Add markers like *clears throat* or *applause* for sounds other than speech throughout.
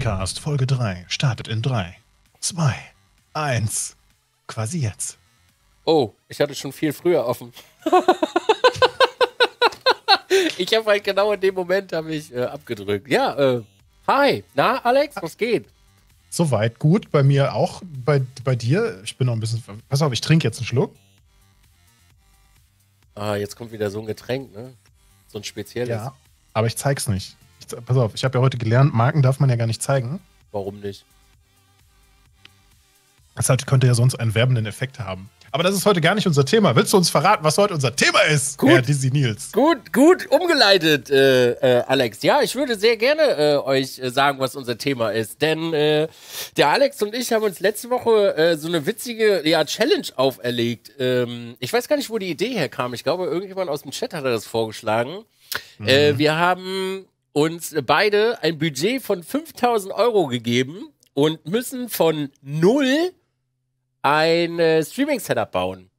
Podcast Folge 3 startet in 3, 2, 1. Quasi jetzt. Oh, ich hatte schon viel früher offen. *laughs* ich habe halt genau in dem Moment habe ich äh, abgedrückt. Ja, äh, hi. Na, Alex, was geht? Soweit gut. Bei mir auch. Bei, bei dir. Ich bin noch ein bisschen. Pass auf, ich trinke jetzt einen Schluck. Ah, jetzt kommt wieder so ein Getränk, ne? So ein spezielles. Ja, aber ich zeig's nicht. Pass auf, ich habe ja heute gelernt, Marken darf man ja gar nicht zeigen. Warum nicht? Das halt könnte ja sonst einen werbenden Effekt haben. Aber das ist heute gar nicht unser Thema. Willst du uns verraten, was heute unser Thema ist, gut, Herr Dizzy Nils? Gut, gut umgeleitet, äh, äh, Alex. Ja, ich würde sehr gerne äh, euch äh, sagen, was unser Thema ist. Denn äh, der Alex und ich haben uns letzte Woche äh, so eine witzige ja, Challenge auferlegt. Ähm, ich weiß gar nicht, wo die Idee herkam. Ich glaube, irgendjemand aus dem Chat hat das vorgeschlagen. Mhm. wir haben uns beide ein Budget von 5000 Euro gegeben und müssen von null ein äh, Streaming-Setup bauen.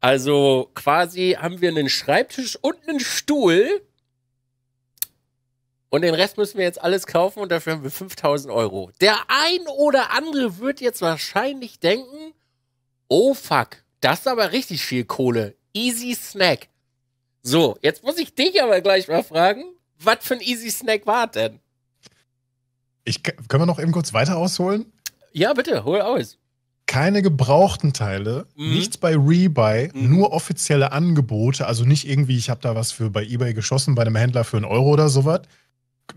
Also quasi haben wir einen Schreibtisch und einen Stuhl und den Rest müssen wir jetzt alles kaufen und dafür haben wir 5000 Euro. Der ein oder andere wird jetzt wahrscheinlich denken, oh fuck, das ist aber richtig viel Kohle. Easy Snack. So, jetzt muss ich dich aber gleich mal fragen, was für ein Easy Snack war denn? Ich, können wir noch eben kurz weiter ausholen? Ja, bitte, hol aus. Keine gebrauchten Teile, mhm. nichts bei Rebuy, mhm. nur offizielle Angebote, also nicht irgendwie, ich habe da was für bei eBay geschossen bei einem Händler für einen Euro oder sowas.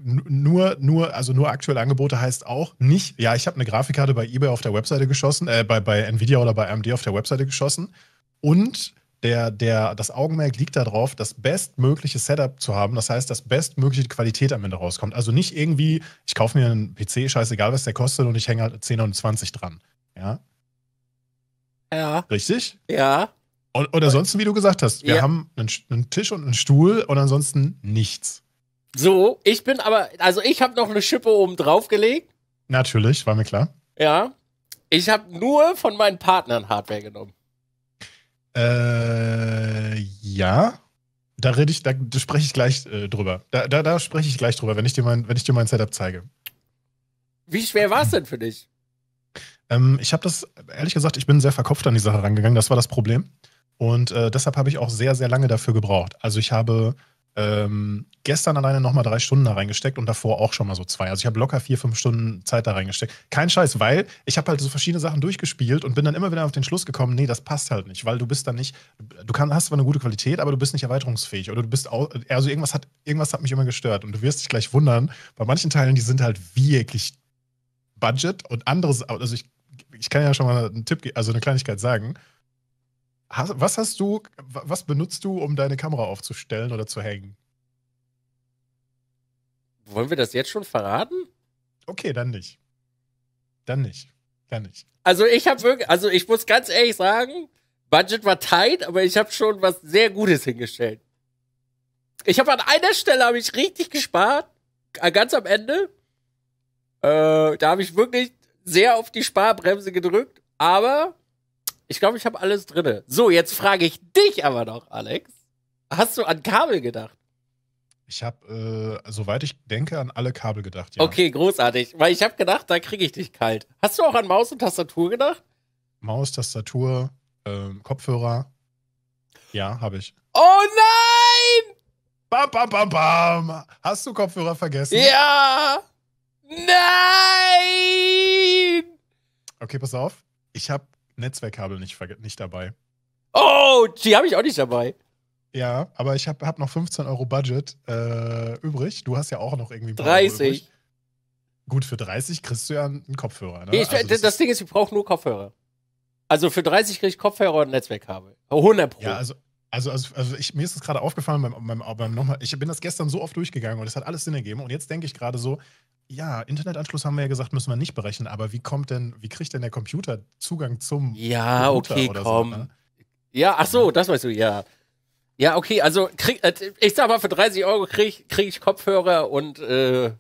Nur, nur, also nur aktuelle Angebote heißt auch nicht, ja, ich habe eine Grafikkarte bei eBay auf der Webseite geschossen, äh, bei, bei Nvidia oder bei AMD auf der Webseite geschossen. Und der, der, das Augenmerk liegt darauf, das bestmögliche Setup zu haben. Das heißt, dass bestmögliche Qualität am Ende rauskommt. Also nicht irgendwie, ich kaufe mir einen PC, scheißegal, was der kostet, und ich hänge halt 10 und 20 dran. Ja. Ja. Richtig? Ja. Und, oder ansonsten, wie du gesagt hast, wir ja. haben einen, einen, Tisch und einen Stuhl und ansonsten nichts. So, ich bin aber, also ich habe noch eine Schippe oben drauf gelegt. Natürlich, war mir klar. Ja. Ich habe nur von meinen Partnern Hardware genommen. Äh, ja. Da rede ich, da, da spreche ich gleich äh, drüber. Da, da, da spreche ich gleich drüber, wenn ich dir mein, wenn ich dir mein Setup zeige. Wie schwer war es denn für dich? Ähm, ich habe das, ehrlich gesagt, ich bin sehr verkopft an die Sache rangegangen. Das war das Problem. Und äh, deshalb habe ich auch sehr, sehr lange dafür gebraucht. Also ich habe ähm, gestern alleine nochmal drei Stunden da reingesteckt und davor auch schon mal so zwei. Also ich habe locker vier, fünf Stunden Zeit da reingesteckt. Kein Scheiß, weil ich habe halt so verschiedene Sachen durchgespielt und bin dann immer wieder auf den Schluss gekommen, nee, das passt halt nicht, weil du bist dann nicht, du kann, hast zwar eine gute Qualität, aber du bist nicht erweiterungsfähig oder du bist, auch, also irgendwas hat, irgendwas hat mich immer gestört und du wirst dich gleich wundern, bei manchen Teilen, die sind halt wirklich Budget und anderes, also ich, ich kann ja schon mal einen Tipp, also eine Kleinigkeit sagen, Hast, was hast du, was benutzt du, um deine Kamera aufzustellen oder zu hängen? Wollen wir das jetzt schon verraten? Okay, dann nicht. Dann nicht. Dann nicht. Also ich habe wirklich, also ich muss ganz ehrlich sagen, Budget war tight, aber ich habe schon was sehr Gutes hingestellt. Ich habe an einer Stelle habe ich richtig gespart, äh, ganz am Ende. Äh, da habe ich wirklich sehr auf die Sparbremse gedrückt, aber ich glaube, ich habe alles drinne. So, jetzt frage ich dich aber noch, Alex. Hast du an Kabel gedacht? Ich habe, äh, soweit ich denke, an alle Kabel gedacht, ja. Okay, großartig. Weil ich habe gedacht, da kriege ich dich kalt. Hast du auch an Maus und Tastatur gedacht? Maus, Tastatur, äh, Kopfhörer. Ja, habe ich. Oh nein! Bam, bam, bam, bam. Hast du Kopfhörer vergessen? Ja! Nein! Okay, pass auf. Ich habe Netzwerkkabel nicht, nicht dabei. Oh, die habe ich auch nicht dabei. Ja, aber ich habe hab noch 15 Euro Budget äh, übrig. Du hast ja auch noch irgendwie 30. Gut, für 30 kriegst du ja einen Kopfhörer. Ne? ich, also das, das Ding ist, ich brauche nur Kopfhörer. Also für 30 krieg ich Kopfhörer und Netzwerkkabel. 100 Pro. Ja, also also, also, also ich, mir ist es gerade aufgefallen beim, beim, beim nochmal, ich bin das gestern so oft durchgegangen und es hat alles Sinn ergeben. Und jetzt denke ich gerade so, ja, Internetanschluss haben wir ja gesagt, müssen wir nicht berechnen, aber wie kommt denn, wie kriegt denn der Computer Zugang zum Ja, Computer okay, komm. So, ne? Ja, ach so, das weißt du, ja. Ja, okay, also krieg, äh, ich sag mal, für 30 Euro kriege krieg ich Kopfhörer und äh,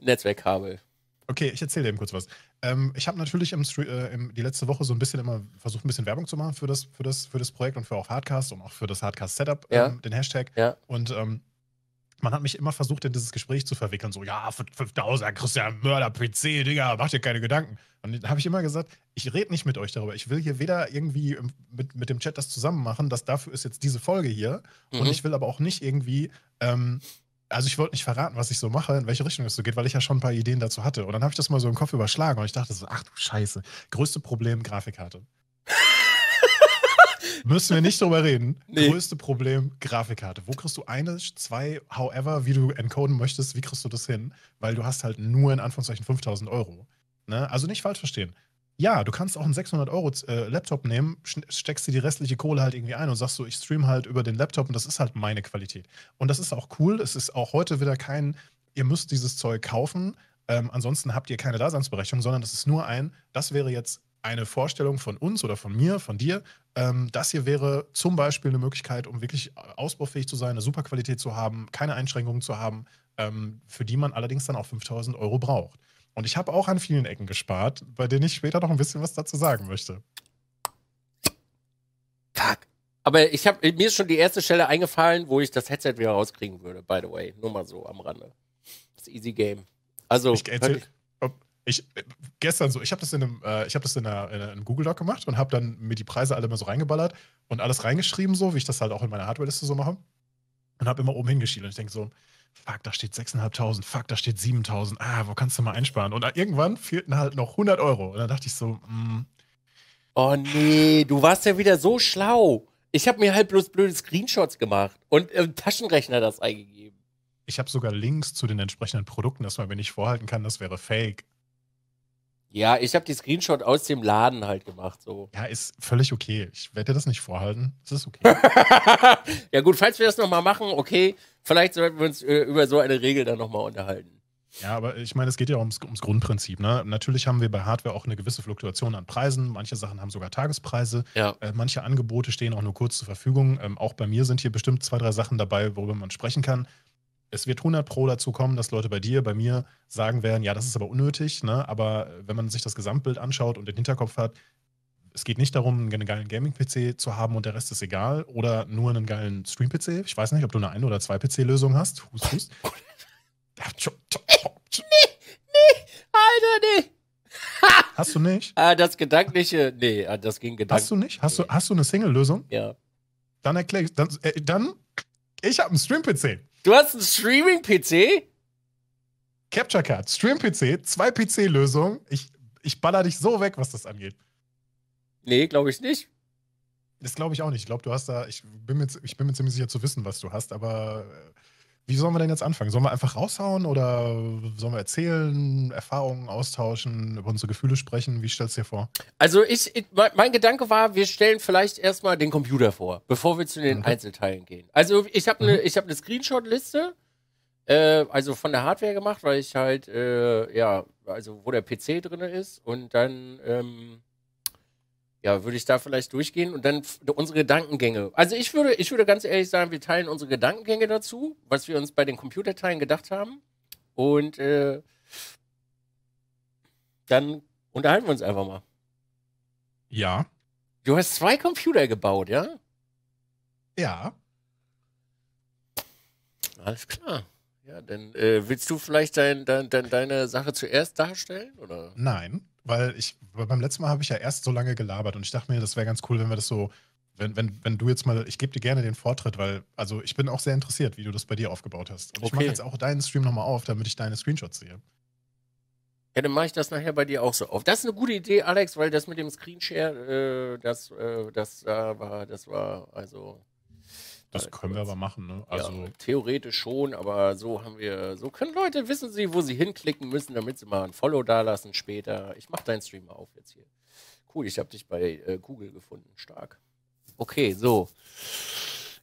Netzwerkkabel. Okay, ich erzähle dir eben kurz was. Ähm, ich habe natürlich im, äh, im, die letzte Woche so ein bisschen immer versucht, ein bisschen Werbung zu machen für das, für das, für das Projekt und für auch Hardcast und auch für das Hardcast-Setup, ja. ähm, den Hashtag. Ja. Und ähm, man hat mich immer versucht, in dieses Gespräch zu verwickeln. So, ja, für 5000 Christian, Mörder-PC, Digga, mach dir keine Gedanken. Und dann habe ich immer gesagt, ich rede nicht mit euch darüber. Ich will hier weder irgendwie mit, mit dem Chat das zusammen machen, das dafür ist jetzt diese Folge hier. Mhm. Und ich will aber auch nicht irgendwie ähm, also ich wollte nicht verraten, was ich so mache, in welche Richtung es so geht, weil ich ja schon ein paar Ideen dazu hatte. Und dann habe ich das mal so im Kopf überschlagen und ich dachte so, ach du Scheiße, größte Problem Grafikkarte. *laughs* Müssen wir nicht drüber reden. Nee. Größte Problem Grafikkarte. Wo kriegst du eine, zwei, however, wie du encoden möchtest, wie kriegst du das hin? Weil du hast halt nur in Anführungszeichen 5000 Euro. Ne? Also nicht falsch verstehen. Ja, du kannst auch einen 600-Euro-Laptop äh, nehmen, steckst dir die restliche Kohle halt irgendwie ein und sagst so, ich stream halt über den Laptop und das ist halt meine Qualität. Und das ist auch cool. Es ist auch heute wieder kein, ihr müsst dieses Zeug kaufen, ähm, ansonsten habt ihr keine Daseinsberechnung, sondern das ist nur ein, das wäre jetzt eine Vorstellung von uns oder von mir, von dir. Ähm, das hier wäre zum Beispiel eine Möglichkeit, um wirklich ausbaufähig zu sein, eine super Qualität zu haben, keine Einschränkungen zu haben, ähm, für die man allerdings dann auch 5000 Euro braucht. Und ich habe auch an vielen Ecken gespart, bei denen ich später noch ein bisschen was dazu sagen möchte. Fuck. Aber ich habe mir ist schon die erste Stelle eingefallen, wo ich das Headset wieder rauskriegen würde, by the way. Nur mal so am Rande. Das ist Easy Game. Also. Ich erzähl, ich, äh, gestern so, ich habe das in einem, äh, ich in, in, einem Google Doc gemacht und habe dann mir die Preise alle mal so reingeballert und alles reingeschrieben, so wie ich das halt auch in meiner Hardware-Liste so mache. Und habe immer oben hingeschielt und ich denke so, Fuck, da steht 6.500, fuck, da steht 7.000, ah, wo kannst du mal einsparen? Und irgendwann fehlten halt noch 100 Euro. Und dann dachte ich so, mh. Mm. Oh nee, du warst ja wieder so schlau. Ich habe mir halt bloß blöde Screenshots gemacht und im äh, Taschenrechner das eingegeben. Ich habe sogar Links zu den entsprechenden Produkten, dass man mir nicht vorhalten kann, das wäre fake. Ja, ich habe die Screenshot aus dem Laden halt gemacht. So. Ja, ist völlig okay. Ich werde dir das nicht vorhalten. Es ist okay. *laughs* ja, gut, falls wir das nochmal machen, okay, vielleicht sollten wir uns äh, über so eine Regel dann nochmal unterhalten. Ja, aber ich meine, es geht ja ums, ums Grundprinzip. Ne? Natürlich haben wir bei Hardware auch eine gewisse Fluktuation an Preisen. Manche Sachen haben sogar Tagespreise. Ja. Äh, manche Angebote stehen auch nur kurz zur Verfügung. Ähm, auch bei mir sind hier bestimmt zwei, drei Sachen dabei, worüber man sprechen kann es wird 100 Pro dazu kommen, dass Leute bei dir, bei mir sagen werden, ja, das ist aber unnötig, ne? aber äh, wenn man sich das Gesamtbild anschaut und den Hinterkopf hat, es geht nicht darum, einen geilen Gaming-PC zu haben und der Rest ist egal oder nur einen geilen Stream-PC. Ich weiß nicht, ob du eine Ein- oder Zwei-PC-Lösung hast. Hust, hust. *laughs* nee, nee, Alter, nee. *laughs* Hast du nicht? Ah, das gedankliche, nee, ah, das ging gedanklich. Hast du nicht? Hast du, hast du eine Single-Lösung? Ja. Dann erklär ich, dann, äh, dann ich habe einen Stream-PC. Du hast einen Streaming-PC? Capture Card, Stream-PC, zwei PC-Lösungen. Ich, ich baller dich so weg, was das angeht. Nee, glaube ich nicht. Das glaube ich auch nicht. Ich glaube, du hast da, ich bin, mir, ich bin mir ziemlich sicher zu wissen, was du hast, aber äh, wie sollen wir denn jetzt anfangen? Sollen wir einfach raushauen oder sollen wir erzählen, Erfahrungen austauschen, über unsere Gefühle sprechen? Wie stellst du dir vor? Also ich, ich mein Gedanke war, wir stellen vielleicht erstmal den Computer vor, bevor wir zu den mhm. Einzelteilen gehen. Also ich habe eine mhm. hab ne Screenshot-Liste, äh, also von der Hardware gemacht, weil ich halt, äh, ja, also wo der PC drin ist und dann ähm, ja, würde ich da vielleicht durchgehen und dann unsere Gedankengänge. Also ich würde, ich würde ganz ehrlich sagen, wir teilen unsere Gedankengänge dazu, was wir uns bei den Computerteilen gedacht haben. Und äh, dann unterhalten wir uns einfach mal. Ja. Du hast zwei Computer gebaut, ja? Ja. Alles klar. Ja, dann äh, willst du vielleicht dein, dein, dein, deine Sache zuerst darstellen? Oder? Nein, weil ich beim letzten Mal habe ich ja erst so lange gelabert und ich dachte mir, das wäre ganz cool, wenn wir das so, wenn, wenn, wenn du jetzt mal, ich gebe dir gerne den Vortritt, weil, also ich bin auch sehr interessiert, wie du das bei dir aufgebaut hast. Und okay. ich mache jetzt auch deinen Stream nochmal auf, damit ich deine Screenshots sehe. Ja, dann mache ich das nachher bei dir auch so auf. Das ist eine gute Idee, Alex, weil das mit dem Screenshare, äh, das, äh, das äh, war, das war, also das können wir aber machen, ne? Also ja, theoretisch schon, aber so haben wir, so können Leute wissen sie, wo sie hinklicken müssen, damit sie mal ein Follow da lassen später. Ich mache deinen Stream mal auf jetzt hier. Cool, ich habe dich bei äh, Google gefunden, stark. Okay, so.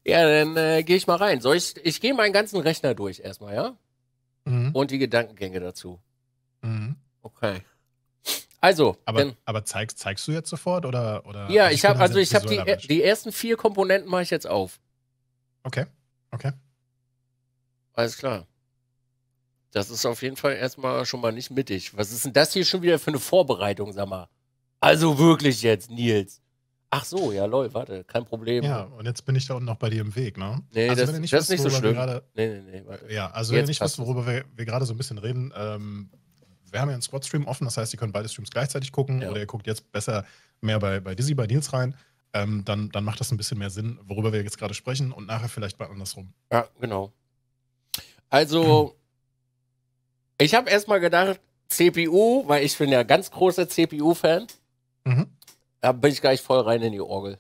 Ja, dann äh, gehe ich mal rein. Soll ich, ich gehe meinen ganzen Rechner durch erstmal, ja? Mhm. Und die Gedankengänge dazu. Mhm. Okay. Also, aber, denn, aber zeigst, zeigst du jetzt sofort oder? oder ja, ich habe also ich habe die, die ersten vier Komponenten mache ich jetzt auf. Okay, okay. Alles klar. Das ist auf jeden Fall erstmal schon mal nicht mittig. Was ist denn das hier schon wieder für eine Vorbereitung, sag mal? Also wirklich jetzt, Nils. Ach so, ja, lol, warte, kein Problem. Ja, und jetzt bin ich da unten noch bei dir im Weg, ne? Nee, also, das, das ist nicht so schlimm. Grade, nee, nee, nee, warte. Ja, also jetzt wenn ihr nicht wisst, worüber wir, wir gerade so ein bisschen reden, ähm, wir haben ja einen Squad-Stream offen, das heißt, ihr könnt beide Streams gleichzeitig gucken ja. oder ihr guckt jetzt besser mehr bei, bei Dizzy, bei Nils rein ähm, dann, dann macht das ein bisschen mehr Sinn, worüber wir jetzt gerade sprechen und nachher vielleicht mal andersrum. Ja, genau. Also, mhm. *clears throat* ich habe erstmal gedacht, CPU, weil ich bin ja ganz großer CPU-Fan. Mhm. Da bin ich gleich voll rein in die Orgel.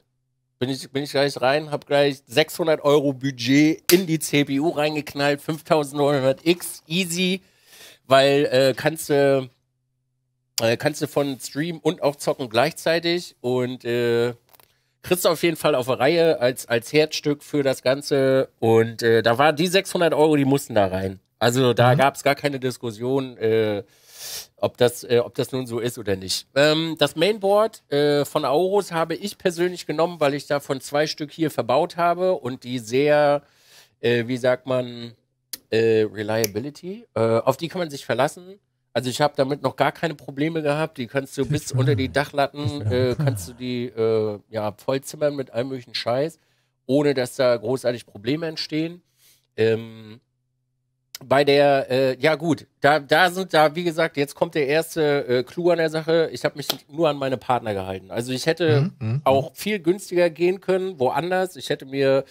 Bin ich, bin ich gleich rein, habe gleich 600 Euro Budget in die CPU reingeknallt, 5900X, easy, weil äh, kannst du äh, kannst du von Stream und auch zocken gleichzeitig und äh, kriegst du auf jeden Fall auf eine Reihe als, als Herzstück für das Ganze. Und äh, da waren die 600 Euro, die mussten da rein. Also da mhm. gab es gar keine Diskussion, äh, ob, das, äh, ob das nun so ist oder nicht. Ähm, das Mainboard äh, von Aorus habe ich persönlich genommen, weil ich davon zwei Stück hier verbaut habe und die sehr, äh, wie sagt man, äh, Reliability, äh, auf die kann man sich verlassen. Also ich habe damit noch gar keine Probleme gehabt. Die kannst du bis unter die Dachlatten, äh, kannst du die äh, ja, vollzimmern mit allem möglichen Scheiß, ohne dass da großartig Probleme entstehen. Ähm, bei der, äh, ja gut, da, da sind da, wie gesagt, jetzt kommt der erste äh, Clou an der Sache. Ich habe mich nur an meine Partner gehalten. Also ich hätte mhm, mhm, mhm. auch viel günstiger gehen können, woanders. Ich hätte mir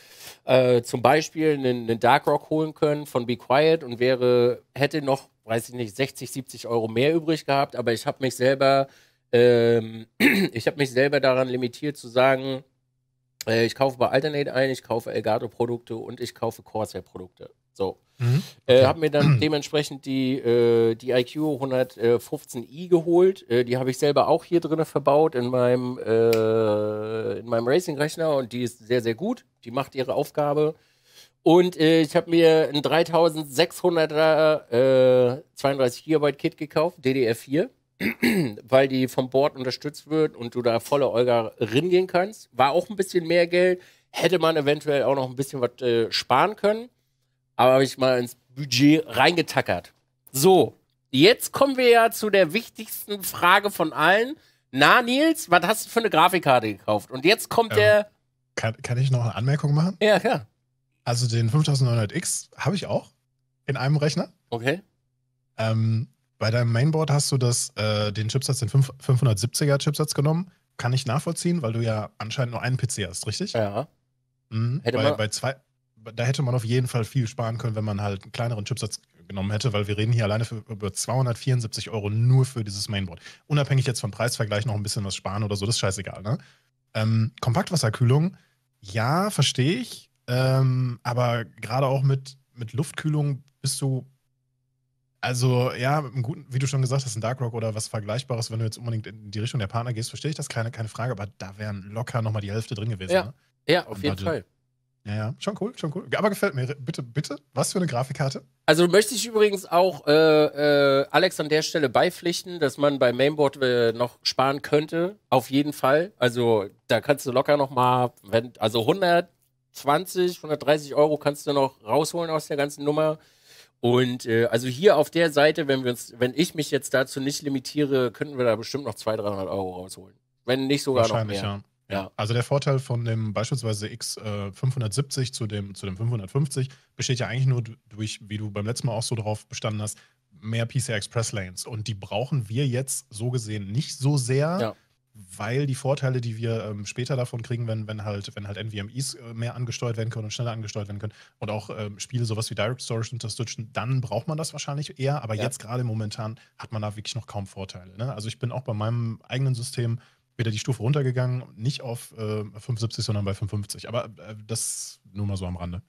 äh, zum Beispiel einen, einen Dark Rock holen können von Be Quiet und wäre, hätte noch weiß ich nicht, 60, 70 Euro mehr übrig gehabt, aber ich habe mich selber, ähm, *clears throat* ich habe mich selber daran limitiert zu sagen, äh, ich kaufe bei Alternate ein, ich kaufe Elgato-Produkte und ich kaufe Corsair-Produkte. So. Mhm. Äh, okay. Äh, habe mir dann *clears throat* dementsprechend die, äh, die IQ 115i geholt. Äh, die habe ich selber auch hier drin verbaut in meinem, äh, in meinem Racing-Rechner und die ist sehr, sehr gut. Die macht ihre Aufgabe. Und äh, ich habe mir ein 3600er äh, 32 GB Kit gekauft, DDR4, *clears throat* weil die vom Board unterstützt wird und du da volle Olga ringehen kannst. War auch ein bisschen mehr Geld. Hätte man eventuell auch noch ein bisschen was äh, sparen können. Aber habe ich mal ins Budget reingetackert. So, jetzt kommen wir ja zu der wichtigsten Frage von allen. Na, Nils, was hast du für eine Grafikkarte gekauft? Und jetzt kommt ähm, der. Kann, kann ich noch eine Anmerkung machen? Ja, klar. Also den 5900X habe ich auch in einem Rechner. Okay. Ähm, bei deinem Mainboard hast du das, äh, den Chipsatz, den 570er Chipsatz genommen. Kann ich nachvollziehen, weil du ja anscheinend nur einen PC hast, richtig? Ja. Mhm. Hätte bei, bei zwei, da hätte man auf jeden Fall viel sparen können, wenn man halt einen kleineren Chipsatz genommen hätte, weil wir reden hier alleine für, über 274 Euro nur für dieses Mainboard. Unabhängig jetzt vom Preisvergleich noch ein bisschen was sparen oder so, das ist scheißegal, ne? Ähm, Kompaktwasserkühlung, ja, verstehe ich. Ähm, aber gerade auch mit, mit Luftkühlung bist du, also ja, mit guten, wie du schon gesagt hast, ein Dark Rock oder was Vergleichbares, wenn du jetzt unbedingt in die Richtung der Partner gehst, verstehe ich das, keine, keine Frage, aber da wären locker nochmal die Hälfte drin gewesen. Ja, ne? ja auf Und jeden Fall. Ja, ja, schon cool, schon cool. Aber gefällt mir. Bitte, bitte, was für eine Grafikkarte? Also möchte ich übrigens auch äh, äh, Alex an der Stelle beipflichten, dass man beim Mainboard äh, noch sparen könnte. Auf jeden Fall. Also da kannst du locker nochmal, also 100 120, 130 Euro kannst du noch rausholen aus der ganzen Nummer. Und äh, also hier auf der Seite, wenn wir uns, wenn ich mich jetzt dazu nicht limitiere, könnten wir da bestimmt noch 200, 300 Euro rausholen. Wenn nicht sogar noch mehr. Ja. Ja. Also der Vorteil von dem beispielsweise X570 äh, zu dem, zu dem 550 besteht ja eigentlich nur durch, wie du beim letzten Mal auch so drauf bestanden hast, mehr PCI Express Lanes. Und die brauchen wir jetzt so gesehen nicht so sehr, ja weil die Vorteile, die wir ähm, später davon kriegen, wenn, wenn, halt, wenn halt NVMEs äh, mehr angesteuert werden können und schneller angesteuert werden können und auch ähm, Spiele sowas wie Direct Storage unterstützen, dann braucht man das wahrscheinlich eher. Aber ja. jetzt gerade momentan hat man da wirklich noch kaum Vorteile. Ne? Also ich bin auch bei meinem eigenen System wieder die Stufe runtergegangen, nicht auf äh, 75, sondern bei 55. Aber äh, das nur mal so am Rande.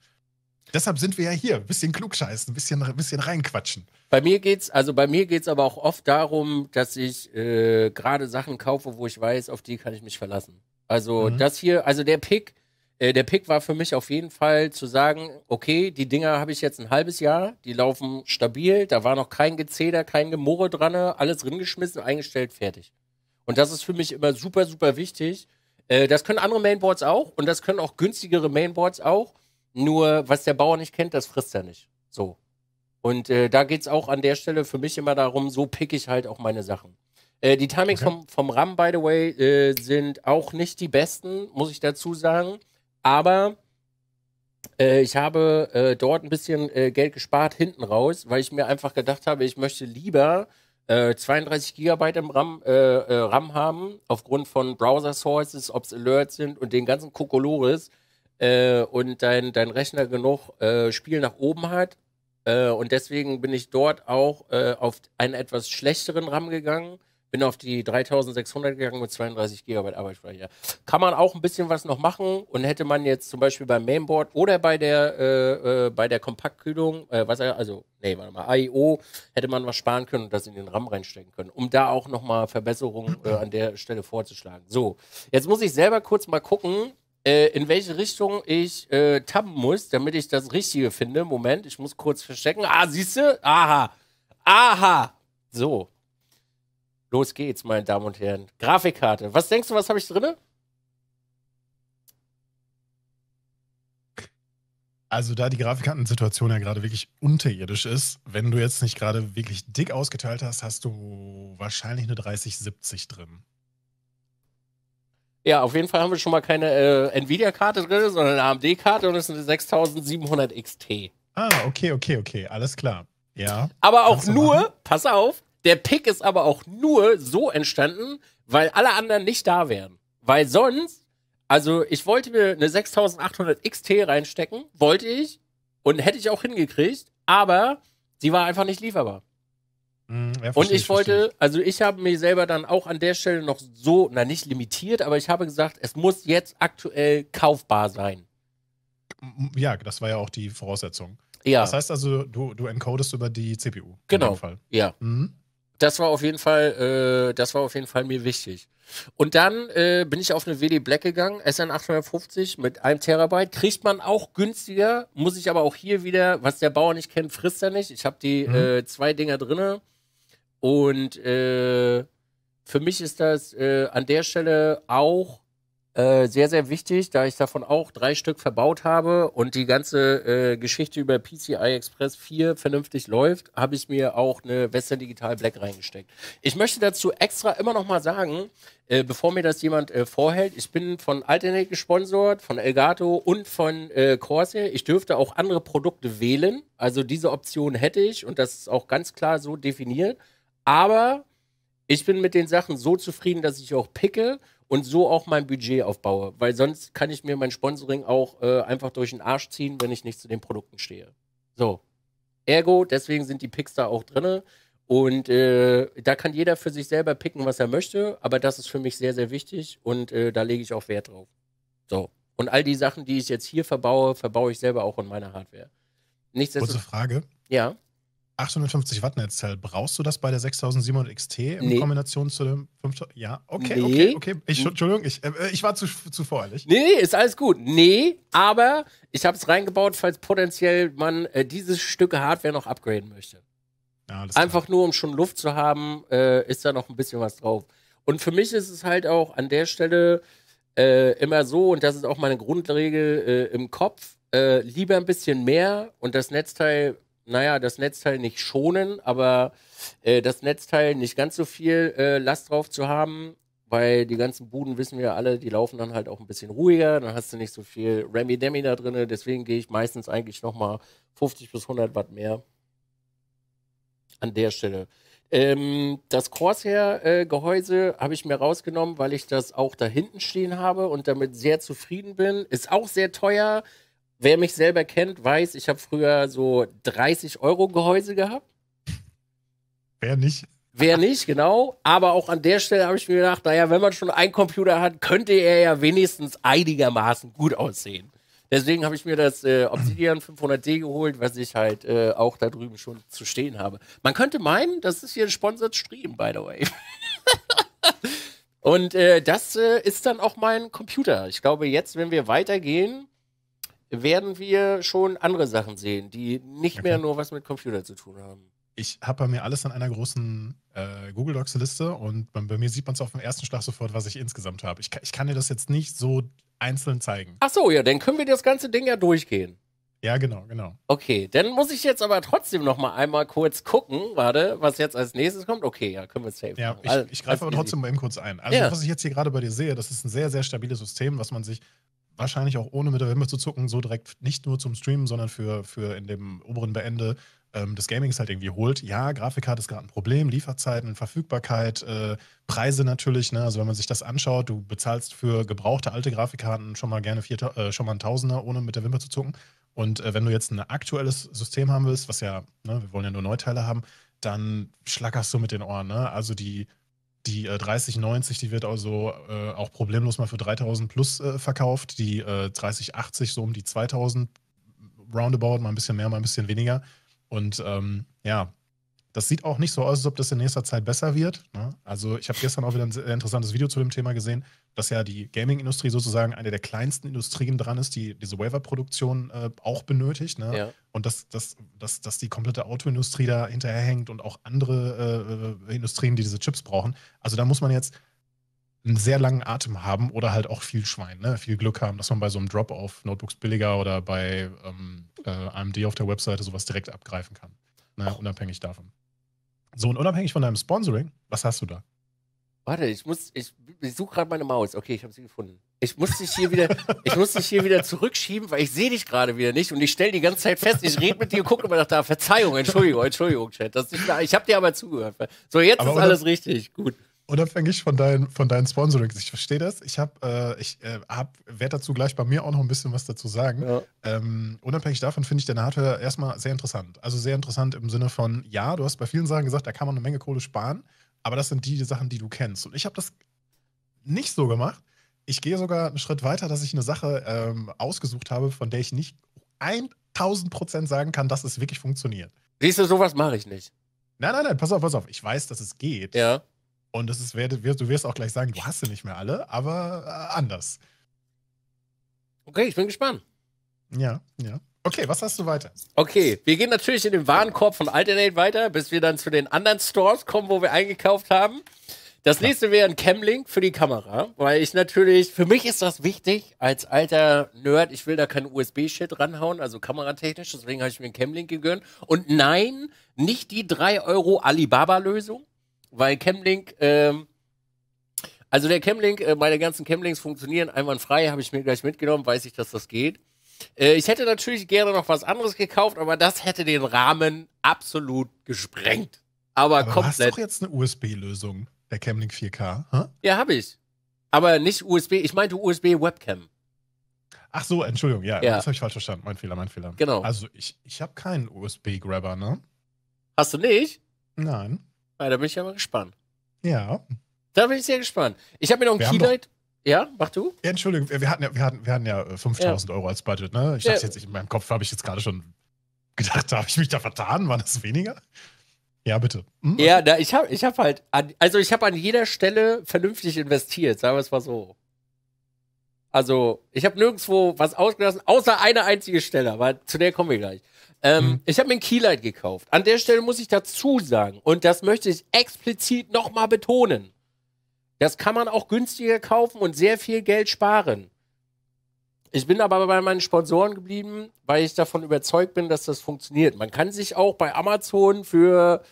Deshalb sind wir ja hier. Ein bisschen klugscheißen, ein bisschen, bisschen reinquatschen. Bei mir geht's, also aber auch oft darum, dass ich äh, gerade Sachen kaufe, wo ich weiß, auf die kann ich mich verlassen. Also mhm. das hier, also der Pick, äh, der Pick war für mich auf jeden Fall zu sagen, okay, die Dinger habe ich jetzt ein halbes Jahr, die laufen stabil, da war noch kein Gezeder, kein Gemurre dran, alles ringeschmissen, eingestellt, fertig. Und das ist für mich immer super, super wichtig. Äh, das können andere Mainboards auch und das können auch günstigere Mainboards auch. Nur, was der Bauer nicht kennt, das frisst er nicht. So. Und äh, da geht es auch an der Stelle für mich immer darum, so pick ich halt auch meine Sachen. Äh, die Timings okay. vom, vom RAM, by the way, äh, sind auch nicht die besten, muss ich dazu sagen. Aber äh, ich habe äh, dort ein bisschen äh, Geld gespart hinten raus, weil ich mir einfach gedacht habe, ich möchte lieber 32 GB im RAM, RAM haben, aufgrund von Browser-Sources, ob es Alerts sind und den ganzen Kokolores äh, und dein, dein Rechner genug äh, Spiel nach oben hat. Äh, und deswegen bin ich dort auch äh, auf einen etwas schlechteren RAM gegangen. Bin auf die 3600 gegangen mit 32 GB Arbeitsspeicher. Kann man auch ein bisschen was noch machen und hätte man jetzt zum Beispiel beim Mainboard oder bei der, äh, äh, bei der Kompaktkühlung, was, also, nee, warte mal, AIO, hätte man was sparen können und das in den RAM reinstecken können, um da auch nochmal Verbesserungen an der Stelle vorzuschlagen. So, jetzt muss ich selber kurz mal gucken, äh, in welche Richtung ich äh, tappen muss, damit ich das Richtige finde. Moment, ich muss kurz verstecken. Ah, siehst du? Aha. Aha. So. Los geht's, meine Damen und Herren. Grafikkarte. Was denkst du, was habe ich drin? Also da die Grafikkartensituation ja gerade wirklich unterirdisch ist, wenn du jetzt nicht gerade wirklich dick ausgeteilt hast, hast du wahrscheinlich eine 3070 drin. Ja, auf jeden Fall haben wir schon mal keine äh, Nvidia-Karte drin, sondern eine AMD-Karte und es ist eine 6700 XT. Ah, okay, okay, okay, alles klar. Ja. Aber auch nur, pass auf, der Pick ist aber auch nur so entstanden, weil alle anderen nicht da wären. Weil sonst, also ich wollte mir eine 6800 XT reinstecken, wollte ich und hätte ich auch hingekriegt, aber sie war einfach nicht lieferbar. Mhm, ja, und ich wollte, also ich habe mich selber dann auch an der Stelle noch so, na nicht limitiert, aber ich habe gesagt, es muss jetzt aktuell kaufbar sein. Ja, das war ja auch die Voraussetzung. Ja. Das heißt also, du, du encodest über die CPU. Genau. Ja. Mhm. Das war auf jeden Fall, äh, das war auf jeden Fall mir wichtig. Und dann äh, bin ich auf eine WD Black gegangen, SN850 mit einem Terabyte. Kriegt man auch günstiger, muss ich aber auch hier wieder, was der Bauer nicht kennt, frisst er nicht. Ich habe die mhm. äh, zwei Dinger drinne und äh, für mich ist das äh, an der Stelle auch äh, sehr, sehr wichtig, da ich davon auch drei Stück verbaut habe und die ganze äh, Geschichte über PCI Express 4 vernünftig läuft, habe ich mir auch eine Western Digital Black reingesteckt. Ich möchte dazu extra immer noch mal sagen, äh, bevor mir das jemand äh, vorhält, ich bin von Alternate gesponsert, von Elgato und von Corsair. Ich dürfte auch andere Produkte wählen. Also diese Option hätte ich und das ist auch ganz klar so definiert. Aber ich bin mit den Sachen so zufrieden, dass ich auch picke und so auch mein Budget aufbaue. Weil sonst kann ich mir mein Sponsoring auch äh, einfach durch den Arsch ziehen, wenn ich nicht zu den Produkten stehe. So. Ergo, deswegen sind die Picks da auch drin. Und äh, da kann jeder für sich selber picken, was er möchte. Aber das ist für mich sehr, sehr wichtig und äh, da lege ich auch Wert drauf. So. Und all die Sachen, die ich jetzt hier verbaue, verbaue ich selber auch in meiner Hardware. Kurze Frage. Ja. 850 Watt Netzteil, brauchst du das bei der 6700 XT in nee. Kombination zu dem 5000? Ja, okay, nee. okay, okay. Ich, hm. Entschuldigung, ich, äh, ich war zu, zu voreilig. Nee, ist alles gut. Nee, aber ich habe es reingebaut, falls potenziell man äh, dieses Stück Hardware noch upgraden möchte. Ja, Einfach klar. nur, um schon Luft zu haben, äh, ist da noch ein bisschen was drauf. Und für mich ist es halt auch an der Stelle äh, immer so, und das ist auch meine Grundregel äh, im Kopf, äh, lieber ein bisschen mehr und das Netzteil naja, das Netzteil nicht schonen, aber äh, das Netzteil nicht ganz so viel äh, Last drauf zu haben, weil die ganzen Buden wissen wir alle, die laufen dann halt auch ein bisschen ruhiger, dann hast du nicht so viel Remy Demi da drin, deswegen gehe ich meistens eigentlich nochmal 50 bis 100 Watt mehr an der Stelle. Ähm, das corsair gehäuse äh, habe ich mir rausgenommen, weil ich das auch da hinten stehen habe und damit sehr zufrieden bin. Ist auch sehr teuer. Wer mich selber kennt, weiß, ich habe früher so 30 Euro Gehäuse gehabt. Wer nicht? Wer nicht, genau. Aber auch an der Stelle habe ich mir gedacht, naja, wenn man schon einen Computer hat, könnte er ja wenigstens einigermaßen gut aussehen. Deswegen habe ich mir das äh, Obsidian 500D geholt, was ich halt äh, auch da drüben schon zu stehen habe. Man könnte meinen, das ist hier ein Sponsored Stream, by the way. *laughs* Und äh, das äh, ist dann auch mein Computer. Ich glaube, jetzt, wenn wir weitergehen, werden wir schon andere Sachen sehen, die nicht okay. mehr nur was mit Computer zu tun haben. Ich habe bei mir alles in einer großen äh, Google Docs-Liste und bei, bei, mir sieht man es auf den ersten Schlag sofort, was ich insgesamt habe. Ich, ich, kann dir das jetzt nicht so einzeln zeigen. Ach so, ja, dann können wir das ganze Ding ja durchgehen. Ja, genau, genau. Okay, dann muss ich jetzt aber trotzdem noch mal einmal kurz gucken, warte, was jetzt als nächstes kommt. Okay, ja, können wir safe Ja, machen. ich, ich greife aber trotzdem mal eben kurz ein. Also, ja. was ich jetzt hier gerade bei dir sehe, das ist ein sehr, sehr stabiles System, was man sich wahrscheinlich auch ohne mit der Wimper zu zucken, so direkt nicht nur zum Streamen, sondern für, für in dem oberen Beende ähm, des Gamings halt irgendwie holt. Ja, Grafikkarte ist gerade ein Problem, Lieferzeiten, Verfügbarkeit, äh, Preise natürlich. Ne? Also wenn man sich das anschaut, du bezahlst für gebrauchte alte Grafikkarten schon mal gerne vier, äh, schon mal ein Tausender, ohne mit der Wimper zu zucken. Und äh, wenn du jetzt ein aktuelles System haben willst, was ja, ne, wir wollen ja nur Neuteile haben, dann schlackerst du mit den Ohren. Ne? Also die die äh, 3090, die wird also äh, auch problemlos mal für 3000 plus äh, verkauft. Die äh, 3080 so um die 2000 roundabout, mal ein bisschen mehr, mal ein bisschen weniger. Und ähm, ja, das sieht auch nicht so aus, als ob das in nächster Zeit besser wird. Ne? Also ich habe gestern auch wieder ein sehr interessantes Video zu dem Thema gesehen, dass ja die Gaming-Industrie sozusagen eine der kleinsten Industrien dran ist, die diese Waiver-Produktion äh, auch benötigt. Ne? Ja. Und dass, dass, dass, dass die komplette Autoindustrie da hinterherhängt und auch andere äh, Industrien, die diese Chips brauchen. Also da muss man jetzt einen sehr langen Atem haben oder halt auch viel Schwein, ne? viel Glück haben, dass man bei so einem Drop auf Notebooks billiger oder bei ähm, äh, AMD auf der Webseite sowas direkt abgreifen kann. Ne? Unabhängig davon. So, und unabhängig von deinem Sponsoring, was hast du da? Warte, ich muss, ich, ich suche gerade meine Maus. Okay, ich habe sie gefunden. Ich muss dich hier wieder, *laughs* ich muss dich hier wieder zurückschieben, weil ich sehe dich gerade wieder nicht und ich stelle die ganze Zeit fest, ich rede mit dir gucke immer nach da. Verzeihung, Entschuldigung, Entschuldigung, Chat. Das ist, ich habe dir aber zugehört. So, jetzt aber ist alles richtig. Gut unabhängig von, dein, von deinen Sponsoring, ich verstehe das. Ich habe, äh, ich äh, werde dazu gleich bei mir auch noch ein bisschen was dazu sagen. Ja. Ähm, unabhängig davon finde ich deine Hardware erstmal sehr interessant. Also sehr interessant im Sinne von, ja, du hast bei vielen Sachen gesagt, da kann man eine Menge Kohle sparen, aber das sind die, die Sachen, die du kennst. Und ich habe das nicht so gemacht. Ich gehe sogar einen Schritt weiter, dass ich eine Sache ähm, ausgesucht habe, von der ich nicht 1000 Prozent sagen kann, dass es wirklich funktioniert. Siehst du, sowas mache ich nicht. Nein, nein, nein, pass auf, pass auf. Ich weiß, dass es geht. Ja. Und das ist, du wirst auch gleich sagen, du hast sie nicht mehr alle, aber äh, anders. Okay, ich bin gespannt. Ja, ja. Okay, was hast du weiter? Okay, wir gehen natürlich in den Warenkorb von Alternate weiter, bis wir dann zu den anderen Stores kommen, wo wir eingekauft haben. Das nächste wäre ein Camlink für die Kamera, weil ich natürlich, für mich ist das wichtig, als alter Nerd, ich will da kein USB-Shit ranhauen, also kameratechnisch, deswegen habe ich mir einen Camlink gegönnt. Und nein, nicht die 3 Euro Alibaba-Lösung, weil Chemlink, ähm, also der Chemlink, äh, meine ganzen Chemlinks funktionieren einwandfrei, habe ich mir gleich mitgenommen, weiß ich, dass das geht. Äh, ich hätte natürlich gerne noch was anderes gekauft, aber das hätte den Rahmen absolut gesprengt. Aber, aber komplett. Du hast doch jetzt eine USB-Lösung, der Chemlink 4K. Huh? Ja, habe ich. Aber nicht USB, ich meinte USB-Webcam. Ach so, Entschuldigung, ja, ja. das habe ich falsch verstanden. Mein Fehler, mein Fehler. Genau. Also ich, ich habe keinen USB-Grabber, ne? Hast du nicht? Nein. Ah, da bin ich ja mal gespannt. Ja. Da bin ich sehr gespannt. Ich habe mir noch ein Keylight. Ja, mach du? Ja, Entschuldigung, wir hatten ja, wir hatten, wir hatten ja 5000 äh, ja. Euro als Budget, ne? Ich ja. dachte jetzt, in meinem Kopf habe ich jetzt gerade schon gedacht, *laughs* habe ich mich da vertan? Waren das weniger? Ja, bitte. Hm? Ja, na, ich habe ich hab halt, an, also ich habe an jeder Stelle vernünftig investiert, sagen wir es mal so. Also, ich habe nirgendwo was ausgelassen, außer eine einzige Stelle, aber zu der kommen wir gleich. Ähm, mhm. Ich habe mir ein Keylight gekauft. An der Stelle muss ich dazu sagen, und das möchte ich explizit nochmal betonen. Das kann man auch günstiger kaufen und sehr viel Geld sparen. Ich bin aber bei meinen Sponsoren geblieben, weil ich davon überzeugt bin, dass das funktioniert. Man kann sich auch bei Amazon für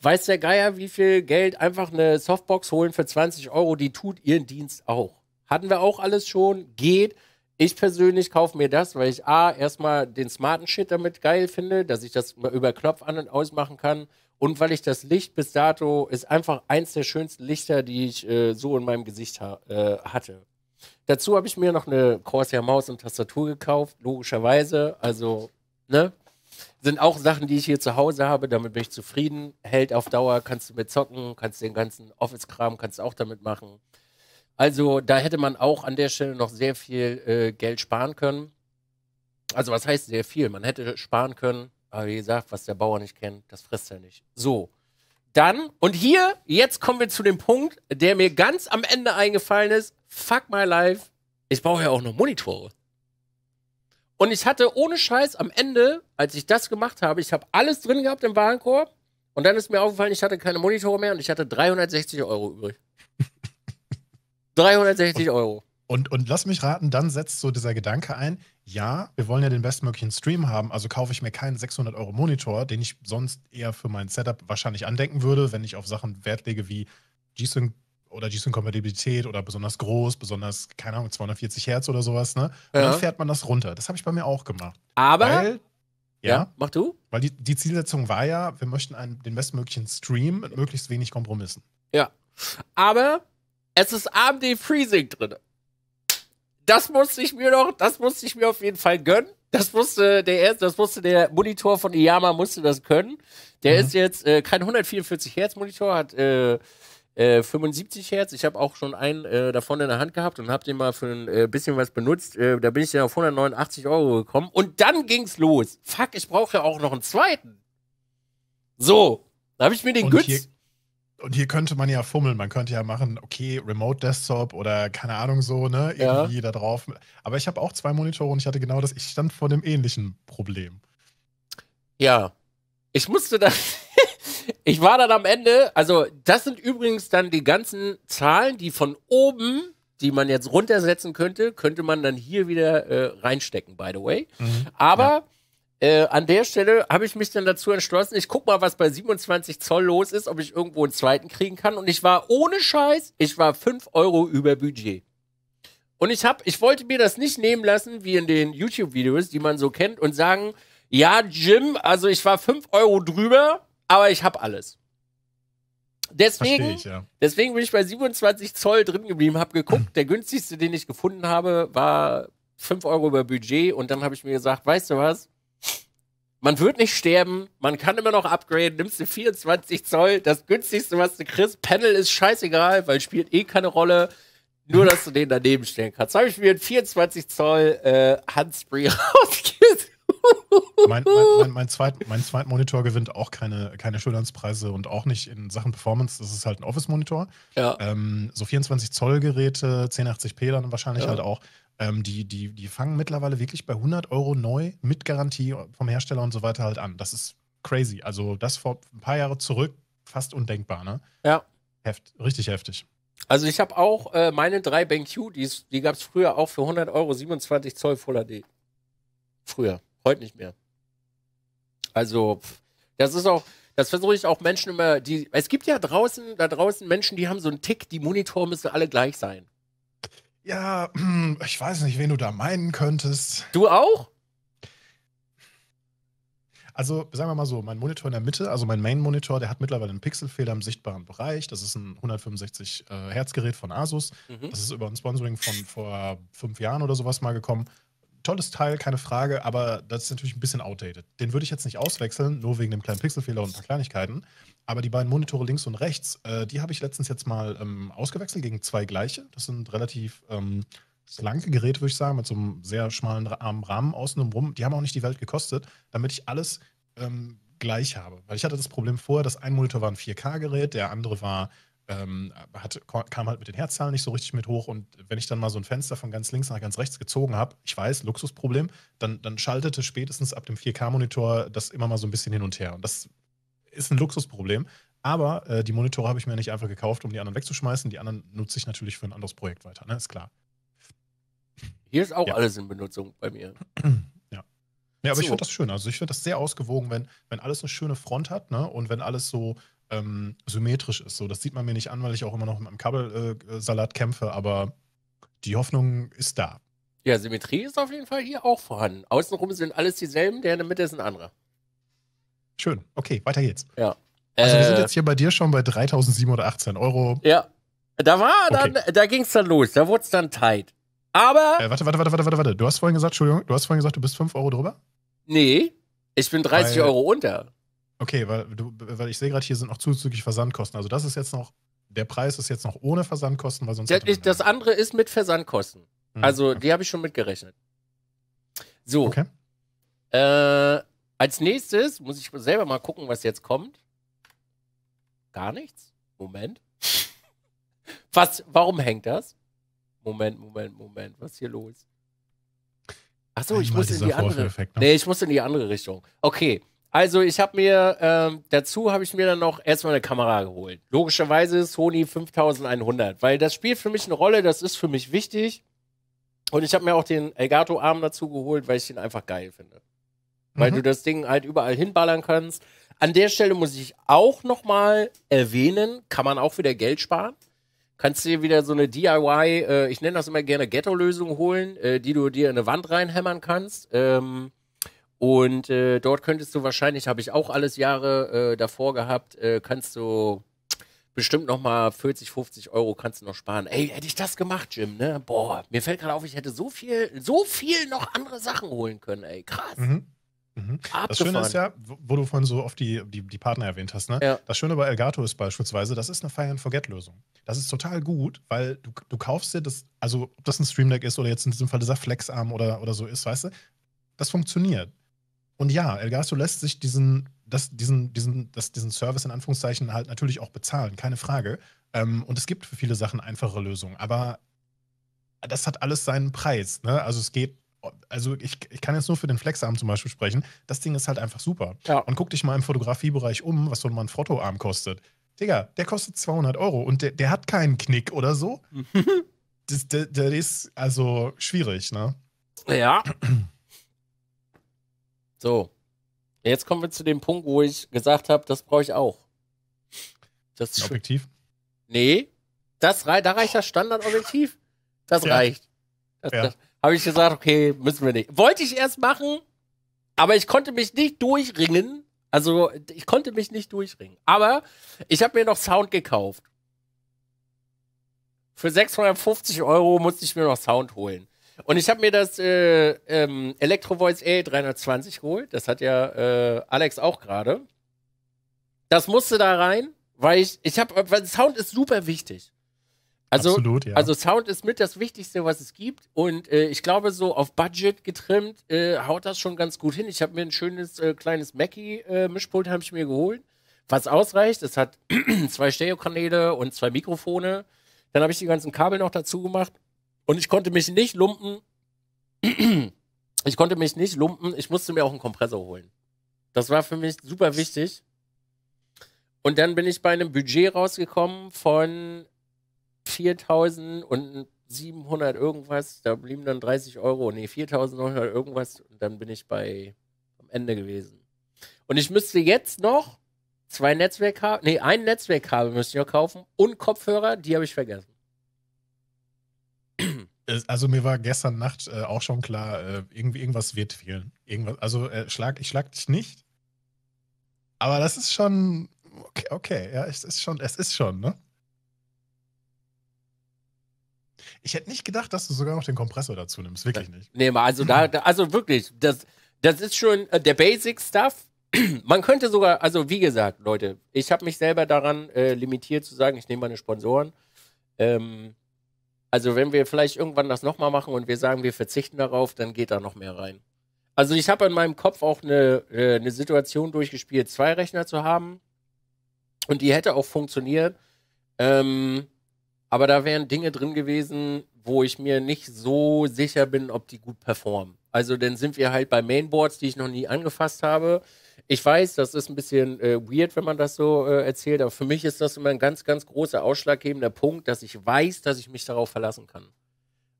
weiß der Geier wie viel Geld einfach eine Softbox holen für 20 Euro. Die tut ihren Dienst auch. Hatten wir auch alles schon. Geht ich persönlich kaufe mir das, weil ich A, erstmal den smarten Shit damit geil finde, dass ich das über Knopf an- und ausmachen kann. Und weil ich das Licht bis dato ist einfach eins der schönsten Lichter, die ich äh, so in meinem Gesicht ha äh, hatte. Dazu habe ich mir noch eine Corsair Maus und Tastatur gekauft, logischerweise. Also, ne? Sind auch Sachen, die ich hier zu Hause habe, damit bin ich zufrieden. Hält auf Dauer, kannst du mit zocken, kannst den ganzen Office-Kram, kannst auch damit machen. Also da hätte man auch an der Stelle noch sehr viel äh, Geld sparen können. Also was heißt sehr viel? Man hätte sparen können, aber wie gesagt, was der Bauer nicht kennt, das frisst er nicht. So. Dann, und hier, jetzt kommen wir zu dem Punkt, der mir ganz am Ende eingefallen ist. Fuck my life. Ich brauche ja auch noch Monitore. Und ich hatte ohne Scheiß am Ende, als ich das gemacht habe, ich habe alles drin gehabt im Warenkorb. Und dann ist mir aufgefallen, ich hatte keine Monitore mehr und ich hatte 360 Euro übrig. 360 Euro. Und, und lass mich raten, dann setzt so dieser Gedanke ein, ja, wir wollen ja den bestmöglichen Stream haben, also kaufe ich mir keinen 600 Euro Monitor, den ich sonst eher für mein Setup wahrscheinlich andenken würde, wenn ich auf Sachen Wert lege wie G-Sync oder G-Sync-Kompatibilität oder besonders groß, besonders, keine Ahnung, 240 Hertz oder sowas, ne? Und ja. dann fährt man das runter. Das habe ich bei mir auch gemacht. Aber. Weil, ja, ja, mach du. Weil die, die Zielsetzung war ja, wir möchten einen, den bestmöglichen Stream mit möglichst wenig Kompromissen. Ja. Aber es ist AMD Freezing drin. Das musste ich mir noch, das musste ich mir auf jeden Fall gönnen. Das musste der, das musste der Monitor von Iyama musste das können. Der mhm. ist jetzt äh, kein 144 Hertz Monitor, hat äh, äh, 75 Hertz. Ich habe auch schon einen äh, davon in der Hand gehabt und habe den mal für ein äh, bisschen was benutzt. Äh, da bin ich dann auf 189 Euro gekommen. Und dann ging's los. Fuck, ich brauche ja auch noch einen zweiten. So, da habe ich mir den Gütz und hier könnte man ja fummeln. Man könnte ja machen, okay, Remote Desktop oder keine Ahnung so, ne? Irgendwie ja. da drauf. Aber ich habe auch zwei Monitore und ich hatte genau das. Ich stand vor dem ähnlichen Problem. Ja. Ich musste dann. *laughs* ich war dann am Ende. Also, das sind übrigens dann die ganzen Zahlen, die von oben die man jetzt runtersetzen könnte, könnte man dann hier wieder äh, reinstecken, by the way. Mhm, Aber ja. Äh, an der Stelle habe ich mich dann dazu entschlossen, ich gucke mal, was bei 27 Zoll los ist, ob ich irgendwo einen zweiten kriegen kann. Und ich war ohne Scheiß, ich war 5 Euro über Budget. Und ich hab, ich wollte mir das nicht nehmen lassen, wie in den YouTube-Videos, die man so kennt, und sagen, ja, Jim, also ich war 5 Euro drüber, aber ich habe alles. Deswegen, ich, ja. deswegen bin ich bei 27 Zoll drin geblieben, habe geguckt, der günstigste, den ich gefunden habe, war 5 Euro über Budget und dann habe ich mir gesagt, weißt du was, man wird nicht sterben, man kann immer noch upgraden, nimmst du 24 Zoll, das günstigste, was du kriegst. Panel ist scheißegal, weil spielt eh keine Rolle. Nur, dass du den daneben stellen kannst. Zum Beispiel ein 24 Zoll äh, Handspray *laughs* rausgesucht. mein, mein, mein, mein, Zweit, mein gewinnt auch keine, keine Schulternspreise und auch nicht in Sachen Performance. Das ist halt ein Office-Monitor. Ja. Ähm, so 24 Zoll Geräte, 1080p dann wahrscheinlich ja. halt auch. Ähm, die, die, die fangen mittlerweile wirklich bei 100 Euro neu mit Garantie vom Hersteller und so weiter halt an. Das ist crazy. Also das vor ein paar Jahre zurück fast undenkbar, ne? Ja. Heft, richtig heftig. Also ich habe auch äh, meine drei BenQ, die, die gab es früher auch für 100 Euro 27 Zoll Full HD. Früher, heute nicht mehr. Also das ist auch, das versuche ich auch Menschen immer, die, es gibt ja draußen, da draußen Menschen, die haben so einen Tick, die Monitor müssen alle gleich sein. Ja, hm, ich weiß nicht, wen du da meinen könntest. Du auch? Also, sagen wir mal so, mein Monitor in der Mitte, also mein Main-Monitor, der hat mittlerweile einen Pixelfehler im sichtbaren Bereich. Das ist ein 165 äh, Hertz-Gerät von Asus. Mhm. Das ist über ein Sponsoring von vor fünf Jahren oder sowas mal gekommen. Tolles Teil, keine Frage, aber das ist natürlich ein bisschen outdated. Den würde ich jetzt nicht auswechseln, nur wegen dem kleinen Pixelfehler und ein paar Kleinigkeiten. Aber die beiden Monitore links und rechts, äh, die habe ich letztens jetzt mal ähm, ausgewechselt gegen zwei gleiche. Das sind relativ ähm, slanke Geräte, würde ich sagen, mit so einem sehr schmalen Rahmen außen und rum. Die haben auch nicht die Welt gekostet, damit ich alles ähm, gleich habe. Weil ich hatte das Problem vorher, dass ein Monitor war ein 4K-Gerät, der andere war ähm, hatte, kam halt mit den Herzzahlen nicht so richtig mit hoch. Und wenn ich dann mal so ein Fenster von ganz links nach ganz rechts gezogen habe, ich weiß, Luxusproblem, dann, dann schaltete spätestens ab dem 4K-Monitor das immer mal so ein bisschen hin und her. Und das ist ein Luxusproblem. Aber äh, die Monitore habe ich mir nicht einfach gekauft, um die anderen wegzuschmeißen. Die anderen nutze ich natürlich für ein anderes Projekt weiter, ne? Ist klar. Hier ist auch ja. alles in Benutzung bei mir. *clears throat* Ja. Ja, aber so. ich finde das schön. Also ich finde das sehr ausgewogen, wenn, wenn alles eine schöne Front hat, ne? Und wenn alles so ähm, symmetrisch ist. So, das sieht man mir nicht an, weil ich auch immer noch mit meinem Kabelsalat äh, kämpfe, aber die Hoffnung ist da. Ja, Symmetrie ist auf jeden Fall hier auch vorhanden. Außenrum sind alles dieselben, der in der Mitte ist ein anderer. Schön. Okay, weiter geht's. Ja. Also, wir sind äh. jetzt hier bei dir schon bei 3718 Euro. Ja. Da war dann, okay. da ging's dann los. Da wurde dann tight. Aber. Äh, warte, warte, warte, warte, warte. Du hast vorhin gesagt, Entschuldigung, du hast vorhin gesagt, du bist 5 Euro drüber? Nee. Ich bin 30 weil, Euro unter. Okay, weil, du, weil ich sehe gerade, hier sind noch zuzüglich Versandkosten. Also das ist jetzt noch, der Preis ist jetzt noch ohne Versandkosten, weil sonst. Der, ich, das andere ist mit Versandkosten. Hm, also okay. die habe ich schon mitgerechnet. So. Okay. Äh, als nächstes muss ich selber mal gucken, was jetzt kommt. Gar nichts. Moment. *laughs* Was, warum hängt das? Moment, Moment, Moment. Was ist hier los? Achso, ich muss in die andere. Richtung. Ne? Nee, ich muss in die andere Richtung. Okay. Also ich habe mir, ähm, dazu habe ich mir dann noch erstmal eine Kamera geholt. Logischerweise Sony 5100, weil das spielt für mich eine Rolle, das ist für mich wichtig. Und ich habe mir auch den Elgato-Arm dazu geholt, weil ich den einfach geil finde weil mhm. du das Ding halt überall hinballern kannst. An der Stelle muss ich auch nochmal erwähnen, kann man auch wieder Geld sparen. Kannst dir wieder so eine DIY, äh, ich nenne das immer gerne Ghetto-Lösung holen, äh, die du dir in eine Wand reinhämmern kannst. Ähm, und äh, dort könntest du wahrscheinlich, habe ich auch alles Jahre äh, davor gehabt, äh, kannst du bestimmt noch mal 40, 50 Euro kannst du noch sparen. Ey, hätte ich das gemacht, Jim, ne? Boah, mir fällt gerade auf, ich hätte so viel, so viel noch andere Sachen holen können, ey. Krass. Mhm. Mhm. Das Schöne ist ja, wo du vorhin so oft die, die, die Partner erwähnt hast, ne? Ja. das Schöne bei Elgato ist beispielsweise, das ist eine Fire-and-Forget-Lösung. Das ist total gut, weil du, du kaufst dir das, also ob das ein Stream Deck ist oder jetzt in diesem Fall dieser Flexarm oder, oder so ist, weißt du, das funktioniert. Und ja, Elgato lässt sich diesen, das, diesen, diesen, das, diesen Service in Anführungszeichen halt natürlich auch bezahlen, keine Frage. Ähm, und es gibt für viele Sachen einfache Lösungen, aber das hat alles seinen Preis. Ne? Also es geht also ich, ich kann jetzt nur für den Flexarm zum Beispiel sprechen. Das Ding ist halt einfach super. Ja. Und guck dich mal im Fotografiebereich um, was so ein Frotoarm kostet. Digga, der kostet 200 Euro und der, der hat keinen Knick oder so. *laughs* das, der, der ist also schwierig, ne? Ja. so. Jetzt kommen wir zu dem Punkt, wo ich gesagt habe, das brauche ich auch. Das ist Objektiv? Nee. Das rei da reicht das Standardobjektiv. Das ja. reicht. Das, ja. das, habe ich gesagt, okay, müssen wir nicht. Wollte ich erst machen, aber ich konnte mich nicht durchringen. Also ich konnte mich nicht durchringen. Aber ich habe mir noch Sound gekauft. Für 650 Euro musste ich mir noch Sound holen. Und ich habe mir das äh, ähm, Electro Voice A320 geholt. Das hat ja äh, Alex auch gerade. Das musste da rein, weil ich, ich habe, weil Sound ist super wichtig. Also, Absolut, ja. also Sound ist mit das Wichtigste, was es gibt. Und äh, ich glaube, so auf Budget getrimmt äh, haut das schon ganz gut hin. Ich habe mir ein schönes äh, kleines Mackie-Mischpult äh, habe geholt, was ausreicht. Es hat *clears throat* zwei Stereokanäle und zwei Mikrofone. Dann habe ich die ganzen Kabel noch dazu gemacht und ich konnte mich nicht lumpen. *clears throat* ich konnte mich nicht lumpen. Ich musste mir auch einen Kompressor holen. Das war für mich super wichtig. Und dann bin ich bei einem Budget rausgekommen von 4000 und 700 irgendwas, da blieben dann 30 Euro, nee, 4900 irgendwas und dann bin ich bei am Ende gewesen. Und ich müsste jetzt noch zwei Netzwerkkabel, nee, ein Netzwerkkabel müsste ich noch kaufen und Kopfhörer, die habe ich vergessen. Also mir war gestern Nacht äh, auch schon klar, äh, irgendwie irgendwas wird fehlen. Irgendwas, also äh, schlag, ich schlag dich nicht. Aber das ist schon okay, okay ja, es ist schon, es ist schon, ne? Ich hätte nicht gedacht, dass du sogar noch den Kompressor dazu nimmst. Wirklich nicht. Nee, also da, also wirklich, das, das ist schon äh, der Basic Stuff. *clears throat* Man könnte sogar, also wie gesagt, Leute, ich habe mich selber daran äh, limitiert zu sagen, ich nehme meine Sponsoren. Ähm, also wenn wir vielleicht irgendwann das nochmal machen und wir sagen, wir verzichten darauf, dann geht da noch mehr rein. Also ich habe in meinem Kopf auch eine, äh, eine Situation durchgespielt, zwei Rechner zu haben. Und die hätte auch funktioniert. Ähm, aber da wären Dinge drin gewesen, wo ich mir nicht so sicher bin, ob die gut performen. Also dann sind wir halt bei Mainboards, die ich noch nie angefasst habe. Ich weiß, das ist ein bisschen äh, weird, wenn man das so äh, erzählt, aber für mich ist das immer ein ganz, ganz großer ausschlaggebender Punkt, dass ich weiß, dass ich mich darauf verlassen kann.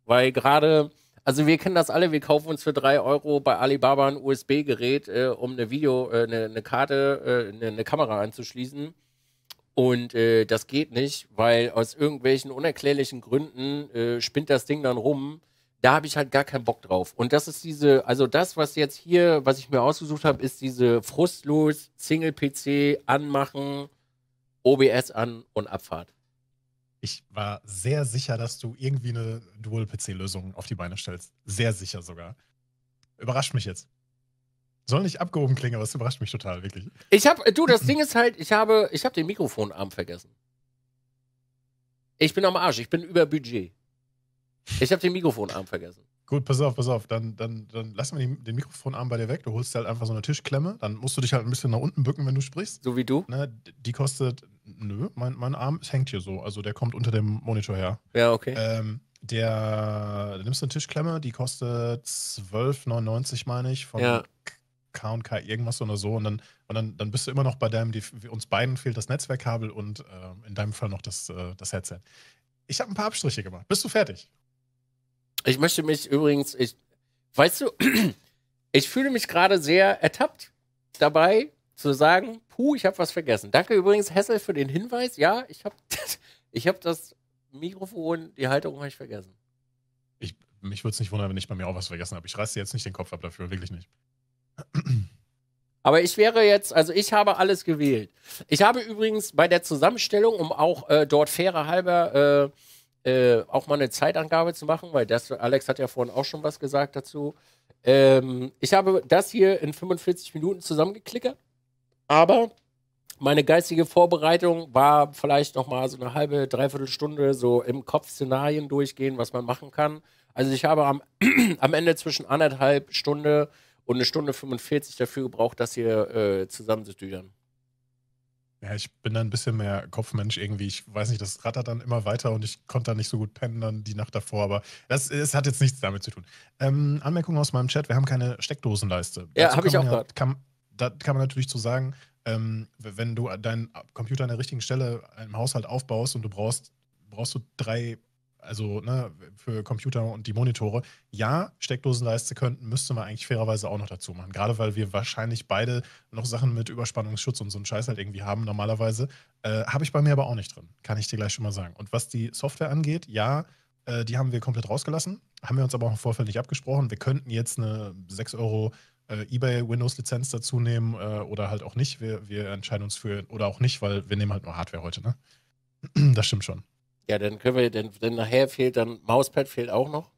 Weil gerade, also wir kennen das alle, wir kaufen uns für drei Euro bei Alibaba ein USB-Gerät, äh, um eine Video, äh, eine, eine, Karte, äh, eine, eine Kamera anzuschließen und äh, das geht nicht, weil aus irgendwelchen unerklärlichen Gründen äh, spinnt das Ding dann rum. Da habe ich halt gar keinen Bock drauf. Und das ist diese, also das, was jetzt hier, was ich mir ausgesucht habe, ist diese frustlos Single-PC anmachen, OBS an und Abfahrt. Ich war sehr sicher, dass du irgendwie eine Dual-PC-Lösung auf die Beine stellst. Sehr sicher sogar. Überrascht mich jetzt. Soll nicht abgehoben klingen, aber es überrascht mich total, wirklich. Ich habe, äh, du, das *clears throat* Ding ist halt, ich habe, ich habe den Mikrofonarm vergessen. Ich bin am Arsch, ich bin über Budget. Ich habe den Mikrofonarm vergessen. Gut, pass auf, pass auf. Dann, dann, dann lass mal den Mikrofonarm bei dir weg. Du holst dir halt einfach so eine Tischklemme. Dann musst du dich halt ein bisschen nach unten bücken, wenn du sprichst. So wie du? Ne, die kostet. Nö, mein, mein Arm hängt hier so. Also der kommt unter dem Monitor her. Ja, okay. Ähm, der. Da nimmst du eine Tischklemme, die kostet 12,99, meine ich, von ja. K&K irgendwas oder so und dann, und dann, dann bist du immer noch bei deinem, die, uns beiden fehlt das Netzwerkkabel und äh, in deinem Fall noch das, äh, das Headset. Ich habe ein paar Abstriche gemacht. Bist du fertig? Ich möchte mich übrigens, ich, weißt du, *clears throat* ich fühle mich gerade sehr ertappt dabei zu sagen, puh, ich habe was vergessen. Danke übrigens, Hessel, für den Hinweis. Ja, ich habe *laughs* ich hab das Mikrofon, die Halterung habe ich vergessen. Ich, mich würde es nicht wundern, wenn ich bei mir auch was vergessen habe. Ich reiße jetzt nicht den Kopf ab dafür, wirklich nicht. Aber ich wäre jetzt, also ich habe alles gewählt. Ich habe übrigens bei der Zusammenstellung, um auch äh, dort faire halber äh, äh, auch mal eine Zeitangabe zu machen, weil das, Alex hat ja vorhin auch schon was gesagt dazu. Ähm, ich habe das hier in 45 Minuten zusammengeklickert, aber meine geistige Vorbereitung war vielleicht noch mal so eine halbe, dreiviertel Stunde so im Kopf Szenarien durchgehen, was man machen kann. Also ich habe am, *clears throat* am Ende zwischen anderthalb Stunde und eine Stunde 45 dafür gebraucht, das hier äh, zusammenzudüdern. Ja, ich bin da ein bisschen mehr Kopfmensch irgendwie. Ich weiß nicht, das rattert dann immer weiter und ich konnte da nicht so gut pennen dann die Nacht davor, aber das, das hat jetzt nichts damit zu tun. Ähm, Anmerkung aus meinem Chat, wir haben keine Steckdosenleiste. Ja, habe ich auch ja, gerade. da kann man natürlich zu sagen, ähm, wenn du deinen Computer an der richtigen Stelle im Haushalt aufbaust und du brauchst, brauchst du drei also ne, für Computer und die Monitore. Ja, Steckdosenleiste könnten, müsste man eigentlich fairerweise auch noch dazu machen. Gerade weil wir wahrscheinlich beide noch Sachen mit Überspannungsschutz und so einen Scheiß halt irgendwie haben normalerweise. Äh, Habe ich bei mir aber auch nicht drin, kann ich dir gleich schon mal sagen. Und was die Software angeht, ja, äh, die haben wir komplett rausgelassen, haben wir uns aber auch im Vorfeld nicht abgesprochen. Wir könnten jetzt eine 6 Euro äh, eBay Windows Lizenz dazu nehmen äh, oder halt auch nicht. Wir, wir entscheiden uns für oder auch nicht, weil wir nehmen halt nur Hardware heute. Ne? *clears throat* Das stimmt schon. Ja, dann können wir, denn, denn nachher fehlt dann, Mauspad fehlt auch noch.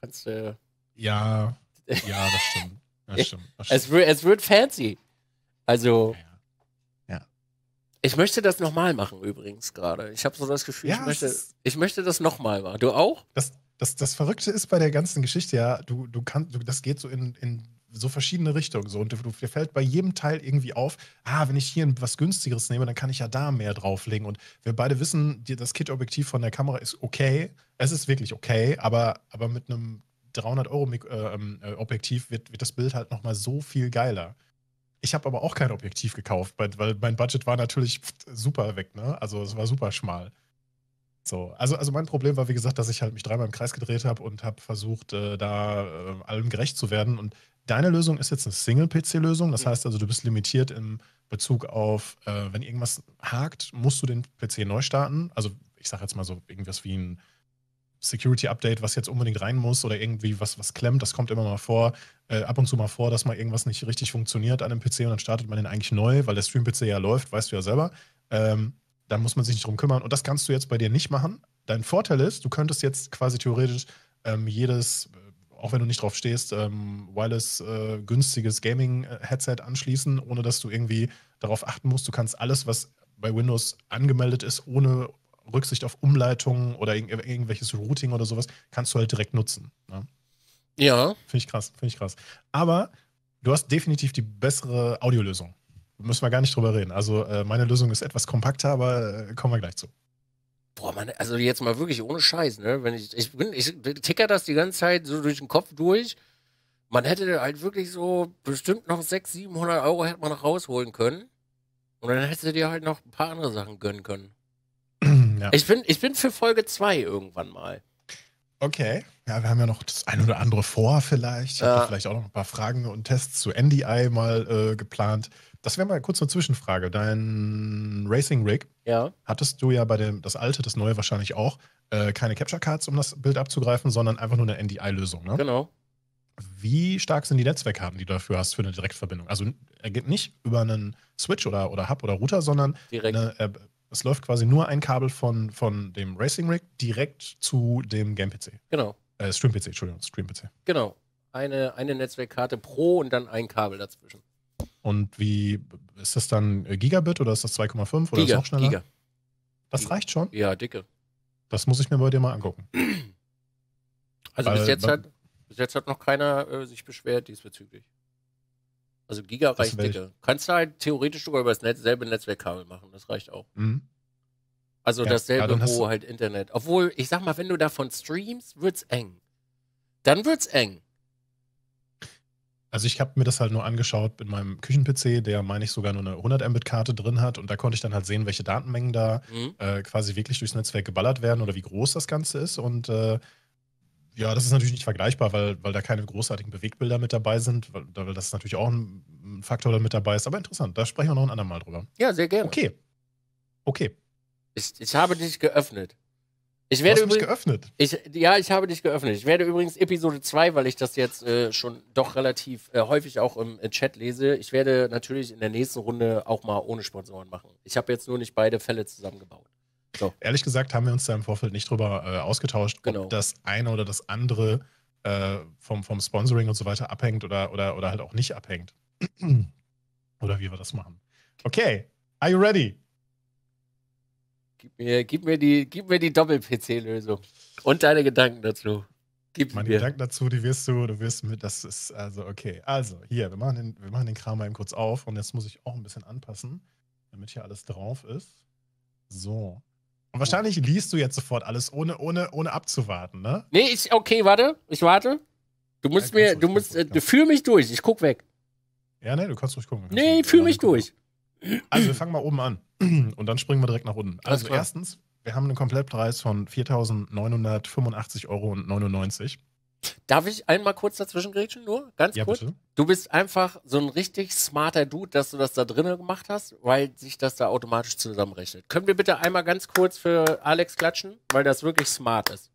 Kannst du. Äh ja, ja, das stimmt. Das *laughs* stimmt, das stimmt. Es, wird, es wird fancy. Also. Ja, ja. ja. Ich möchte das nochmal machen, übrigens, gerade. Ich habe so das Gefühl, ja, ich, möchte, ich möchte das nochmal machen. Du auch? Das, das, das Verrückte ist bei der ganzen Geschichte ja, du, du kannst, du, das geht so in, in so verschiedene Richtungen. So. Und dir fällt bei jedem Teil irgendwie auf, ah, wenn ich hier was günstigeres nehme, dann kann ich ja da mehr drauflegen. Und wir beide wissen, das Kit-Objektiv von der Kamera ist okay. Es ist wirklich okay, aber, aber mit einem 300-Euro-Objektiv äh, ähm, äh, wird, wird das Bild halt nochmal so viel geiler. Ich habe aber auch kein Objektiv gekauft, weil mein Budget war natürlich super weg, ne? Also es war super schmal. So, also, also mein Problem war, wie gesagt, dass ich halt mich dreimal im Kreis gedreht habe und habe versucht, äh, da äh, allem gerecht zu werden. Und Deine Lösung ist jetzt eine Single-PC-Lösung. Das mhm. heißt also, du bist limitiert im Bezug auf, äh, wenn irgendwas hakt, musst du den PC neu starten. Also ich sage jetzt mal so irgendwas wie ein Security-Update, was jetzt unbedingt rein muss oder irgendwie was, was klemmt. Das kommt immer mal vor, äh, ab und zu mal vor, dass mal irgendwas nicht richtig funktioniert an einem PC und dann startet man den eigentlich neu, weil der Stream-PC ja läuft, weißt du ja selber. Ähm, dann muss man sich nicht drum kümmern. Und das kannst du jetzt bei dir nicht machen. Dein Vorteil ist, du könntest jetzt quasi theoretisch ähm, jedes auch wenn du nicht drauf stehst, ähm, Wireless äh, günstiges Gaming-Headset äh, anschließen, ohne dass du irgendwie darauf achten musst. Du kannst alles, was bei Windows angemeldet ist, ohne Rücksicht auf Umleitungen oder irg irgendwelches Routing oder sowas, kannst du halt direkt nutzen. Ne? Ja. Finde ich krass, finde ich krass. Aber du hast definitiv die bessere Audiolösung. Müssen wir gar nicht drüber reden. Also äh, meine Lösung ist etwas kompakter, aber äh, kommen wir gleich zu boah, man, also jetzt mal wirklich ohne Scheiß, ne? Wenn ich, ich bin, ich ticker das die ganze Zeit so durch den Kopf durch. Man hätte halt wirklich so bestimmt noch 600, 700 Euro hätte man noch rausholen können. Und dann hättest du dir halt noch ein paar andere Sachen gönnen können. *clears throat* Ja. Ich, bin, ich bin für Folge 2 irgendwann mal. Okay. Ja, wir haben ja noch das ein oder andere vor, vielleicht. Ich ja. habe vielleicht auch noch ein paar Fragen und Tests zu NDI mal äh, geplant. Das wäre mal kurz eine Zwischenfrage. Dein Racing Rig, ja. hattest du ja bei dem, das alte, das neue wahrscheinlich auch, äh, keine Capture Cards, um das Bild abzugreifen, sondern einfach nur eine NDI-Lösung, ne? Genau. Wie stark sind die Netzwerkkarten, die du dafür hast, für eine Direktverbindung? Also er geht nicht über einen Switch oder, oder Hub oder Router, sondern direkt. Eine, äh, es läuft quasi nur ein Kabel von, von dem Racing Rig direkt zu dem Game-PC. Genau. Äh, Stream-PC, Entschuldigung, Stream-PC. Genau. Eine, eine Netzwerkkarte pro und dann ein Kabel dazwischen. Und wie ist das dann äh, Gigabit oder ist das 2,5 oder Giga, ist noch schneller? Giga. Das Giga. reicht schon? Ja, dicke. Das muss ich mir bei dir mal angucken. *clears throat* Also Weil, bis, jetzt hat, bis jetzt hat noch keiner äh, sich beschwert diesbezüglich. Also Giga reicht dicke. Kannst du halt theoretisch sogar über das Netz, selbe Netzwerkkabel machen, das reicht auch. Mhm. Also ja, dasselbe ja, wo halt Internet. Obwohl, ich sag mal, wenn du davon streamst, wird's eng. Dann wird's eng. Also ich habe mir das halt nur angeschaut mit meinem Küchen-PC, der meine ich sogar nur eine 100 Mbit-Karte drin hat und da konnte ich dann halt sehen, welche Datenmengen da mhm. äh, quasi wirklich durchs Netzwerk geballert werden oder wie groß das Ganze ist und äh, ja, das ist natürlich nicht vergleichbar, weil, weil da keine großartigen Bewegbilder mit dabei sind, weil, weil das natürlich auch ein Faktor mit dabei ist. Aber interessant, da sprechen wir noch ein andermal drüber. Ja, sehr gerne. Okay. Okay. Ich, ich habe dich geöffnet. Ich werde du hast übrigens, geöffnet. Ich, ja, ich habe dich geöffnet. Ich werde übrigens Episode 2, weil ich das jetzt äh, schon doch relativ äh, häufig auch im äh, Chat lese, ich werde natürlich in der nächsten Runde auch mal ohne Sponsoren machen. Ich habe jetzt nur nicht beide Fälle zusammengebaut. So. Ehrlich gesagt haben wir uns da im Vorfeld nicht drüber äh, ausgetauscht, genau. ob das eine oder das andere äh, vom, vom Sponsoring und so weiter abhängt oder, oder, oder halt auch nicht abhängt. *clears throat* oder wie wir das machen. Okay, are you ready? Gib mir, gib mir die, gib mir die Doppel-PC-Lösung. Und deine Gedanken dazu. Gib Meine mir. Gedanken dazu, die wirst du, du wirst mit, das ist, also okay. Also, hier, wir machen den, wir machen den Kram mal eben kurz auf und jetzt muss ich auch ein bisschen anpassen, damit hier alles drauf ist. So. Und wahrscheinlich liest du jetzt sofort alles, ohne, ohne, ohne abzuwarten, ne? Nee, ich, okay, warte, ich warte. Du musst ja, mir, du musst, äh, führ mich durch, ich guck weg. Ja, ne, du kannst ruhig gucken. Nee, führ mich durch. Also wir fangen mal oben an *clears throat* und dann springen wir direkt nach unten. Also erstens, wir haben einen Komplettpreis von 4.985,99 Euro. Darf ich einmal kurz dazwischen grätschen, nur ganz ja, kurz? Bitte. Du bist einfach so ein richtig smarter Dude, dass du das da drinnen gemacht hast, weil sich das da automatisch zusammenrechnet. Können wir bitte einmal ganz kurz für Alex klatschen, weil das wirklich smart ist.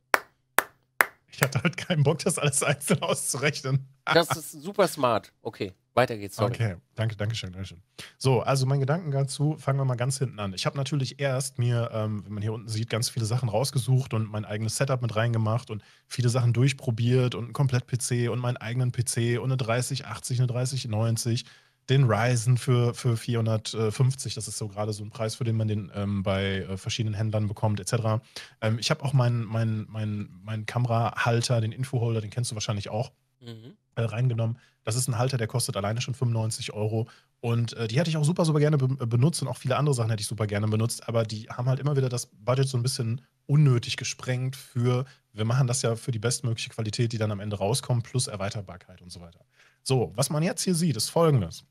Ich hatte halt keinen Bock, das alles einzeln auszurechnen. das ist super smart. Okay, weiter geht's. Sorry. Okay, danke, danke schön, danke schön. So, also mein Gedankengang dazu, fangen wir mal ganz hinten an. Ich habe natürlich erst mir, ähm, wenn man hier unten sieht, ganz viele Sachen rausgesucht und mein eigenes Setup mit reingemacht und viele Sachen durchprobiert und ein Komplett-PC und meinen eigenen PC und eine 3080, eine 3090 den Ryzen für, für 450. Das ist so gerade so ein Preis, für den man den ähm, bei äh, verschiedenen Händlern bekommt, etc. Ähm, ich habe auch meinen mein, mein, mein Kamerahalter, den Infoholder, den kennst du wahrscheinlich auch, mhm. äh, reingenommen. Das ist ein Halter, der kostet alleine schon 95 Euro. Und äh, die hätte ich auch super, super gerne be äh, benutzt und auch viele andere Sachen hätte ich super gerne benutzt. Aber die haben halt immer wieder das Budget so ein bisschen unnötig gesprengt für, wir machen das ja für die bestmögliche Qualität, die dann am Ende rauskommt, plus Erweiterbarkeit und so weiter. So, was man jetzt hier sieht, ist folgendes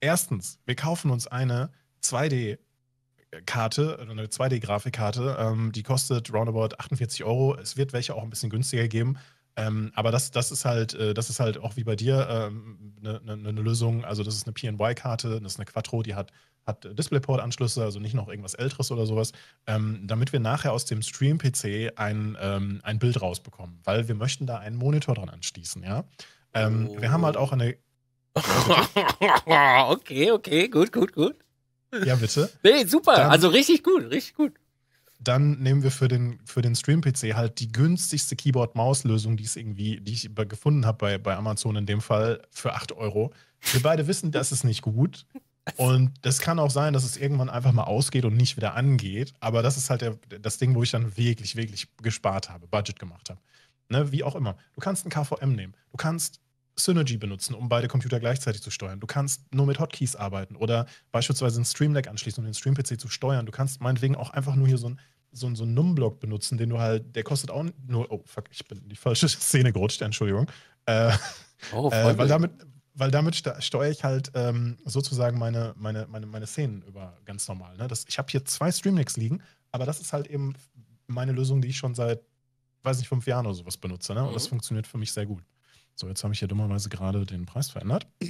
erstens, wir kaufen uns eine 2D Karte, eine 2D-Grafikkarte, ähm, die kostet roundabout 48 Euro. Es wird welche auch ein bisschen günstiger geben. Ähm, aber das, das ist halt, äh, das ist halt auch wie bei dir eine ähm, ne ne, ne, ne Lösung. Also das ist eine PNY-Karte, das ist eine Quattro, die hat, hat DisplayPort-Anschlüsse, also nicht noch irgendwas Älteres oder sowas, ähm, damit wir nachher aus dem Stream-PC ein, ähm, ein Bild rausbekommen, weil wir möchten da einen Monitor dran anschließen, ja. Ähm, oh. Wir haben halt auch eine *laughs* okay, okay, gut, gut, gut. Ja, bitte. Nee, super. Dann, also richtig gut, richtig gut. Dann nehmen wir für den, für den Stream-PC halt die günstigste Keyboard-Maus-Lösung, die es irgendwie, die ich gefunden habe bei, bei Amazon in dem Fall, für 8 Euro. Wir beide wissen, das ist nicht gut. Und das kann auch sein, dass es irgendwann einfach mal ausgeht und nicht wieder angeht. Aber das ist halt der, das Ding, wo ich dann wirklich, wirklich gespart habe, Budget gemacht habe. Ne, wie auch immer. Du kannst ein KVM nehmen. Du kannst Synergy benutzen, um beide Computer gleichzeitig zu steuern. Du kannst nur mit Hotkeys arbeiten oder beispielsweise einen Stream Deck anschließen, um den Stream-PC zu steuern. Du kannst meinetwegen auch einfach nur hier so ein so, einen, so Num-Block benutzen, den du halt, der kostet auch nur, oh fuck, ich bin in die falsche *laughs* Szene gerutscht, Entschuldigung. Äh, oh, äh, weil damit, weil damit steuere ich halt ähm, sozusagen meine, meine, meine, meine Szenen über ganz normal. Ne? Das, ich habe hier zwei Streamlecks liegen, aber das ist halt eben meine Lösung, die ich schon seit, weiß nicht, fünf Jahren oder sowas benutze. Ne? Und mhm. das funktioniert für mich sehr gut. So, jetzt habe ich hier dummerweise gerade den Preis verändert. *clears throat*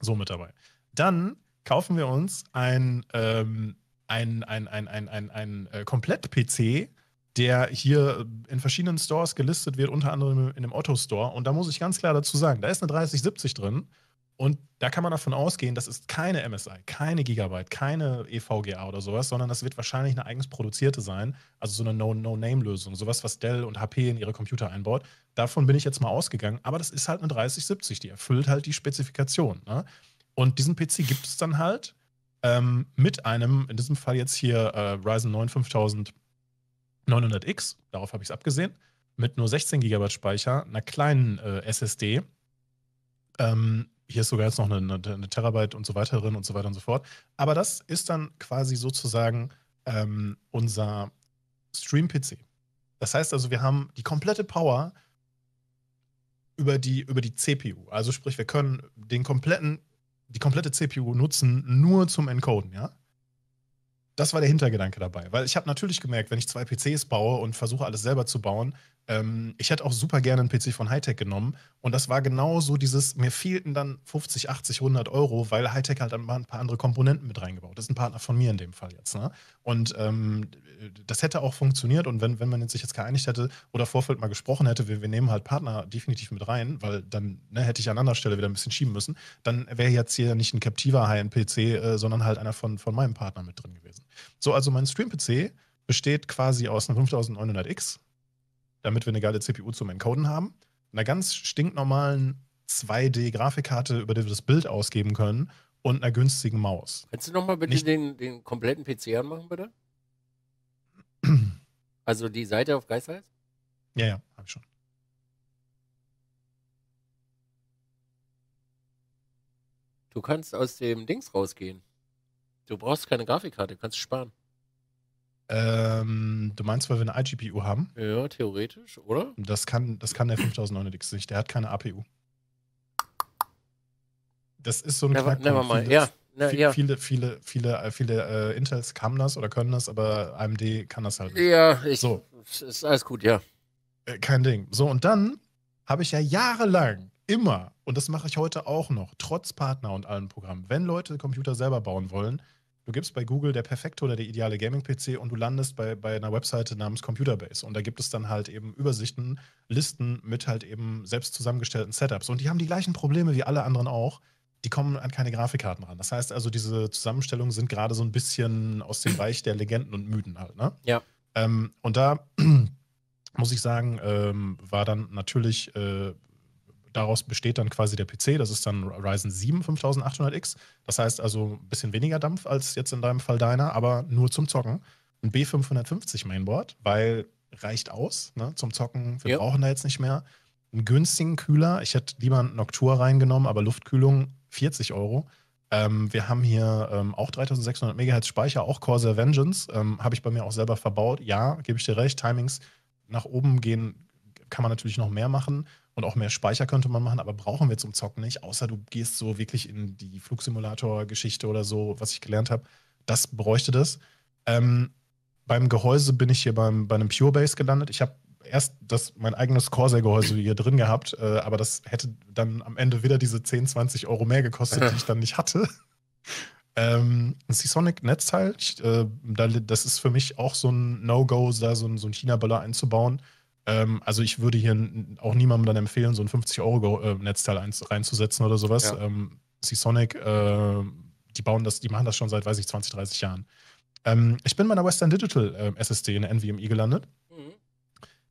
so mit dabei. Dann kaufen wir uns ein, ähm, ein, ein, ein, ein, ein, ein, ein äh, Komplett-PC, der hier in verschiedenen Stores gelistet wird, unter anderem in dem Otto-Store. Und da muss ich ganz klar dazu sagen, da ist eine 3070 drin. Und da kann man davon ausgehen, das ist keine MSI, keine Gigabyte, keine EVGA oder sowas, sondern das wird wahrscheinlich eine eigens produzierte sein, also so eine No-Name-Lösung, sowas, was Dell und HP in ihre Computer einbaut. Davon bin ich jetzt mal ausgegangen, aber das ist halt eine 3070, die erfüllt halt die Spezifikation. Ne? Und diesen PC gibt es dann halt ähm, mit einem, in diesem Fall jetzt hier äh, Ryzen 9 5900X, darauf habe ich es abgesehen, mit nur 16 GB Speicher, einer kleinen äh, SSD. Ähm, hier ist sogar jetzt noch eine, eine, eine, Terabyte und so weiter drin und so weiter und so fort. Aber das ist dann quasi sozusagen ähm, unser Stream-PC. Das heißt also, wir haben die komplette Power über die, über die CPU. Also sprich, wir können den kompletten, die komplette CPU nutzen, nur zum Encoden, ja? Das war der Hintergedanke dabei. Weil ich habe natürlich gemerkt, wenn ich zwei PCs baue und versuche alles selber zu bauen, ähm, ich hätte auch super gerne einen PC von Hightech genommen. Und das war genau so dieses, mir fehlten dann 50, 80, 100 Euro, weil Hightech halt ein paar andere Komponenten mit reingebaut. Das ist ein Partner von mir in dem Fall jetzt. Ne? Und ähm, das hätte auch funktioniert. Und wenn, wenn man sich jetzt geeinigt hätte oder Vorfeld mal gesprochen hätte, wir, wir nehmen halt Partner definitiv mit rein, weil dann ne, hätte ich an anderer Stelle wieder ein bisschen schieben müssen, dann wäre jetzt hier nicht ein Captiva High-End-PC, äh, sondern halt einer von, von meinem Partner mit drin gewesen. So, also mein Stream-PC besteht quasi aus einem 5900X, damit wir eine geile CPU zum Encoden haben. Einer ganz stinknormalen 2D-Grafikkarte, über die wir das Bild ausgeben können und einer günstigen Maus. Kannst du nochmal bitte Nicht den, den kompletten PC anmachen, bitte? *clears throat* also die Seite auf Geisthals? Ja, ja, habe ich schon. Du kannst aus dem Dings rausgehen. Du brauchst keine Grafikkarte, kannst sparen. Ähm, du meinst, weil wir eine IGPU haben? Ja, theoretisch, oder? Das kann, das kann der 5900X nicht. Der hat keine APU. Das ist so ein never, Knackpunkt. Never mind. Ja, na, viele, ja. viele, viele, viele, viele äh, Intels haben das oder können das, aber AMD kann das halt nicht. Ja, ich, so. ist alles gut, ja. Äh, kein Ding. So, und dann habe ich ja jahrelang immer, und das mache ich heute auch noch, trotz Partner und allen Programmen, wenn Leute Computer selber bauen wollen, du gibst bei Google der perfekte oder der ideale Gaming-PC und du landest bei, bei einer Webseite namens Computerbase. Und da gibt es dann halt eben Übersichten, Listen mit halt eben selbst zusammengestellten Setups. Und die haben die gleichen Probleme wie alle anderen auch. Die kommen an keine Grafikkarten ran. Das heißt also, diese Zusammenstellungen sind gerade so ein bisschen aus dem Reich der Legenden und Mythen halt, ne? Ja. Ähm, und da *clears throat* muss ich sagen, ähm, war dann natürlich äh, daraus besteht dann quasi der PC. Das ist dann Ryzen 7 5800X. Das heißt also ein bisschen weniger Dampf als jetzt in deinem Fall deiner, aber nur zum Zocken. Ein B550 Mainboard, weil reicht aus ne, zum Zocken. Wir yep. brauchen da jetzt nicht mehr. Einen günstigen Kühler. Ich hätte lieber einen Noctua reingenommen, aber Luftkühlung 40 Euro. Ähm, wir haben hier ähm, auch 3600 MHz Speicher, auch Corsair Vengeance. Ähm, Habe ich bei mir auch selber verbaut. Ja, gebe ich dir recht. Timings nach oben gehen kann man natürlich noch mehr machen. Und auch mehr Speicher könnte man machen, aber brauchen wir zum Zocken nicht, außer du gehst so wirklich in die Flugsimulator-Geschichte oder so, was ich gelernt habe. Das bräuchte das. Ähm, beim Gehäuse bin ich hier beim, bei einem Pure Base gelandet. Ich habe erst das, mein eigenes Corsair-Gehäuse hier drin gehabt, äh, aber das hätte dann am Ende wieder diese 10, 20 Euro mehr gekostet, die ich dann nicht hatte. *laughs* Ähm, ein Seasonic-Netzteil, äh, da, das ist für mich auch so ein No-Go, da so ein, so ein China-Böller einzubauen. Ähm, also ich würde hier auch niemandem dann empfehlen, so ein 50-Euro-Netzteil äh, reinzusetzen oder sowas. Ja. Ähm, Seasonic, äh, die bauen das, die machen das schon seit, weiß ich, 20, 30 Jahren. Ähm, ich bin bei einer Western Digital äh, SSD in der NVMe gelandet. Mhm.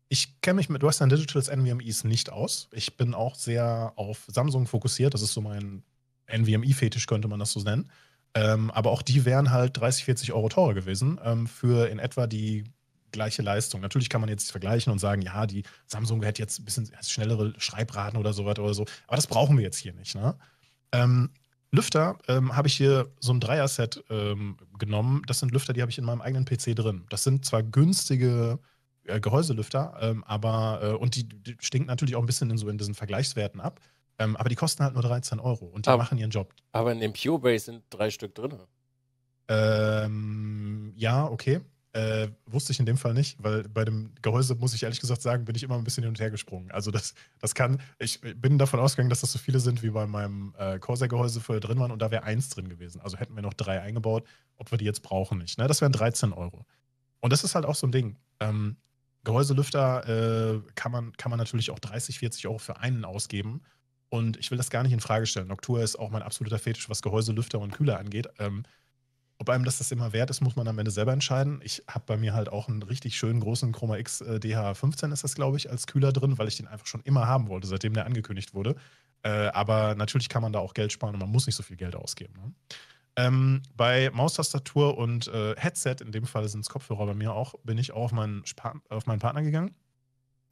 Ich kenne mich mit Western Digitals NVMe's nicht aus. Ich bin auch sehr auf Samsung fokussiert. Das ist so mein NVMe-Fetisch, könnte man das so nennen. Ähm, aber auch die wären halt 30, 40 Euro teurer gewesen ähm, für in etwa die gleiche Leistung. Natürlich kann man jetzt vergleichen und sagen, ja, die Samsung hätte jetzt ein bisschen schnellere Schreibraten oder so weiter oder so. Aber das brauchen wir jetzt hier nicht. Ne? Ähm, Lüfter ähm, habe ich hier so ein Dreier-Set ähm, genommen. Das sind Lüfter, die habe ich in meinem eigenen PC drin. Das sind zwar günstige äh, Gehäuselüfter, ähm, aber äh, und die, die, stinken natürlich auch ein bisschen in so in diesen Vergleichswerten ab. Ähm, aber die kosten halt nur 13 Euro und die aber, machen ihren Job. Aber in dem Pure Cubase sind drei Stück drin. Ähm, ja, okay. Äh, wusste ich in dem Fall nicht, weil bei dem Gehäuse, muss ich ehrlich gesagt sagen, bin ich immer ein bisschen hin und her gesprungen. Also das, das kann, ich bin davon ausgegangen, dass das so viele sind, wie bei meinem äh, Corsair-Gehäuse vorher drin waren und da wäre eins drin gewesen. Also hätten wir noch drei eingebaut, ob wir die jetzt brauchen nicht. Ne? Das wären 13 Euro. Und das ist halt auch so ein Ding. Ähm, Gehäuselüfter äh, kann, man, kann man natürlich auch 30, 40 Euro für einen ausgeben. Und ich will das gar nicht in Frage stellen. Noctua ist auch mein absoluter Fetisch, was Gehäuselüfter und Kühler angeht. Ähm, ob einem das das immer wert ist, muss man am Ende selber entscheiden. Ich habe bei mir halt auch einen richtig schönen großen Chroma X äh, DH15 ist das, glaube ich, als Kühler drin, weil ich den einfach schon immer haben wollte, seitdem der angekündigt wurde. Äh, aber natürlich kann man da auch Geld sparen und man muss nicht so viel Geld ausgeben. Ne? Ähm, bei Maustastatur und äh, Headset, in dem Fall sind es Kopfhörer bei mir auch, bin ich auch auf meinen, Spa auf meinen Partner gegangen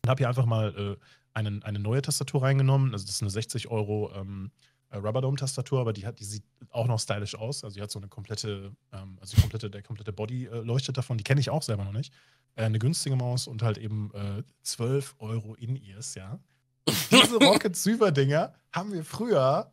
und habe hier einfach mal äh, einen, eine neue Tastatur reingenommen. Also das ist eine 60 Euro ähm, äh, Rubberdome-Tastatur, aber die hat, die sieht auch noch stylisch aus. Also die hat so eine komplette, ähm, also die komplette, der komplette Body äh, leuchtet davon. Die kenne ich auch selber noch nicht. Äh, eine günstige Maus und halt eben äh, 12 Euro In-Ears, ja. Diese *laughs* Rocket Silver-Dinger haben wir früher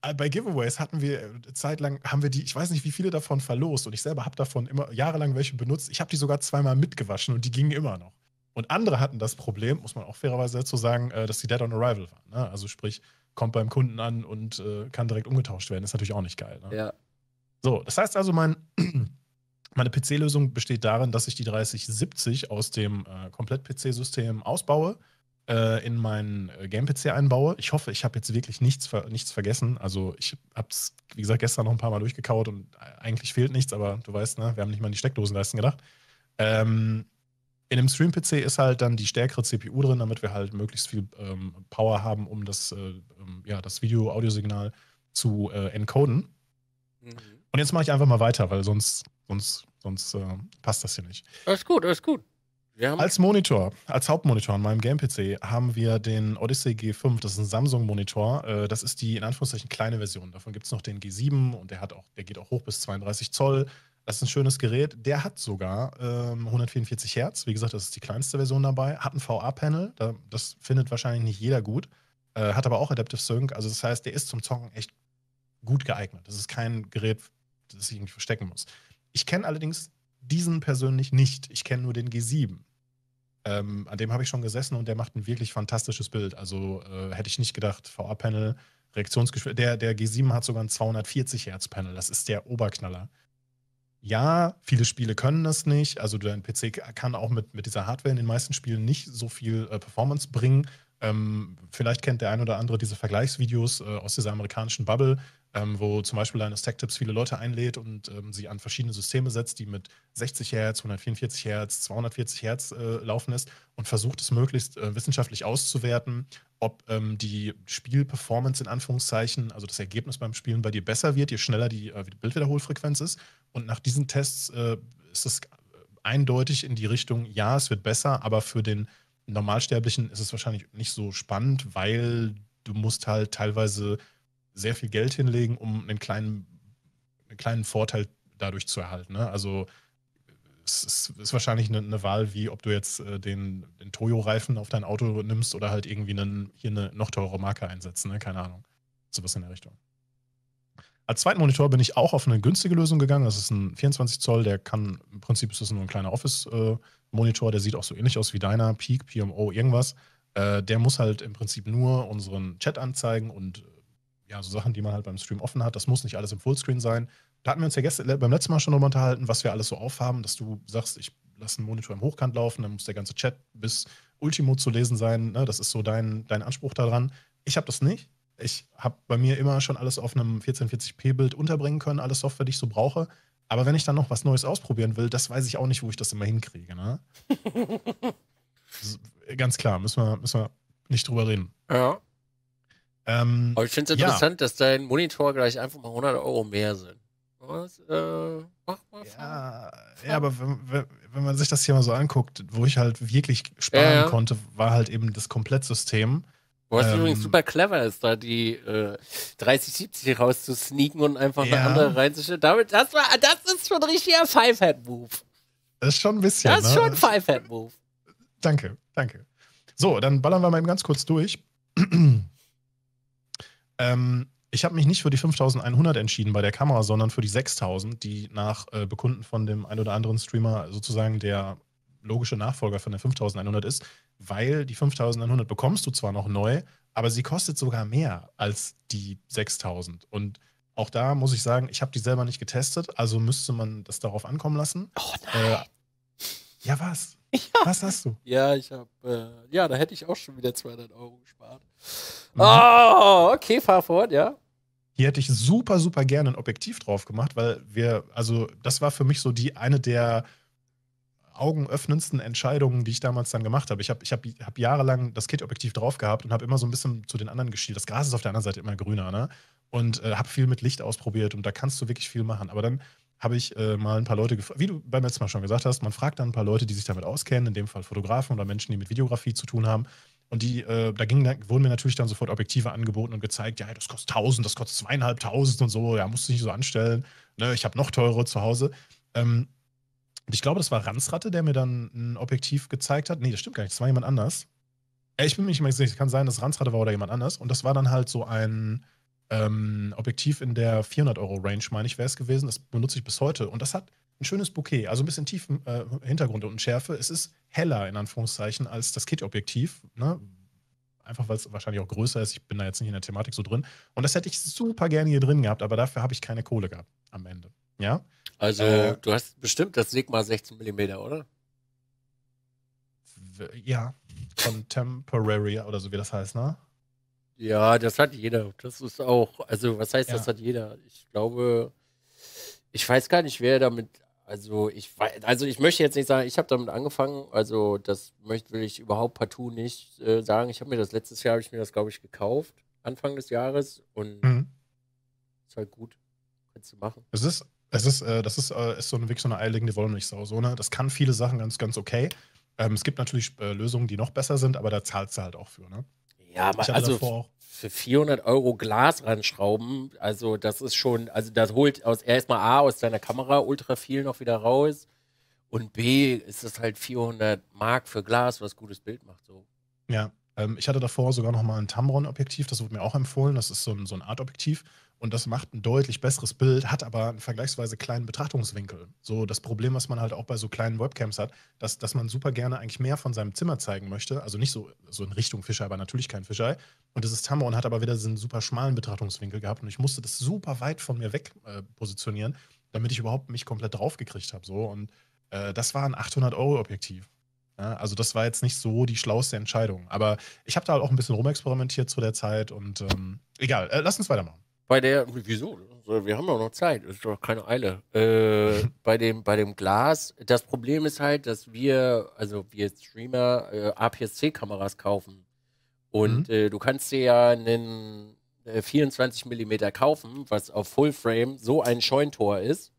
äh, bei Giveaways hatten wir äh, zeitlang haben wir die, ich weiß nicht, wie viele davon verlost und ich selber habe davon immer jahrelang welche benutzt. Ich habe die sogar zweimal mitgewaschen und die gingen immer noch. Und andere hatten das Problem, muss man auch fairerweise dazu sagen, dass die Dead on Arrival waren. Ne? Also sprich, kommt beim Kunden an und äh, kann direkt umgetauscht werden. Ist natürlich auch nicht geil. Ne? Ja. So, das heißt also, mein, *clears throat* meine PC-Lösung besteht darin, dass ich die 3070 aus dem äh, Komplett-PC-System ausbaue, äh, in meinen äh, Game-PC einbaue. Ich hoffe, ich habe jetzt wirklich nichts, ver nichts vergessen. Also, ich habe es, wie gesagt, gestern noch ein paar Mal durchgekaut und äh, eigentlich fehlt nichts, aber du weißt, ne, wir haben nicht mal an die Steckdosenleisten gedacht. Ähm, in einem Stream-PC ist halt dann die stärkere CPU drin, damit wir halt möglichst viel ähm, Power haben, um das, äh, ähm, ja, das Video-Audiosignal zu äh, encoden. Mhm. Und jetzt mache ich einfach mal weiter, weil sonst, sonst, sonst äh, passt das hier nicht. Alles gut, alles gut. als Monitor, als Hauptmonitor an meinem Game-PC haben wir den Odyssey G5, das ist ein Samsung-Monitor. Äh, das ist die in Anführungszeichen kleine Version. Davon gibt es noch den G7 und der hat auch, der geht auch hoch bis 32 Zoll. Das ist ein schönes Gerät. Der hat sogar ähm, 144 Hertz. Wie gesagt, das ist die kleinste Version dabei. Hat ein VA-Panel. Das findet wahrscheinlich nicht jeder gut. Äh, hat aber auch Adaptive Sync. Also, das heißt, der ist zum Zocken echt gut geeignet. Das ist kein Gerät, das ich irgendwie verstecken muss. Ich kenne allerdings diesen persönlich nicht. Ich kenne nur den G7. Ähm, an dem habe ich schon gesessen und der macht ein wirklich fantastisches Bild. Also äh, hätte ich nicht gedacht, VA-Panel, Reaktionsgeschwindigkeit. Der, der G7 hat sogar ein 240 Hertz-Panel. Das ist der Oberknaller ja, viele Spiele können das nicht. Also dein PC kann auch mit, mit dieser Hardware in den meisten Spielen nicht so viel äh, Performance bringen. Ähm, vielleicht kennt der ein oder andere diese Vergleichsvideos äh, aus dieser amerikanischen Bubble, ähm, wo zum Beispiel Linus Tech Tips viele Leute einlädt und ähm, sie an verschiedene Systeme setzt, die mit 60 Hertz, 144 Hertz, 240 Hertz äh, laufen ist und versucht es möglichst äh, wissenschaftlich auszuwerten, ob ähm, die Spielperformance in Anführungszeichen, also das Ergebnis beim Spielen bei dir besser wird, je schneller die, äh, die Bildwiederholfrequenz ist. Und nach diesen Tests äh, ist es äh, eindeutig in die Richtung, ja, es wird besser, aber für den Normalsterblichen ist es wahrscheinlich nicht so spannend, weil du musst halt teilweise sehr viel Geld hinlegen, um einen kleinen, einen kleinen Vorteil dadurch zu erhalten. Ne? Also es ist, ist wahrscheinlich eine, eine, Wahl, wie ob du jetzt äh, den, den Toyo-Reifen auf dein Auto nimmst oder halt irgendwie einen, hier eine noch teure Marke einsetzt. Ne? Keine Ahnung. So was in der Richtung. Als zweiten Monitor bin ich auch auf eine günstige Lösung gegangen. Das ist ein 24 Zoll, der kann, im Prinzip ist das nur ein kleiner Office-Monitor, äh, der sieht auch so ähnlich aus wie deiner, Peak, PMO, irgendwas. Äh, der muss halt im Prinzip nur unseren Chat anzeigen und äh, ja, so Sachen, die man halt beim Stream offen hat. Das muss nicht alles im Fullscreen sein. Da hatten wir uns ja gestern, beim letzten Mal schon darüber unterhalten, was wir alles so aufhaben, dass du sagst, ich lasse einen Monitor im Hochkant laufen, dann muss der ganze Chat bis Ultimo zu lesen sein. Ne? Das ist so dein, dein Anspruch daran. Ich habe das nicht. Ich habe bei mir immer schon alles auf einem 1440p-Bild unterbringen können, alle Software, die ich so brauche. Aber wenn ich dann noch was Neues ausprobieren will, das weiß ich auch nicht, wo ich das immer hinkriege. Ne? *laughs* ganz klar, müssen wir, müssen wir nicht drüber reden. Ja. Ähm, Aber ich finde es interessant, ja. dass dein Monitor gleich einfach mal 100 Euro mehr sind. Was? Äh, mach mal ja, ja, aber wenn, wenn, man sich das hier mal so anguckt, wo ich halt wirklich sparen ja, konnte, war halt eben das Komplettsystem. Was ähm, übrigens super clever ist, da die äh, 3070 rauszusneaken und einfach eine andere reinzustellen. Damit, das, war, das ist schon ein richtiger Five-Head-Move. Das ist schon ein bisschen. Das ist ne? schon ein Five-Head-Move. Danke, danke. So, dann ballern wir mal eben ganz kurz durch. Ähm, ich habe mich nicht für die 5100 entschieden bei der Kamera, sondern für die 6000, die nach äh, Bekunden von dem ein oder anderen Streamer sozusagen der logische Nachfolger von der 5100 ist, weil die 5100 bekommst du zwar noch neu, aber sie kostet sogar mehr als die 6000. Und auch da muss ich sagen, ich habe die selber nicht getestet, also müsste man das darauf ankommen lassen. Oh nein. Äh, ja, was? *laughs* Ja. Was hast du? Ja, ich habe, äh, ja, da hätte ich auch schon wieder 200 Euro gespart. Mhm. Oh, okay, fahr fort, ja. Hier hätte ich super, super gerne ein Objektiv drauf gemacht, weil wir, also das war für mich so die eine der augenöffnendsten Entscheidungen, die ich damals dann gemacht habe. Ich habe ich hab, hab jahrelang das Kit-Objektiv drauf gehabt und habe immer so ein bisschen zu den anderen geschielt. Das Gras ist auf der anderen Seite immer grüner, ne? Und äh, habe viel mit Licht ausprobiert und da kannst du wirklich viel machen. Aber dann habe ich äh, mal ein paar Leute gefragt, wie du beim letzten Mal schon gesagt hast, man fragt dann ein paar Leute, die sich damit auskennen, in dem Fall Fotografen oder Menschen, die mit Videografie zu tun haben, und die, äh, da ging, wurden mir natürlich dann sofort Objektive angeboten und gezeigt, ja, das kostet 1000, das kostet zweieinhalbtausend und so, ja, musst du nicht so anstellen. Ne, ich habe noch teure zu Hause. Ähm, und ich glaube, das war Ranzratte, der mir dann ein Objektiv gezeigt hat. Nee, das stimmt gar nicht, das war jemand anders. Äh, ich bin mir nicht mehr sicher, es kann sein, dass Ranzratte war oder jemand anders. Und das war dann halt so ein ähm, Objektiv in der 400-Euro-Range, meine ich, wäre es gewesen. Das benutze ich bis heute. Und das hat ein schönes Bouquet, also ein bisschen tiefen äh, Hintergrund und Schärfe. Es ist heller in Anführungszeichen als das Kit-Objektiv, ne? einfach weil es wahrscheinlich auch größer ist. Ich bin da jetzt nicht in der Thematik so drin. Und das hätte ich super gerne hier drin gehabt, aber dafür habe ich keine Kohle gehabt am Ende. Ja? Also, äh, du hast bestimmt das Sigma 16 mm, oder? Ja, Contemporary oder so wie das heißt, ne? Ja, das hat jeder. Das ist auch, also was heißt, ja. das hat jeder? Ich glaube, ich weiß gar nicht, wer damit also ich also ich möchte jetzt nicht sagen, ich habe damit angefangen. Also das möchte will ich überhaupt partout nicht äh, sagen. Ich habe mir das letztes Jahr habe ich mir das glaube ich gekauft Anfang des Jahres und mhm. ist halt gut, kannst du machen. Es ist es ist äh, das ist, äh, ist so ein Weg so eine eierlegende Wollmilchsau so ne. Das kann viele Sachen ganz ganz okay. Ähm, es gibt natürlich äh, Lösungen, die noch besser sind, aber da zahlt es halt auch für ne. Ja, man, also davor auch für 400 Euro Glas ranschrauben, also das ist schon, also das holt aus erstmal A aus deiner Kamera ultra viel noch wieder raus und B ist das halt 400 Mark für Glas, was gutes Bild macht so. Ja, ähm, ich hatte davor sogar nochmal ein Tamron-Objektiv, das wurde mir auch empfohlen, das ist so ein, so ein Art-Objektiv und das macht ein deutlich besseres Bild, hat aber einen vergleichsweise kleinen Betrachtungswinkel. So das Problem, was man halt auch bei so kleinen Webcams hat, dass, dass man super gerne eigentlich mehr von seinem Zimmer zeigen möchte. Also nicht so, so in Richtung Fischer, aber natürlich kein Fischer. Und dieses Tamron hat aber wieder diesen super schmalen Betrachtungswinkel gehabt und ich musste das super weit von mir weg äh, positionieren, damit ich überhaupt mich komplett draufgekriegt habe. So. Und äh, das war ein 800-Euro-Objektiv. Ja, also das war jetzt nicht so die schlauste Entscheidung. Aber ich habe da halt auch ein bisschen rumexperimentiert zu der Zeit und ähm, egal, äh, lass uns weitermachen bei der, wieso? Wir haben ja noch Zeit, ist doch keine Eile. Äh, *laughs* bei, dem, bei dem Glas, das Problem ist halt, dass wir, also wir Streamer, äh, APS-C-Kameras kaufen. Und mhm. äh, du kannst dir ja einen 24 äh, mm kaufen, was auf Fullframe so ein Scheuntor ist,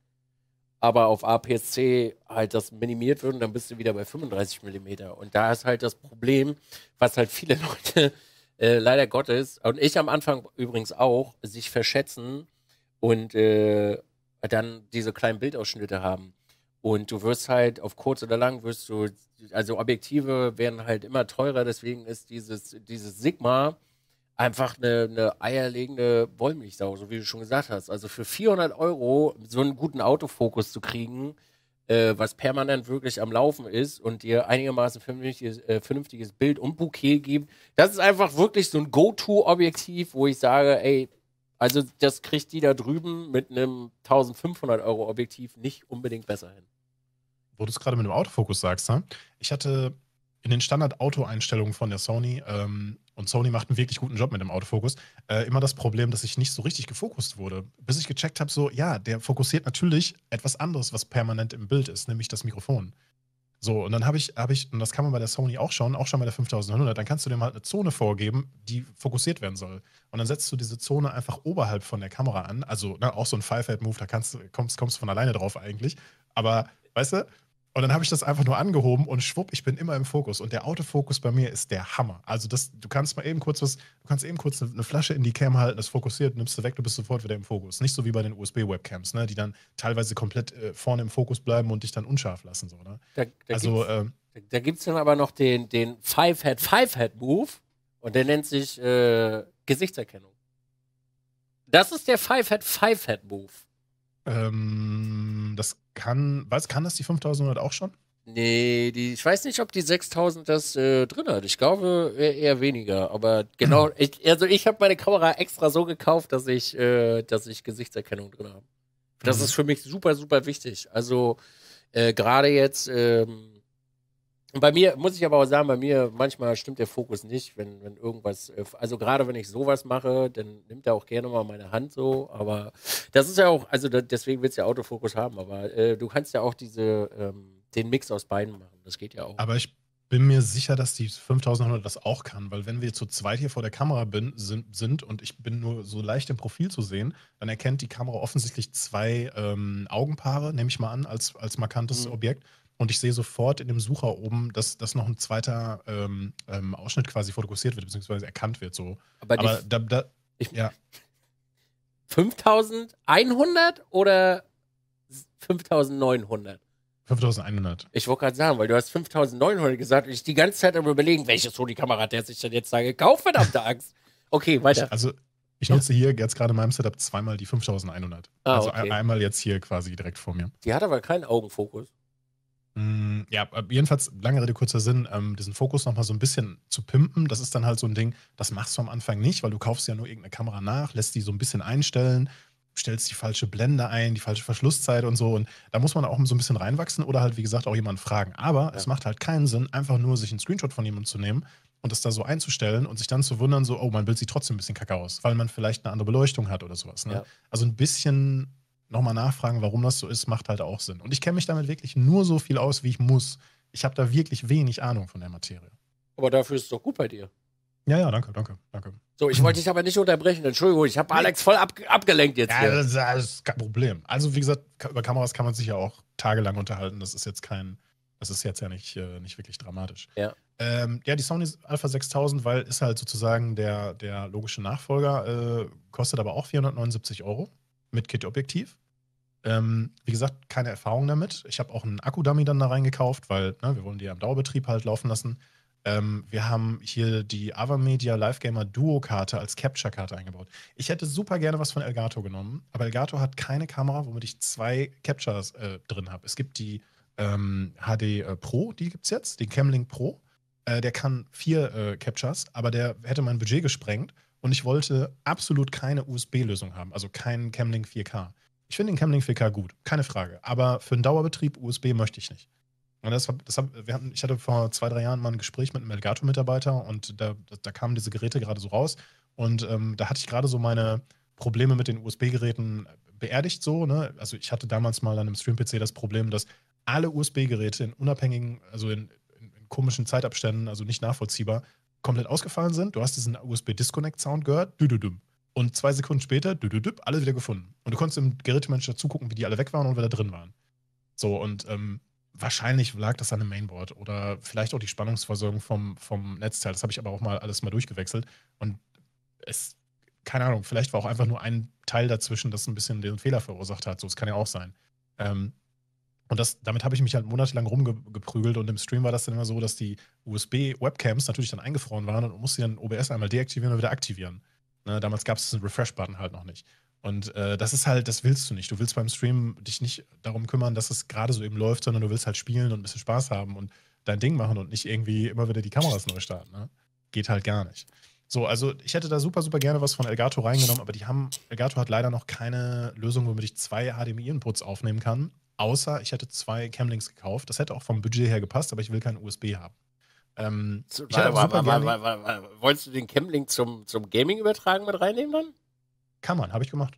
aber auf APS-C halt das minimiert wird und dann bist du wieder bei 35 mm. Und da ist halt das Problem, was halt viele *laughs* Leute äh, leider Gottes, und ich am Anfang übrigens auch, sich verschätzen und äh, dann diese kleinen Bildausschnitte haben. Und du wirst halt auf kurz oder lang wirst du, also Objektive werden halt immer teurer, deswegen ist dieses, dieses Sigma einfach eine, eine eierlegende Wollmilchsau, so wie du schon gesagt hast. Also für 400 Euro so einen guten Autofokus zu kriegen, äh, was permanent wirklich am Laufen ist und dir einigermaßen vernünftiges, äh, vernünftiges Bild und Bouquet gibt. Das ist einfach wirklich so ein Go-To-Objektiv, wo ich sage, ey, also das kriegt die da drüben mit einem 1500 Euro Objektiv nicht unbedingt besser hin. Wo du es gerade mit dem Autofokus sagst, ne? ich hatte in den Standard-Auto-Einstellungen von der Sony ähm, und Sony macht einen wirklich guten Job mit dem Autofokus, äh, immer das Problem, dass ich nicht so richtig gefokust wurde. Bis ich gecheckt habe, so, ja, der fokussiert natürlich etwas anderes, was permanent im Bild ist, nämlich das Mikrofon. So, und dann habe ich, habe ich, und das kann man bei der Sony auch schon, auch schon bei der 5900, dann kannst du dem halt eine Zone vorgeben, die fokussiert werden soll. Und dann setzt du diese Zone einfach oberhalb von der Kamera an. Also ne, auch so ein Five-Head-Move, da kannst, kommst, kommst von alleine drauf eigentlich. Aber, weißt du, und dann habe ich das einfach nur angehoben und schwupp, ich bin immer im Fokus. Und der Autofokus bei mir ist der Hammer. Also das, du kannst mal eben kurz was, du kannst eben kurz eine, Flasche in die Cam halten, das fokussiert, nimmst du weg, du bist sofort wieder im Fokus. Nicht so wie bei den USB-Webcams, ne, die dann teilweise komplett äh, vorne im Fokus bleiben und dich dann unscharf lassen. So, ne? da, da also, gibt's, äh, da gibt es dann aber noch den, den Five-Head, Five-Head-Move und der nennt sich äh, Gesichtserkennung. Das ist der Five-Head, Five-Head-Move. Ähm, das kann, was kann das die 5100 auch schon? Nee, die, ich weiß nicht, ob die 6000 das äh, drin hat. Ich glaube eher weniger. Aber genau, *clears throat* ich, also ich habe meine Kamera extra so gekauft, dass ich, äh, dass ich Gesichtserkennung drin habe. Das mhm. ist für mich super, super wichtig. Also äh, gerade jetzt ähm, und bei mir, muss ich aber auch sagen, bei mir manchmal stimmt der Fokus nicht, wenn, wenn irgendwas, äh, also gerade wenn ich sowas mache, dann nimmt er auch gerne mal meine Hand so, aber das ist ja auch, also da, deswegen willst du ja Autofokus haben, aber äh, du kannst ja auch diese, ähm, den Mix aus beiden machen, das geht ja auch. Aber ich bin mir sicher, dass die 5900 das auch kann, weil wenn wir zu zweit hier vor der Kamera bin, sind, sind und ich bin nur so leicht im Profil zu sehen, dann erkennt die Kamera offensichtlich zwei ähm, Augenpaare, nehme ich mal an, als, als markantes mhm. Objekt und ich sehe sofort in dem Sucher oben, dass, dass noch ein zweiter ähm, ähm, Ausschnitt quasi fokussiert wird, beziehungsweise erkannt wird. So. Aber, Aber da, da ich, ja. 5100 *laughs* oder 5900? 5100. Ich wollte gerade sagen, weil du hast 5900 gesagt und ich die ganze Zeit am überlegen, welche Sony-Kamera der sich dann jetzt da gekauft, hat verdammte Angst. *laughs* Okay, weiter. Ich, also, ich nutze ja. hier jetzt gerade in meinem Setup zweimal die 5100. Ah, also e- okay. einmal jetzt hier quasi direkt vor mir. Die hat aber keinen Augenfokus. Mm, ja, äh, jedenfalls, lange Rede, kurzer Sinn, ähm, diesen Fokus nochmal so ein bisschen zu pimpen, das ist dann halt so ein Ding, das machst du am Anfang nicht, weil du kaufst ja nur irgendeine Kamera nach, lässt die so ein bisschen einstellen, stellst die falsche Blende ein, die falsche Verschlusszeit und so. Und da muss man auch so ein bisschen reinwachsen oder halt, wie gesagt, auch jemanden fragen. Aber ja. es macht halt keinen Sinn, einfach nur sich einen Screenshot von jemandem zu nehmen und das da so einzustellen und sich dann zu wundern, so, oh, mein Bild sieht trotzdem ein bisschen kacke aus, weil man vielleicht eine andere Beleuchtung hat oder sowas. Ne? Ja. Also ein bisschen nochmal nachfragen, warum das so ist, macht halt auch Sinn. Und ich kenne mich damit wirklich nur so viel aus, wie ich muss. Ich habe da wirklich wenig Ahnung von der Materie. Aber dafür ist es doch gut bei dir. Ja, ja, danke, danke, danke. So, ich wollte dich aber nicht unterbrechen. Entschuldigung, ich habe Alex voll ab, abgelenkt jetzt. Ja, das, das, ist kein Problem. Also, wie gesagt, über Kameras kann man sich ja auch tagelang unterhalten. Das ist jetzt kein, das ist jetzt ja nicht, äh, nicht wirklich dramatisch. Ja. Ähm, ja, die Sony Alpha 6000, weil ist halt sozusagen der, der logische Nachfolger, äh, kostet aber auch 479 Euro mit Kit-Objektiv. Ähm, wie gesagt, keine Erfahrung damit. Ich habe auch einen Akkudummy dann da reingekauft, weil ne, wir wollen die am Dauerbetrieb halt laufen lassen. Ähm, wir haben hier die Avamedia Live Gamer Duo-Karte als Capture-Karte eingebaut. Ich hätte super gerne was von Elgato genommen, aber Elgato hat keine Kamera, womit ich zwei Captures äh, drin habe. Es gibt die ähm, HD äh, Pro, die gibt es jetzt, den Camlink Pro. Äh, der kann vier äh, Captures, aber der hätte mein Budget gesprengt und ich wollte absolut keine USB-Lösung haben, also keinen Camlink 4K. Ich finde den Camlink 4K gut, keine Frage, aber für einen Dauerbetrieb USB möchte ich nicht. Und das, das hatten, ich hatte vor zwei, drei Jahren mal ein Gespräch mit einem Elgato-Mitarbeiter und da, da, kamen diese Geräte gerade so raus und ähm, da hatte ich gerade so meine Probleme mit den USB-Geräten beerdigt so. Ne? Also ich hatte damals mal an einem Stream-PC das Problem, dass alle USB-Geräte in unabhängigen, also in, in, in komischen Zeitabständen, also nicht nachvollziehbar, komplett ausgefallen sind. Du hast diesen USB-Disconnect-Sound gehört. Düdüdüm. Und zwei Sekunden später, düdüdüb, alle wieder gefunden. Und du konntest im Gerätemanager zugucken, wie die alle weg waren und wieder drin waren. So, und ähm, wahrscheinlich lag das an dem Mainboard oder vielleicht auch die Spannungsversorgung vom, vom Netzteil. Das habe ich aber auch mal alles mal durchgewechselt. Und es, keine Ahnung, vielleicht war auch einfach nur ein Teil dazwischen, das ein bisschen den Fehler verursacht hat. So, es kann ja auch sein. Ähm, und das, damit habe ich mich halt monatelang rumgeprügelt und im Stream war das dann immer so, dass die USB-Webcams natürlich dann eingefroren waren und musste dann OBS einmal deaktivieren und wieder aktivieren. Ne, damals gab es diesen Refresh-Button halt noch nicht. Und äh, das ist halt, das willst du nicht. Du willst beim Stream dich nicht darum kümmern, dass es gerade so eben läuft, sondern du willst halt spielen und ein bisschen Spaß haben und dein Ding machen und nicht irgendwie immer wieder die Kameras neu starten. Ne? Geht halt gar nicht. So, also ich hätte da super, super gerne was von Elgato reingenommen, aber die haben, Elgato hat leider noch keine Lösung, womit ich zwei HDMI-Inputs aufnehmen kann Außer ich hätte zwei Camlinks gekauft. Das hätte auch vom Budget her gepasst, aber ich will keinen USB haben. Ähm, so, ich warte, warte, warte, Wolltest du den Camlink zum, zum Gaming übertragen mit reinnehmen dann? Kann man, habe ich gemacht.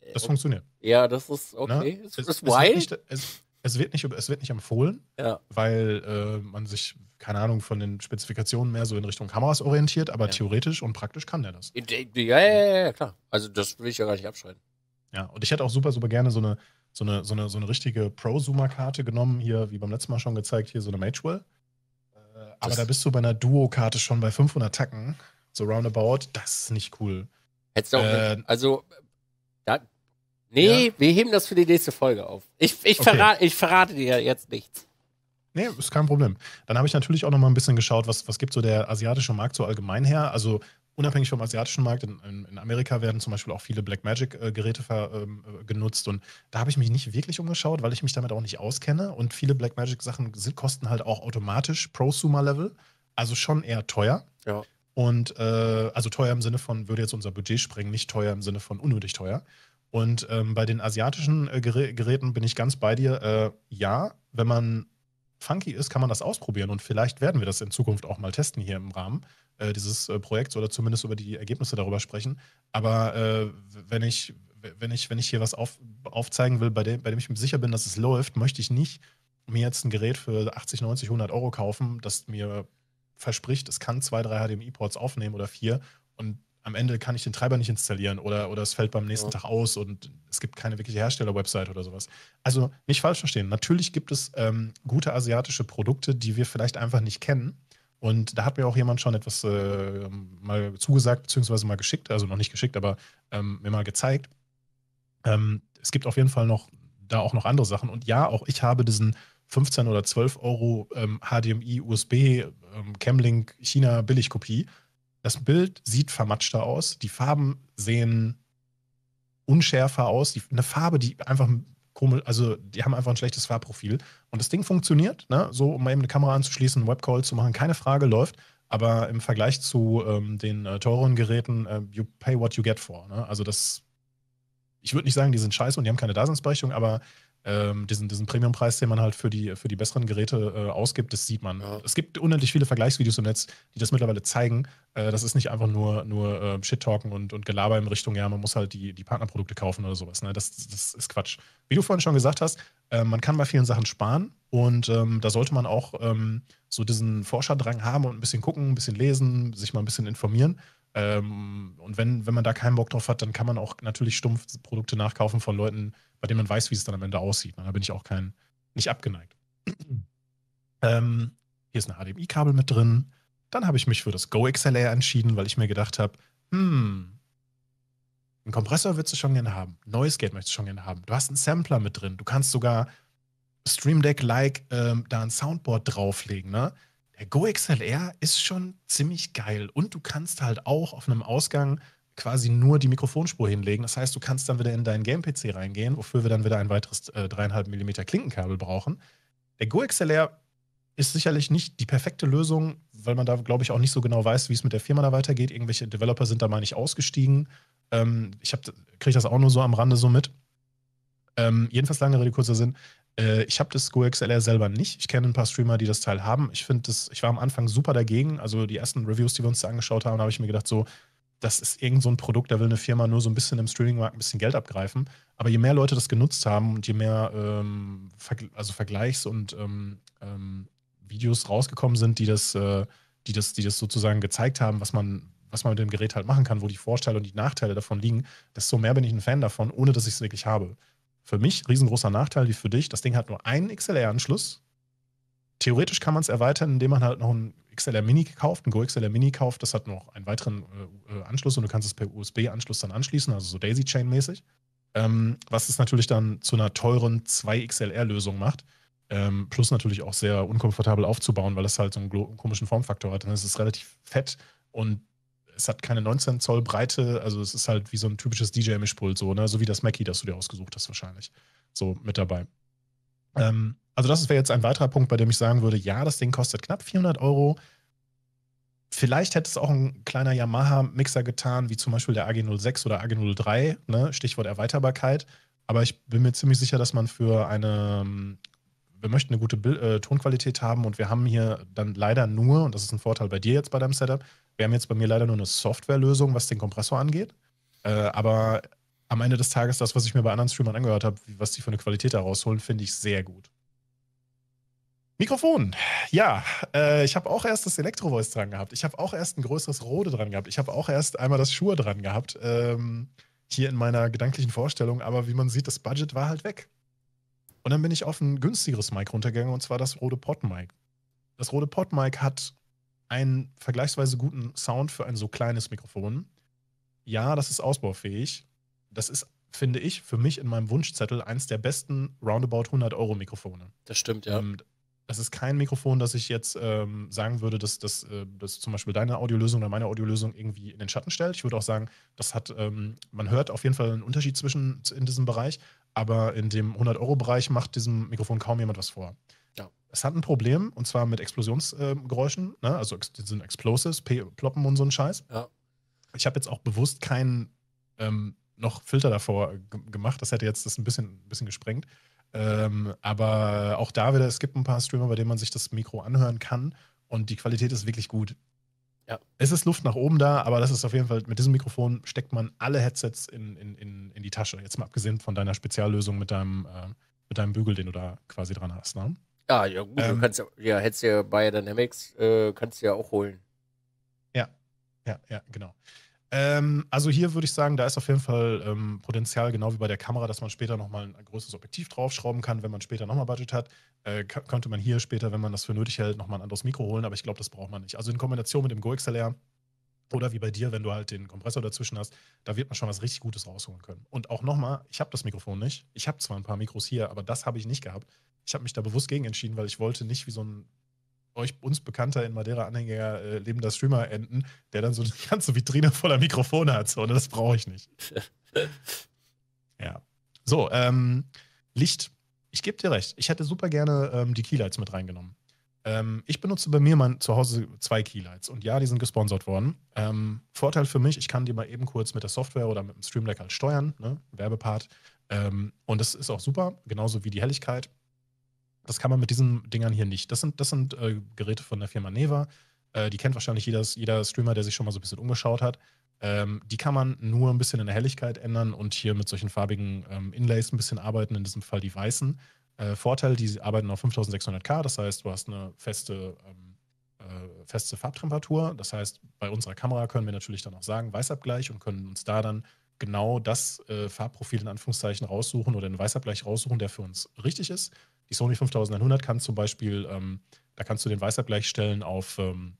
Äh, das äh, funktioniert. Ja, das ist okay. Ne? Es, ist es, halt wild. Nicht, es, es, wird nicht, es wird nicht empfohlen, ja. weil äh, man sich, keine Ahnung, von den Spezifikationen mehr so in Richtung Kameras orientiert, aber ja. theoretisch und praktisch kann der das. Ja, ja, ja, ja, klar. Also das will ich ja gar nicht abschreiben. Ja, und ich hätte auch super, super gerne so eine so eine, so eine, so eine richtige Prosumer-Karte genommen, hier, wie beim letzten Mal schon gezeigt, hier so eine Magewell. Äh, aber da bist du bei einer Duo-Karte schon bei 500 Tacken, so roundabout. Das ist nicht cool. Hättest du auch, äh, nicht, also, da, nee, ja. wir heben das für die nächste Folge auf. Ich, ich, okay. verrate, ich verrate dir jetzt nichts. Nee, ist kein Problem. Dann habe ich natürlich auch noch mal ein bisschen geschaut, was, was gibt so der asiatische Markt so allgemein her. Also unabhängig vom asiatischen Markt, in, in Amerika werden zum Beispiel auch viele Blackmagic-Geräte äh, ähm, äh, genutzt und da habe ich mich nicht wirklich umgeschaut, weil ich mich damit auch nicht auskenne und viele Blackmagic-Sachen kosten halt auch automatisch Prosumer-Level, also schon eher teuer. Ja. Und äh, also teuer im Sinne von, würde jetzt unser Budget sprengen, nicht teuer im Sinne von unnötig teuer. Und ähm, bei den asiatischen äh, Gerä Geräten bin ich ganz bei dir. Äh, ja, wenn man funky ist, kann man das ausprobieren und vielleicht werden wir das in Zukunft auch mal testen hier im Rahmen äh, dieses äh, Projekts oder zumindest über die Ergebnisse darüber sprechen. Aber äh, wenn ich wenn ich wenn ich hier was auf, aufzeigen will, bei dem bei dem ich mir sicher bin, dass es läuft, möchte ich nicht mir jetzt ein Gerät für 80, 90, 100 Euro kaufen, das mir verspricht, es kann zwei, drei HDMI-Ports aufnehmen oder vier und am Ende kann ich den Treiber nicht installieren oder, oder es fällt beim nächsten ja. Tag aus und es gibt keine wirkliche Herstellerwebsite oder sowas. Also nicht falsch verstehen. Natürlich gibt es ähm, gute asiatische Produkte, die wir vielleicht einfach nicht kennen. Und da hat mir auch jemand schon etwas äh, mal zugesagt, beziehungsweise mal geschickt, also noch nicht geschickt, aber ähm, mir mal gezeigt. Ähm, es gibt auf jeden Fall noch da auch noch andere Sachen. Und ja, auch ich habe diesen 15 oder 12 Euro HDMI ähm, USB ähm, Camlink China Billigkopie. Das Bild sieht vermatschter aus. Die Farben sehen unschärfer aus. Die, eine Farbe, die einfach komisch, also die haben einfach ein schlechtes Farbprofil. Und das Ding funktioniert, ne? so um eben eine Kamera anzuschließen, einen Webcall zu machen, keine Frage, läuft. Aber im Vergleich zu ähm, den äh, teuren Geräten, äh, you pay what you get for. Ne? Also das, ich würde nicht sagen, die sind scheiße und die haben keine Daseinsberechtigung, aber ähm, diesen, diesen Premium-Preis, den man halt für die, für die besseren Geräte äh, ausgibt, das sieht man. Ja. Es gibt unendlich viele Vergleichsvideos im Netz, die das mittlerweile zeigen. Äh, das ist nicht einfach nur, nur äh, Shit-Talken und, und Gelaber in Richtung, ja, man muss halt die, die Partnerprodukte kaufen oder sowas. Ne? Das, das ist Quatsch. Wie du vorhin schon gesagt hast, äh, man kann bei vielen Sachen sparen und ähm, da sollte man auch ähm, so diesen Forscherdrang haben und ein bisschen gucken, ein bisschen lesen, sich mal ein bisschen informieren. Ähm, und wenn, wenn man da keinen Bock drauf hat, dann kann man auch natürlich stumpf Produkte nachkaufen von Leuten, bei dem man weiß, wie es dann am Ende aussieht. Da bin ich auch kein, nicht abgeneigt. *clears throat* ähm, hier ist ein HDMI-Kabel mit drin. Dann habe ich mich für das GoXLR entschieden, weil ich mir gedacht habe, hm, einen Kompressor würdest du schon gerne haben, neues Gate möchtest du schon gerne haben. Du hast einen Sampler mit drin. Du kannst sogar Stream Deck-like ähm, da ein Soundboard drauflegen. Ne? Der GoXLR ist schon ziemlich geil. Und du kannst halt auch auf einem Ausgang quasi nur die Mikrofonspur hinlegen. Das heißt, du kannst dann wieder in deinen Game-PC reingehen, wofür wir dann wieder ein weiteres äh, 3,5 mm Klinkenkabel brauchen. Der GoXLR ist sicherlich nicht die perfekte Lösung, weil man da, glaube ich, auch nicht so genau weiß, wie es mit der Firma da weitergeht. Irgendwelche Developer sind da mal nicht ausgestiegen. Ähm, ich kriege das auch nur so am Rande so mit. Ähm, jedenfalls lange Rede, kurzer Sinn. Äh, ich habe das GoXLR selber nicht. Ich kenne ein paar Streamer, die das Teil haben. Ich finde das, ich war am Anfang super dagegen. Also die ersten Reviews, die wir uns da angeschaut haben, habe ich mir gedacht, so, das ist irgend so ein Produkt, da will eine Firma nur so ein bisschen im Streaming-Markt ein bisschen Geld abgreifen. Aber je mehr Leute das genutzt haben und je mehr ähm, also Vergleichs- und ähm, ähm, Videos rausgekommen sind, die das, äh, die, das, die das sozusagen gezeigt haben, was man, was man mit dem Gerät halt machen kann, wo die Vorteile und die Nachteile davon liegen, desto mehr bin ich ein Fan davon, ohne dass ich es wirklich habe. Für mich riesengroßer Nachteil wie für dich, das Ding hat nur einen XLR-Anschluss. Theoretisch kann man es erweitern, indem man halt noch einen XLR Mini gekauft, ein GoXLR Mini gekauft. Das hat noch einen weiteren äh, äh Anschluss und du kannst es per USB-Anschluss dann anschließen, also so Daisy Chain mäßig. Ähm, was es natürlich dann zu einer teuren 2XLR-Lösung macht. Ähm, plus natürlich auch sehr unkomfortabel aufzubauen, weil es halt so einen komischen Formfaktor hat. Dann ist es relativ fett und es hat keine 19 Zoll Breite. Also es ist halt wie so ein typisches DJ-Mischpult, so, ne? so wie das Mackie, das du dir ausgesucht hast, wahrscheinlich. So mit dabei. Ähm, also das wäre jetzt ein weiterer Punkt, bei dem ich sagen würde, ja, das Ding kostet knapp 400 Euro. Vielleicht hätte es auch ein kleiner Yamaha-Mixer getan, wie zum Beispiel der AG06 oder AG03, ne? Stichwort Erweiterbarkeit. Aber ich bin mir ziemlich sicher, dass man für eine, wir möchten eine gute Bild äh, Tonqualität haben und wir haben hier dann leider nur, und das ist ein Vorteil bei dir jetzt bei deinem Setup, wir haben jetzt bei mir leider nur eine Softwarelösung, was den Kompressor angeht. Äh, aber am Ende des Tages, das, was ich mir bei anderen Streamern angehört habe, was die für eine Qualität da rausholen, finde ich sehr gut. Mikrofon. Ja, äh, ich habe auch erst das Elektro-Voice dran gehabt. Ich habe auch erst ein größeres Rode dran gehabt. Ich habe auch erst einmal das Schuhe dran gehabt. Ähm, hier in meiner gedanklichen Vorstellung. Aber wie man sieht, das Budget war halt weg. Und dann bin ich auf ein günstigeres Mic runtergegangen und zwar das Rode Pod-Mic. Das Rode Pod-Mic hat einen vergleichsweise guten Sound für ein so kleines Mikrofon. Ja, das ist ausbaufähig. Das ist, finde ich, für mich in meinem Wunschzettel eins der besten Roundabout 100 Euro Mikrofone. Das stimmt, ja. Ähm, das ist kein Mikrofon, das ich jetzt ähm, sagen würde, dass, dass, äh, dass zum Beispiel deine Audiolösung oder meine Audiolösung irgendwie in den Schatten stellt. Ich würde auch sagen, das hat, ähm, man hört auf jeden Fall einen Unterschied zwischen in diesem Bereich, aber in dem 100-Euro-Bereich macht diesem Mikrofon kaum jemand was vor. Ja. Es hat ein Problem, und zwar mit Explosionsgeräuschen, äh, ne? also die sind Explosives, P Ploppen und so ein Scheiß. Ja. Ich habe jetzt auch bewusst keinen ähm, noch Filter davor äh, gemacht, das hätte jetzt das ein bisschen, ein bisschen gesprengt. Ähm, aber auch da wieder, es gibt ein paar Streamer, bei denen man sich das Mikro anhören kann und die Qualität ist wirklich gut. Ja. Es ist Luft nach oben da, aber das ist auf jeden Fall, mit diesem Mikrofon steckt man alle Headsets in, in, in, in die Tasche. Jetzt mal abgesehen von deiner Speziallösung mit deinem, äh, mit deinem Bügel, den du da quasi dran hast. Ne? Ah, ja, gut, ähm, du kannst ja, hättest ja Biodynamics, äh, kannst du ja auch holen. Ja, ja, ja, genau. Ähm, also hier würde ich sagen, da ist auf jeden Fall ähm, Potenzial, genau wie bei der Kamera, dass man später nochmal ein größeres Objektiv draufschrauben kann, wenn man später nochmal Budget hat. Äh, könnte man hier später, wenn man das für nötig hält, nochmal ein anderes Mikro holen, aber ich glaube, das braucht man nicht. Also in Kombination mit dem GoXLR oder wie bei dir, wenn du halt den Kompressor dazwischen hast, da wird man schon was richtig Gutes rausholen können. Und auch nochmal, ich habe das Mikrofon nicht. Ich habe zwar ein paar Mikros hier, aber das habe ich nicht gehabt. Ich habe mich da bewusst gegen entschieden, weil ich wollte nicht wie so ein euch uns bekannter in Madeira-Anhänger äh, lebender Streamer enden, der dann so eine *laughs* ganze Vitrine voller Mikrofone hat. So, und ne? das brauche ich nicht. *laughs* ja. So, ähm, Licht. Ich gebe dir recht. Ich hätte super gerne ähm, die Keylights mit reingenommen. Ähm, ich benutze bei mir mein, zu Hause zwei Keylights. Und ja, die sind gesponsert worden. Ähm, Vorteil für mich, ich kann die mal eben kurz mit der Software oder mit dem Stream Deck halt steuern. Ne? Werbepart. Ähm, und das ist auch super, genauso wie die Helligkeit. Das kann man mit diesen Dingern hier nicht. Das sind, das sind äh, Geräte von der Firma Neva. Äh, die kennt wahrscheinlich jeder, jeder Streamer, der sich schon mal so ein bisschen umgeschaut hat. Ähm, die kann man nur ein bisschen in der Helligkeit ändern und hier mit solchen farbigen ähm, Inlays ein bisschen arbeiten, in diesem Fall die weißen. Äh, Vorteil, die arbeiten auf 5600K, das heißt, du hast eine feste, ähm, äh, feste Farbtemperatur. Das heißt, bei unserer Kamera können wir natürlich dann auch sagen, Weißabgleich und können uns da dann genau das äh, Farbprofil in Anführungszeichen raussuchen oder den Weißabgleich raussuchen, der für uns richtig ist. Die Sony 5100 kann zum Beispiel, ähm, da kannst du den Weißabgleich stellen auf, ähm,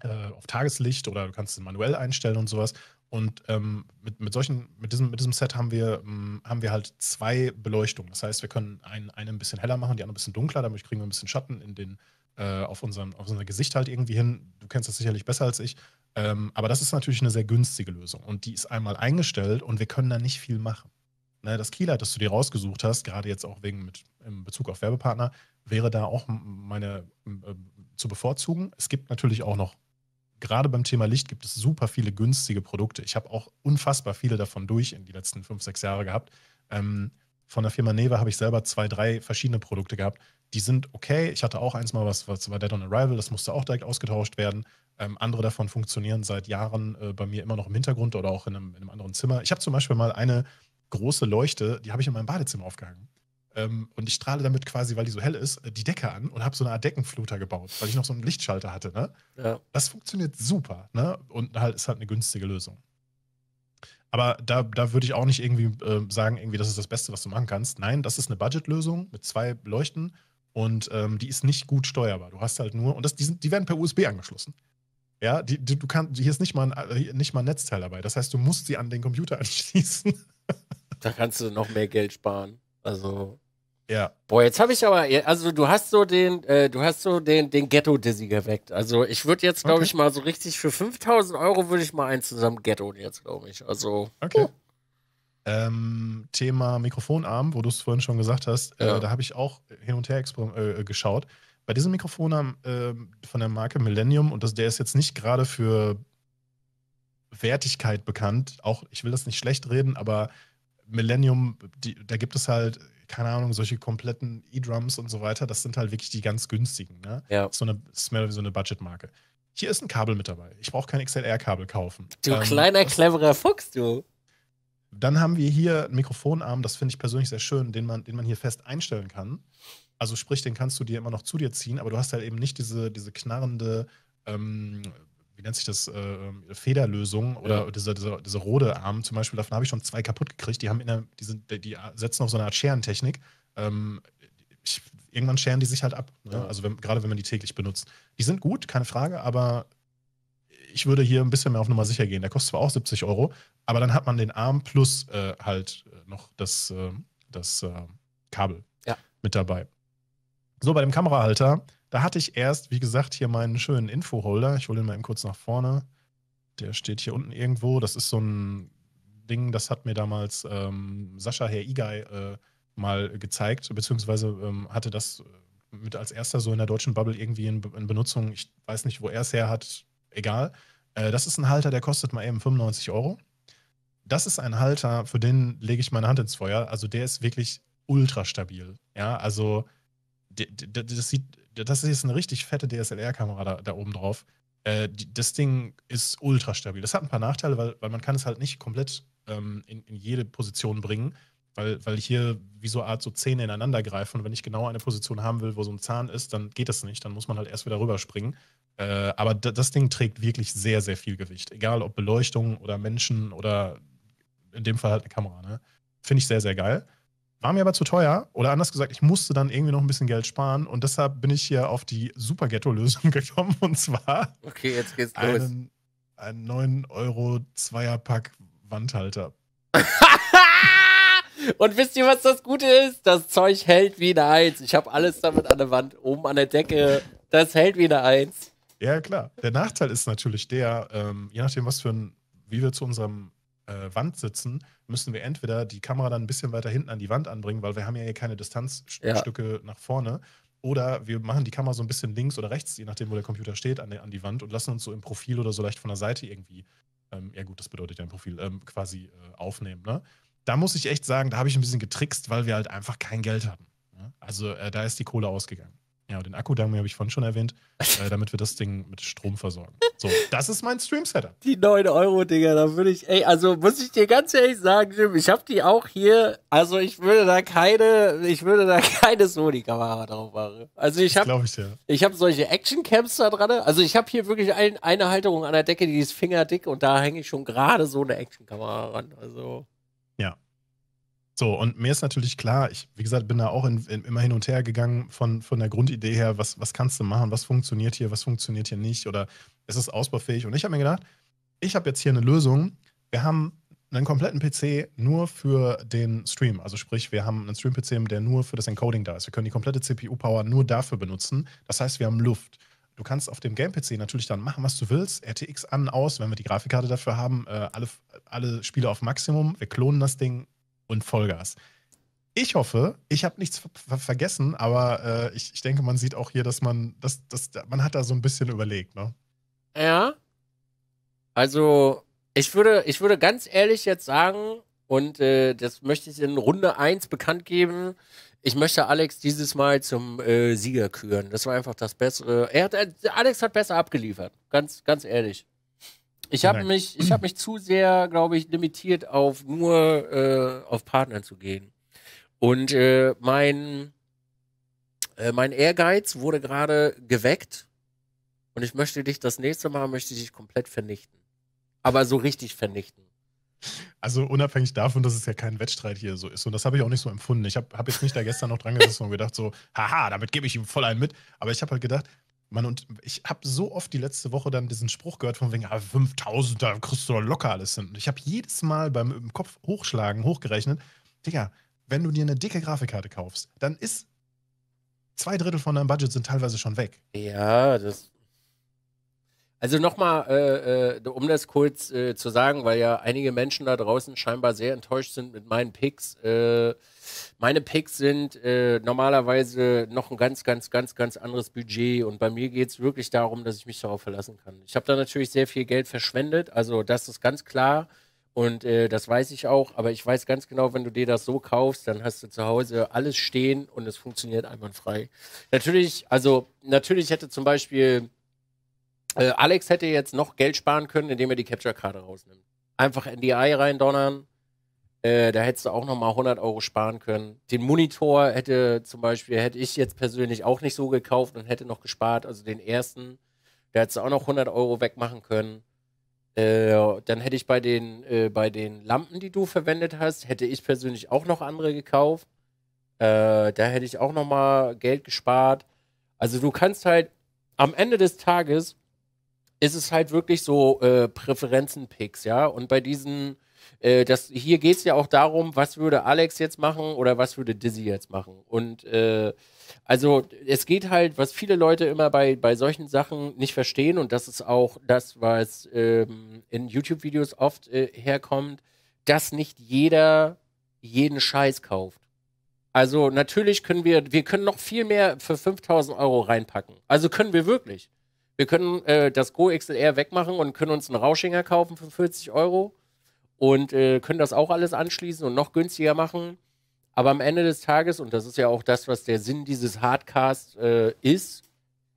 äh, auf Tageslicht oder du kannst es manuell einstellen und sowas. Und ähm, mit, mit, solchen, mit, diesem, mit diesem Set haben wir, mm, haben wir halt zwei Beleuchtungen. Das heißt, wir können einen, einen ein bisschen heller machen, die andere ein bisschen dunkler, damit kriegen wir ein bisschen Schatten in den, äh, auf, unserem, auf unser Gesicht halt irgendwie hin. Du kennst das sicherlich besser als ich. Ähm, aber das ist natürlich eine sehr günstige Lösung. Und die ist einmal eingestellt und wir können da nicht viel machen ne, das Keylight, das du dir rausgesucht hast, gerade jetzt auch wegen mit im Bezug auf Werbepartner, wäre da auch meine äh, zu bevorzugen. Es gibt natürlich auch noch, gerade beim Thema Licht gibt es super viele günstige Produkte. Ich habe auch unfassbar viele davon durch in die letzten fünf, sechs Jahre gehabt. Ähm, von der Firma Neva habe ich selber zwei, drei verschiedene Produkte gehabt. Die sind okay. Ich hatte auch eins mal, was, was war Dead on Arrival, das musste auch direkt ausgetauscht werden. Ähm, andere davon funktionieren seit Jahren äh, bei mir immer noch im Hintergrund oder auch in einem, in einem anderen Zimmer. Ich habe zum Beispiel mal eine große Leuchte, die habe ich in meinem Badezimmer aufgehangen. Ähm, und ich strahle damit quasi, weil die so hell ist, äh, die Decke an und habe so eine Art Deckenfluter gebaut, weil ich noch so einen Lichtschalter hatte. Ne? Ja. Das funktioniert super. Ne? Und halt ist halt eine günstige Lösung. Aber da, da würde ich auch nicht irgendwie äh, sagen, irgendwie, das ist das Beste, was du machen kannst. Nein, das ist eine Budgetlösung mit zwei Leuchten und ähm, die ist nicht gut steuerbar. Du hast halt nur, und das, die, sind, die werden per USB angeschlossen. Ja, die, die, du kannst, hier ist nicht mal, ein, äh, nicht mal ein Netzteil dabei. Das heißt, du musst sie an den Computer *laughs* anschließen da kannst du noch mehr Geld sparen. Also. Ja. Boah, jetzt habe ich aber, also du hast so den, äh, du hast so den, den Ghetto-Dizzy geweckt. Also ich würde jetzt, glaube okay. ich, mal so richtig für 5000 Euro würde ich mal einen zusammen Ghetto jetzt, glaube ich. Also. Okay. Oh. Ähm, Thema Mikrofonarm, wo du es vorhin schon gesagt hast, äh, ja. äh, da habe ich auch hin und her äh, äh, geschaut. Bei diesem Mikrofonarm ähm, von der Marke Millennium, und das, der ist jetzt nicht gerade für Wertigkeit bekannt, auch ich will das nicht schlecht reden, aber Millennium, die, da gibt es halt, keine Ahnung, solche kompletten E-Drums und so weiter. Das sind halt wirklich die ganz günstigen. Ne? Ja. So eine, ist mehr so eine Budgetmarke. Hier ist ein Kabel mit dabei. Ich brauche kein XLR-Kabel kaufen. Du ähm, kleiner, cleverer Fuchs, du. Dann haben wir hier einen Mikrofonarm, das finde ich persönlich sehr schön, den man, den man hier fest einstellen kann. Also sprich, den kannst du dir immer noch zu dir ziehen, aber du hast halt eben nicht diese, diese knarrende ähm, wie nennt sich das, äh, ähm, Federlösung oder ja. diese, diese, diese Rodearm zum Beispiel, davon habe ich schon zwei kaputt gekriegt. Die haben in der, die, sind, die, die setzen auf so eine Art Scherentechnik. Ähm, ich, irgendwann scheren die sich halt ab. Ne? Ja. Also wenn, gerade wenn man die täglich benutzt. Die sind gut, keine Frage, aber ich würde hier ein bisschen mehr auf Nummer sicher gehen. Der kostet zwar auch 70 Euro, aber dann hat man den Arm plus äh, halt äh, noch das, äh, das äh, Kabel ja. mit dabei. So, bei dem Kamerahalter da hatte ich erst, wie gesagt, hier meinen schönen Infoholder. Ich hole den mal eben kurz nach vorne. Der steht hier unten irgendwo. Das ist so ein Ding, das hat mir damals ähm, Sascha Herr Igei äh, mal gezeigt, beziehungsweise ähm, hatte das äh, mit als erster so in der deutschen Bubble irgendwie in, in Benutzung. Ich weiß nicht, wo er es her hat, egal. Äh, das ist ein Halter, der kostet mal eben 95 Euro. Das ist ein Halter, für den lege ich meine Hand ins Feuer. Also der ist wirklich ultra stabil. Ja, also das sieht das ist jetzt eine richtig fette DSLR-Kamera da, da, oben drauf. Äh, die, das Ding ist ultra stabil. Das hat ein paar Nachteile, weil, weil man kann es halt nicht komplett ähm, in, in jede Position bringen, weil, weil hier wie so eine Art so Zähne ineinander greifen. Und wenn ich genau eine Position haben will, wo so ein Zahn ist, dann geht das nicht. Dann muss man halt erst wieder rüberspringen. Äh, aber das Ding trägt wirklich sehr, sehr viel Gewicht. Egal ob Beleuchtung oder Menschen oder in dem Fall halt eine Kamera. Ne? Finde ich sehr, sehr geil. War mir aber zu teuer oder anders gesagt, ich musste dann irgendwie noch ein bisschen Geld sparen und deshalb bin ich hier auf die super Ghetto-Lösung *laughs* gekommen und zwar okay, jetzt geht's los. einen, 9 Euro Zweierpack Wandhalter. *laughs* und wisst ihr, was das Gute ist? Das Zeug hält wie eine Eins. Ich habe alles damit an der Wand, oben an der Decke. Das hält wie eine Eins. Ja, klar. Der Nachteil ist natürlich der, ähm, je nachdem, was für ein, wie wir zu unserem äh, Wand sitzen, müssen wir entweder die Kamera dann ein bisschen weiter hinten an die Wand anbringen, weil wir haben ja hier keine Distanzstücke ja. nach vorne. Oder wir machen die Kamera so ein bisschen links oder rechts, je nachdem, wo der Computer steht, an, die, an die Wand und lassen uns so im Profil oder so leicht von der Seite irgendwie, ähm, ja gut, das bedeutet ja ein Profil, ähm, quasi äh, aufnehmen. Ne? Da muss ich echt sagen, da habe ich ein bisschen getrickst, weil wir halt einfach kein Geld hatten. Ne? Also äh, da ist die Kohle ausgegangen. Ja, und den Akku, Akkudank habe ich vorhin schon erwähnt, äh, damit wir das Ding mit Strom versorgen. So, das ist mein Stream-Setup. Die 9 Euro, Dinger, da würde ich, ey, also muss ich dir ganz ehrlich sagen, Jim, ich habe die auch hier, also ich würde da keine, ich würde da keine Sony-Kamera drauf machen. Also ich habe ich, ja. ich habe solche Action-Camps da dran, also ich habe hier wirklich ein, eine Halterung an der Decke, die ist fingerdick und da hänge ich schon gerade so eine Action-Kamera ran, also. So, und mir ist natürlich klar, ich, wie gesagt, bin da auch in, in, immer hin und her gegangen von, von der Grundidee her, was, was kannst du machen, was funktioniert hier, was funktioniert hier nicht oder ist es ausbaufähig? Und ich habe mir gedacht, ich habe jetzt hier eine Lösung. Wir haben einen kompletten PC nur für den Stream. Also sprich, wir haben einen Stream-PC, der nur für das Encoding da ist. Wir können die komplette CPU-Power nur dafür benutzen. Das heißt, wir haben Luft. Du kannst auf dem Game-PC natürlich dann machen, was du willst. RTX an, aus, wenn wir die Grafikkarte dafür haben. Äh, alle, alle Spiele auf Maximum. Wir klonen das Ding und Vollgas. Ich hoffe, ich habe nichts ver vergessen, aber äh, ich, ich denke, man sieht auch hier, dass man, dass, dass, man hat da so ein bisschen überlegt, ne? Ja. Also, ich würde, ich würde ganz ehrlich jetzt sagen, und äh, das möchte ich in Runde 1 bekannt geben, ich möchte Alex dieses Mal zum äh, Sieger küren. Das war einfach das Bessere. Er hat, äh, Alex hat besser abgeliefert, ganz, ganz ehrlich. Ich habe mich, ich habe mich zu sehr, glaube ich, limitiert auf nur äh, auf Partner zu gehen. Und äh, mein äh, mein Ehrgeiz wurde gerade geweckt und ich möchte dich das nächste Mal möchte ich dich komplett vernichten. Aber so richtig vernichten. Also unabhängig davon, dass es ja kein Wettstreit hier so ist. Und das habe ich auch nicht so empfunden. Ich habe hab jetzt nicht da gestern noch dran gesessen und gedacht so, haha, damit gebe ich ihm voll einen mit. Aber ich habe halt gedacht, Mann, und ich habe so oft die letzte Woche dann diesen Spruch gehört von wegen, ah, 5000, da kriegst du doch locker alles hin. Und ich habe jedes Mal beim Kopf hochschlagen, hochgerechnet, Digga, wenn du dir eine dicke Grafikkarte kaufst, dann ist zwei Drittel von deinem Budget sind teilweise schon weg. Ja, das also nochmal, äh, äh, um das kurz äh, zu sagen, weil ja einige Menschen da draußen scheinbar sehr enttäuscht sind mit meinen Picks. Äh, meine Picks sind äh, normalerweise noch ein ganz, ganz, ganz, ganz anderes Budget. Und bei mir geht es wirklich darum, dass ich mich darauf verlassen kann. Ich habe da natürlich sehr viel Geld verschwendet. Also das ist ganz klar. Und äh, das weiß ich auch. Aber ich weiß ganz genau, wenn du dir das so kaufst, dann hast du zu Hause alles stehen und es funktioniert einwandfrei. Natürlich, also natürlich hätte zum Beispiel äh, Alex hätte jetzt noch Geld sparen können, indem er die Capture-Karte rausnimmt. Einfach in die Eye reindonnern. Äh, da hättest du auch nochmal 100 Euro sparen können. Den Monitor hätte zum Beispiel, hätte ich jetzt persönlich auch nicht so gekauft und hätte noch gespart. Also den ersten, da hättest du auch noch 100 Euro wegmachen können. Äh, dann hätte ich bei den, äh, bei den Lampen, die du verwendet hast, hätte ich persönlich auch noch andere gekauft. Äh, da hätte ich auch nochmal Geld gespart. Also du kannst halt am Ende des Tages ist es halt wirklich so äh, Präferenzen-Picks, ja. Und bei diesen, äh, das, hier geht es ja auch darum, was würde Alex jetzt machen oder was würde Dizzy jetzt machen. Und äh, also es geht halt, was viele Leute immer bei, bei solchen Sachen nicht verstehen, und das ist auch das, was ähm, in YouTube-Videos oft äh, herkommt, dass nicht jeder jeden Scheiß kauft. Also natürlich können wir, wir können noch viel mehr für 5000 Euro reinpacken. Also können wir wirklich wir können äh, das Go XLR wegmachen und können uns einen Rauschinger kaufen für 40 Euro und äh, können das auch alles anschließen und noch günstiger machen. Aber am Ende des Tages, und das ist ja auch das, was der Sinn dieses Hardcasts äh, ist,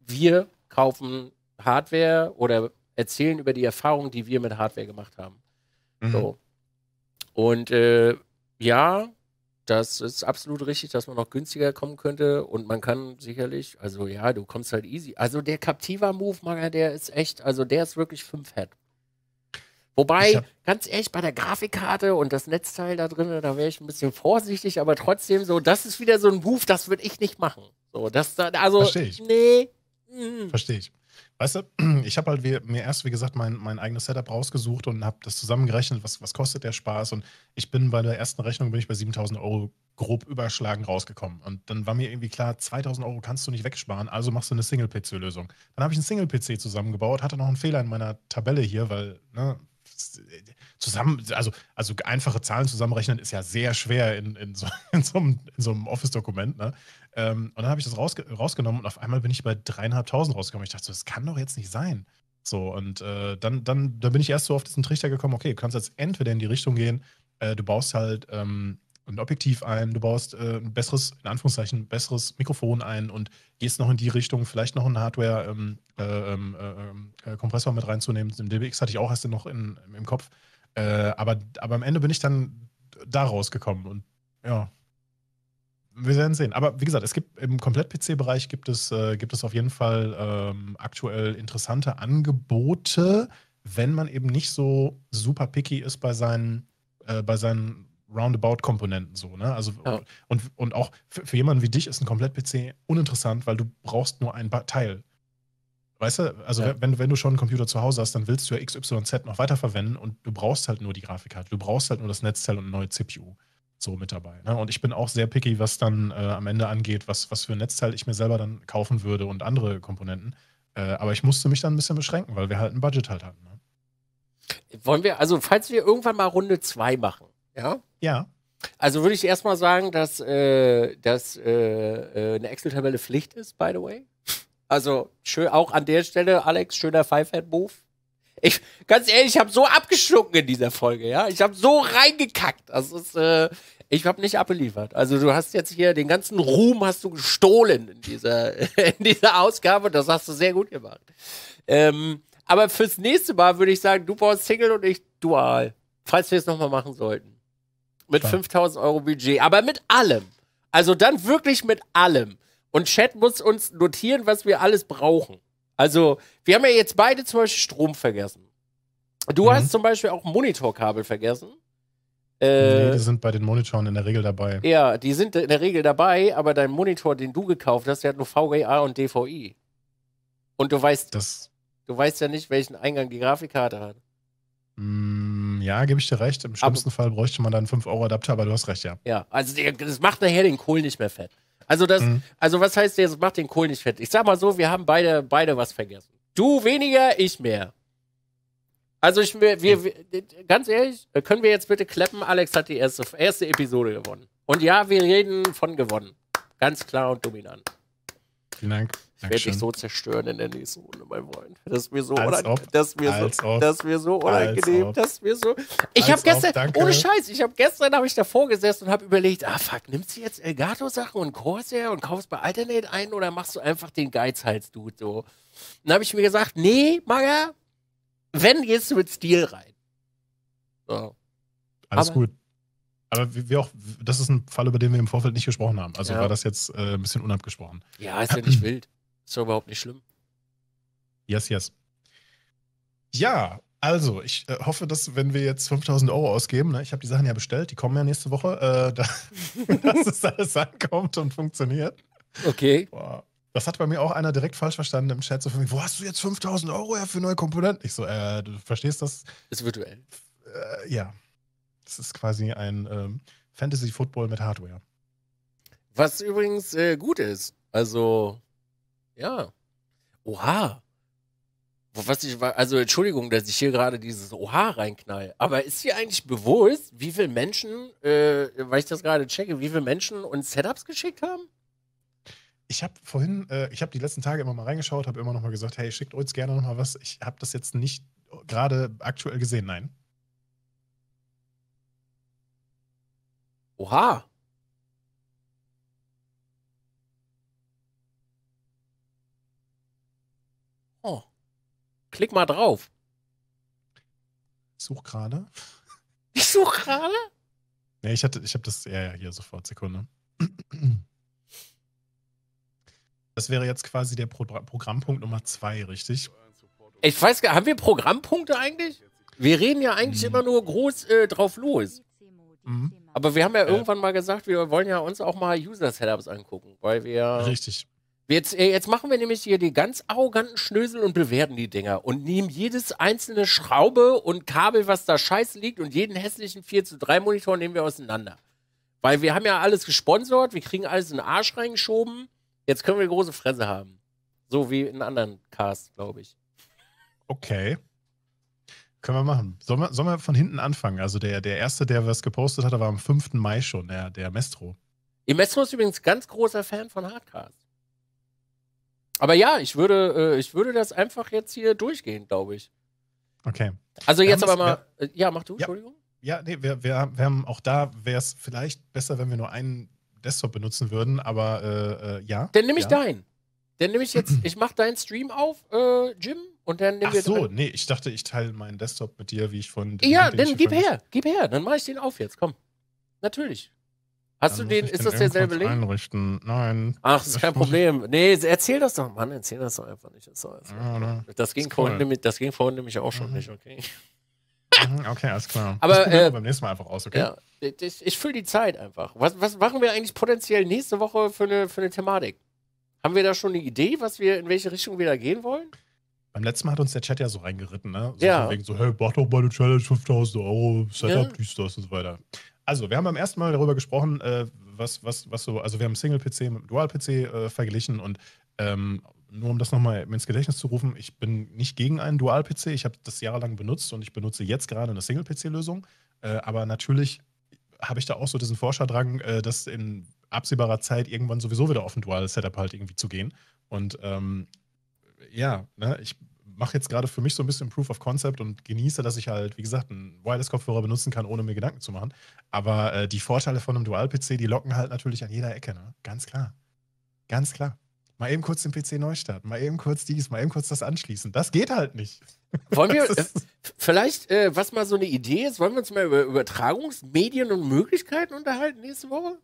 wir kaufen Hardware oder erzählen über die Erfahrungen, die wir mit Hardware gemacht haben. Mhm. So. Und äh, ja, das ist absolut richtig, dass man noch günstiger kommen könnte und man kann sicherlich, also ja, du kommst halt easy. Also der Captiva-Move, der ist echt, also der ist wirklich 5 Head. Wobei, ganz ehrlich, bei der Grafikkarte und das Netzteil da drin, da wäre ich ein bisschen vorsichtig, aber trotzdem so, das ist wieder so ein Move, das würde ich nicht machen. So, das, also, Verstehe ich. Nee. Mhm. Verstehe ich weißt du, *clears throat* ich habe halt wie, mir erst, wie gesagt, mein, mein eigenes Setup rausgesucht und habe das zusammengerechnet, was, was kostet der Spaß. Und ich bin bei der ersten Rechnung bin ich bei 7000 Euro grob überschlagen rausgekommen. Und dann war mir irgendwie klar, 2000 Euro kannst du nicht wegsparen, also machst du eine Single-PC-Lösung. Dann habe ich einen Single-PC zusammengebaut, hatte noch einen Fehler in meiner Tabelle hier, weil, ne, zusammen, also, also einfache Zahlen zusammenrechnen ist ja sehr schwer in, in, so, *laughs* in so einem, in so einem Office-Dokument. Ne? Ähm, und dann habe ich das rausge rausgenommen und auf einmal bin ich bei dreieinhalbtausend rausgekommen. Ich dachte so, das kann doch jetzt nicht sein. So, und äh, dann, dann, dann bin ich erst so auf diesen Trichter gekommen, okay, du kannst jetzt entweder in die Richtung gehen, äh, du baust halt ähm, ein Objektiv ein, du baust äh, ein besseres, in Anführungszeichen, besseres Mikrofon ein und gehst noch in die Richtung, vielleicht noch einen Hardware-Kompressor ähm, äh, ähm, äh, ähm äh, mit reinzunehmen. Im DBX hatte ich auch erst noch in, im Kopf. aber, aber am Ende bin ich dann da rausgekommen und ja, wir werden sehen. Aber wie gesagt, es gibt im Komplett-PC-Bereich gibt äh, gibt es auf jeden Fall ähm, aktuell interessante Angebote, wenn man eben nicht so super picky ist bei seinen, äh, bei seinen Roundabout-Komponenten so, ne? Also ja. und, und auch für, für, jemanden wie dich ist ein Komplett-PC uninteressant, weil du brauchst nur ein Teil. Weißt du, also ja. wenn, wenn du schon einen Computer zu Hause hast, dann willst du ja XYZ noch weiterverwenden und du brauchst halt nur die Grafikkarte, du brauchst halt nur das Netzteil und eine neue CPU so mit dabei. Ne? Und ich bin auch sehr picky, was dann äh, am Ende angeht, was, was für ein Netzteil ich mir selber dann kaufen würde und andere Komponenten. Äh, aber ich musste mich dann ein bisschen beschränken, weil wir halt ein Budget halt hatten. Ne? Wollen wir, also falls wir irgendwann mal Runde 2 machen, ja? Ja. Also würde ich erstmal sagen, dass, äh, dass äh, äh, eine Excel-Tabelle Pflicht ist, by the way. Also schön, auch an der Stelle, Alex, schöner Five-Head-Move ich, ganz ehrlich, ich habe so abgeschluckt in dieser Folge, ja. Ich habe so reingekackt. Das ist, äh, ich habe nicht abgeliefert. Also du hast jetzt hier den ganzen Ruhm hast du gestohlen in dieser, *laughs* in dieser Ausgabe. Das hast du sehr gut gemacht. Ähm, aber fürs nächste Mal würde ich sagen, du brauchst Single und ich Dual. Falls wir es nochmal machen sollten. Mit 5000 Euro Budget. Aber mit allem. Also dann wirklich mit allem. Und Chat muss uns notieren, was wir alles brauchen. Also, wir haben ja jetzt beide zum Beispiel Strom vergessen. Du mhm. hast zum Beispiel auch Monitorkabel vergessen. Äh, nee, die sind bei den Monitoren in der Regel dabei. Ja, die sind in der Regel dabei, aber dein Monitor, den du gekauft hast, der hat nur VGA und DVI. Und du weißt, das, du weißt ja nicht, welchen Eingang die Grafikkarte hat. Mm, ja, gebe ich dir recht. Im schlimmsten aber, Fall bräuchte man dann 5-Euro-Adapter, aber du hast recht, ja. Ja, also das macht nachher den Kohl nicht mehr fett. Also das, mhm. also was heißt jetzt, mach den Kohl nicht fett? Ich sag mal so, wir haben beide, beide was vergessen. Du weniger, ich mehr. Also ich, wir, wir, mhm. wir, ganz ehrlich, können wir jetzt bitte kleppen? Alex hat die erste, erste Episode gewonnen. Und ja, wir reden von gewonnen. Ganz klar und dominant. Vielen Dank. Ich werde dich so zerstören in der nächsten Runde, mein Freund. Das ist mir so, unangenehm. unang das ist mir so unangenehm. Das mir so. Ich habe gestern, danke. ohne Scheiß, ich habe gestern hab ich davor gesessen und habe überlegt, ah fuck, nimmst du jetzt Elgato-Sachen und Corsair und kaufst bei Alternate ein oder machst du einfach den Geizhals-Dude so? dann habe ich mir gesagt, nee, Maga, wenn gehst du mit Stil rein. So. Alles Aber, gut. Aber wir, wir auch, das ist ein Fall, über den wir im Vorfeld nicht gesprochen haben. Also ja. war das jetzt äh, ein bisschen unabgesprochen. Ja, ist ja nicht wild. Ist doch überhaupt nicht schlimm. Yes, yes. Ja, also, ich äh, hoffe, dass, wenn wir jetzt 5000 Euro ausgeben, ne, ich habe die Sachen ja bestellt, die kommen ja nächste Woche, äh, da, *laughs* dass es alles ankommt und funktioniert. Okay. Boah. Das hat bei mir auch einer direkt falsch verstanden im Chat. So von mir, wo hast du jetzt 5000 Euro ja für neue Komponenten? Ich so, äh, du verstehst das? Ist virtuell. Äh, ja. Das ist quasi ein ähm, Fantasy-Football mit Hardware. Was übrigens äh, gut ist. Also, ja. Oha. Was ich, also Entschuldigung, dass ich hier gerade dieses Oha reinknall. Aber ist dir eigentlich bewusst, wie viele Menschen, äh, weil ich das gerade checke, wie viele Menschen uns Setups geschickt haben? Ich habe vorhin, äh, ich habe die letzten Tage immer mal reingeschaut, habe immer noch mal gesagt, hey, schickt uns gerne noch mal was. Ich habe das jetzt nicht gerade aktuell gesehen, nein. Oha. Oh. Klick mal drauf. Ich such gerade. *laughs* Ich such gerade? Nee, ich hatte, ich habe das, ja, ja, hier sofort, Sekunde. Das wäre jetzt quasi der Pro Programmpunkt Nummer zwei, richtig? Ich weiß gar nicht, haben wir Programmpunkte eigentlich? Wir reden ja eigentlich mhm. immer nur groß äh, drauf los. Mhm. Aber wir haben ja äh, irgendwann mal gesagt, wir wollen ja uns auch mal User-Setups angucken, weil wir. Richtig. Jetzt, äh, jetzt, machen wir nämlich hier die ganz arroganten Schnösel und bewerten die Dinger und nehmen jedes einzelne Schraube und Kabel, was da scheiße liegt und jeden hässlichen 4 zu 3 Monitor nehmen wir auseinander. Weil wir haben ja alles gesponsert, wir kriegen alles in den Arsch reingeschoben. Jetzt können wir eine große Fresse haben. So wie in anderen Casts, glaube ich. Okay. Können wir machen. Sollen wir, sollen wir von hinten anfangen? Also der, der Erste, der was gepostet hatte, war am 5. Mai schon, der, der Mestro. Mestro ist übrigens ganz großer Fan von Hardcast. Aber ja, ich würde, äh, ich würde das einfach jetzt hier durchgehen, glaube ich. Okay. Also jetzt aber mal. Wir, äh, ja, mach du, ja, Entschuldigung. Ja, nee, wir, wir, wir haben auch da wäre es vielleicht besser, wenn wir nur einen Desktop benutzen würden, aber äh, äh, ja. Dann nehme ich ja. deinen. Dann nehme ich jetzt, ich mache deinen Stream auf, äh, Jim, und dann nehmen Ach wir. Ach so, nee, ich dachte, ich teile meinen Desktop mit dir, wie ich von. Ja, dann gib her, gib her, dann mache ich den auf jetzt, komm. Natürlich. Hast du den, ist das derselbe Link? Einrichten. Nein. Ach, das ist kein Problem. Nee, erzähl das doch. Mann, erzähl das doch einfach nicht. Das, ja, das ging, vorhin cool. nämlich, das ging vorhin nämlich auch schon mhm. nicht, okay? Mhm, okay, alles klar. *laughs* Aber ne? äh, beim nächsten Mal einfach aus, okay? Ja, ich, ich fülle die Zeit einfach. Was, was machen wir eigentlich potenziell nächste Woche für eine, für eine Thematik? Haben wir da schon eine Idee, was wir, in welche Richtung wir da gehen wollen? Beim letzten Mal hat uns der Chat ja so reingeritten, ne? So ja. Wegen so, hey, mach doch mal eine Challenge 5000 Euro, Setup, ja. dies, das und so weiter. Also, wir haben beim ersten Mal darüber gesprochen, äh, was, was, was so, also wir haben Single-PC mit Dual-PC äh, verglichen und ähm, nur um das nochmal ins Gedächtnis zu rufen, ich bin nicht gegen einen Dual-PC. Ich habe das jahrelang benutzt und ich benutze jetzt gerade eine Single-PC-Lösung. Äh, aber natürlich habe ich da auch so diesen Forscherdrang, äh, dass in absehbarer Zeit irgendwann sowieso wieder auf ein Dual-Setup halt irgendwie zu gehen. Und ähm, ja, ne, ich mache jetzt gerade für mich so ein bisschen Proof of Concept und genieße, dass ich halt, wie gesagt, einen Wireless-Kopfhörer benutzen kann, ohne mir Gedanken zu machen. Aber äh, die Vorteile von einem Dual-PC, die locken halt natürlich an jeder Ecke, ne? Ganz klar. Ganz klar. Mal eben kurz den PC neu starten, mal eben kurz dies, mal eben kurz das anschließen. Das geht halt nicht. *laughs* Wollen wir äh, vielleicht, äh, was mal so eine Idee ist, wollen wir uns mal über Übertragungsmedien und Möglichkeiten unterhalten nächste Woche?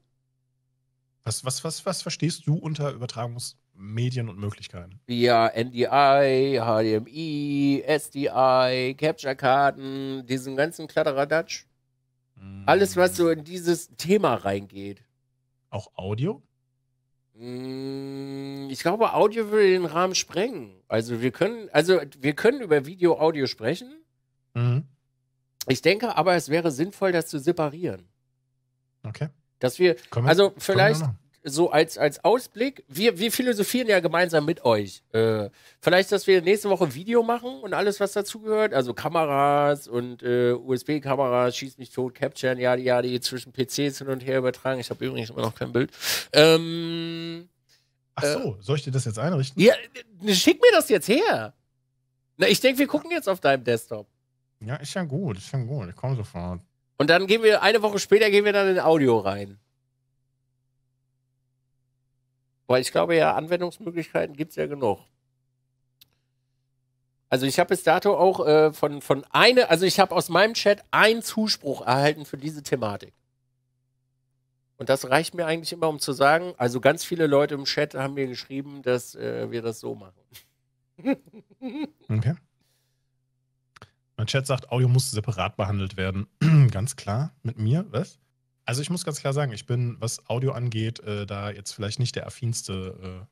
Was, was, was, was verstehst du unter Übertragungsmedien? Medien und Möglichkeiten. Ja, NDI, HDMI, SDI, Capture-Karten, diesen ganzen Kladderadatsch. Mm. Alles, was so in dieses Thema reingeht. Auch Audio? Mm, ich glaube, Audio würde den Rahmen sprengen. Also wir können, also wir können über Video, Audio sprechen. Mhm. Ich denke aber, es wäre sinnvoll, das zu separieren. Okay. Dass wir, wir also vielleicht, so als, als Ausblick, wir, wir philosophieren ja gemeinsam mit euch. Äh, vielleicht, dass wir nächste Woche Video machen und alles, was dazugehört, also Kameras und äh, USB-Kameras, schieß mich tot, Capturen, ja, ja, die zwischen PCs hin und her übertragen. Ich habe übrigens immer noch kein Bild. Ähm, Ach so, äh, soll ich dir das jetzt einrichten? Ja, äh, schick mir das jetzt her. Na, ich denke, wir gucken jetzt auf deinem Desktop. Ja, ist ja gut, ist ja gut, ich komme sofort. Und dann gehen wir, eine Woche später gehen wir dann in Audio rein. Weil ich glaube ja, Anwendungsmöglichkeiten gibt es ja genug. Also ich habe bis dato auch äh, von, von eine, also ich habe aus meinem Chat einen Zuspruch erhalten für diese Thematik. Und das reicht mir eigentlich immer, um zu sagen, also ganz viele Leute im Chat haben mir geschrieben, dass äh, wir das so machen. *laughs* okay. Mein Chat sagt, Audio muss separat behandelt werden. *clears throat* ganz klar, mit mir, was? Also ich muss ganz klar sagen, ich bin, was Audio angeht, äh, da jetzt vielleicht nicht der affinste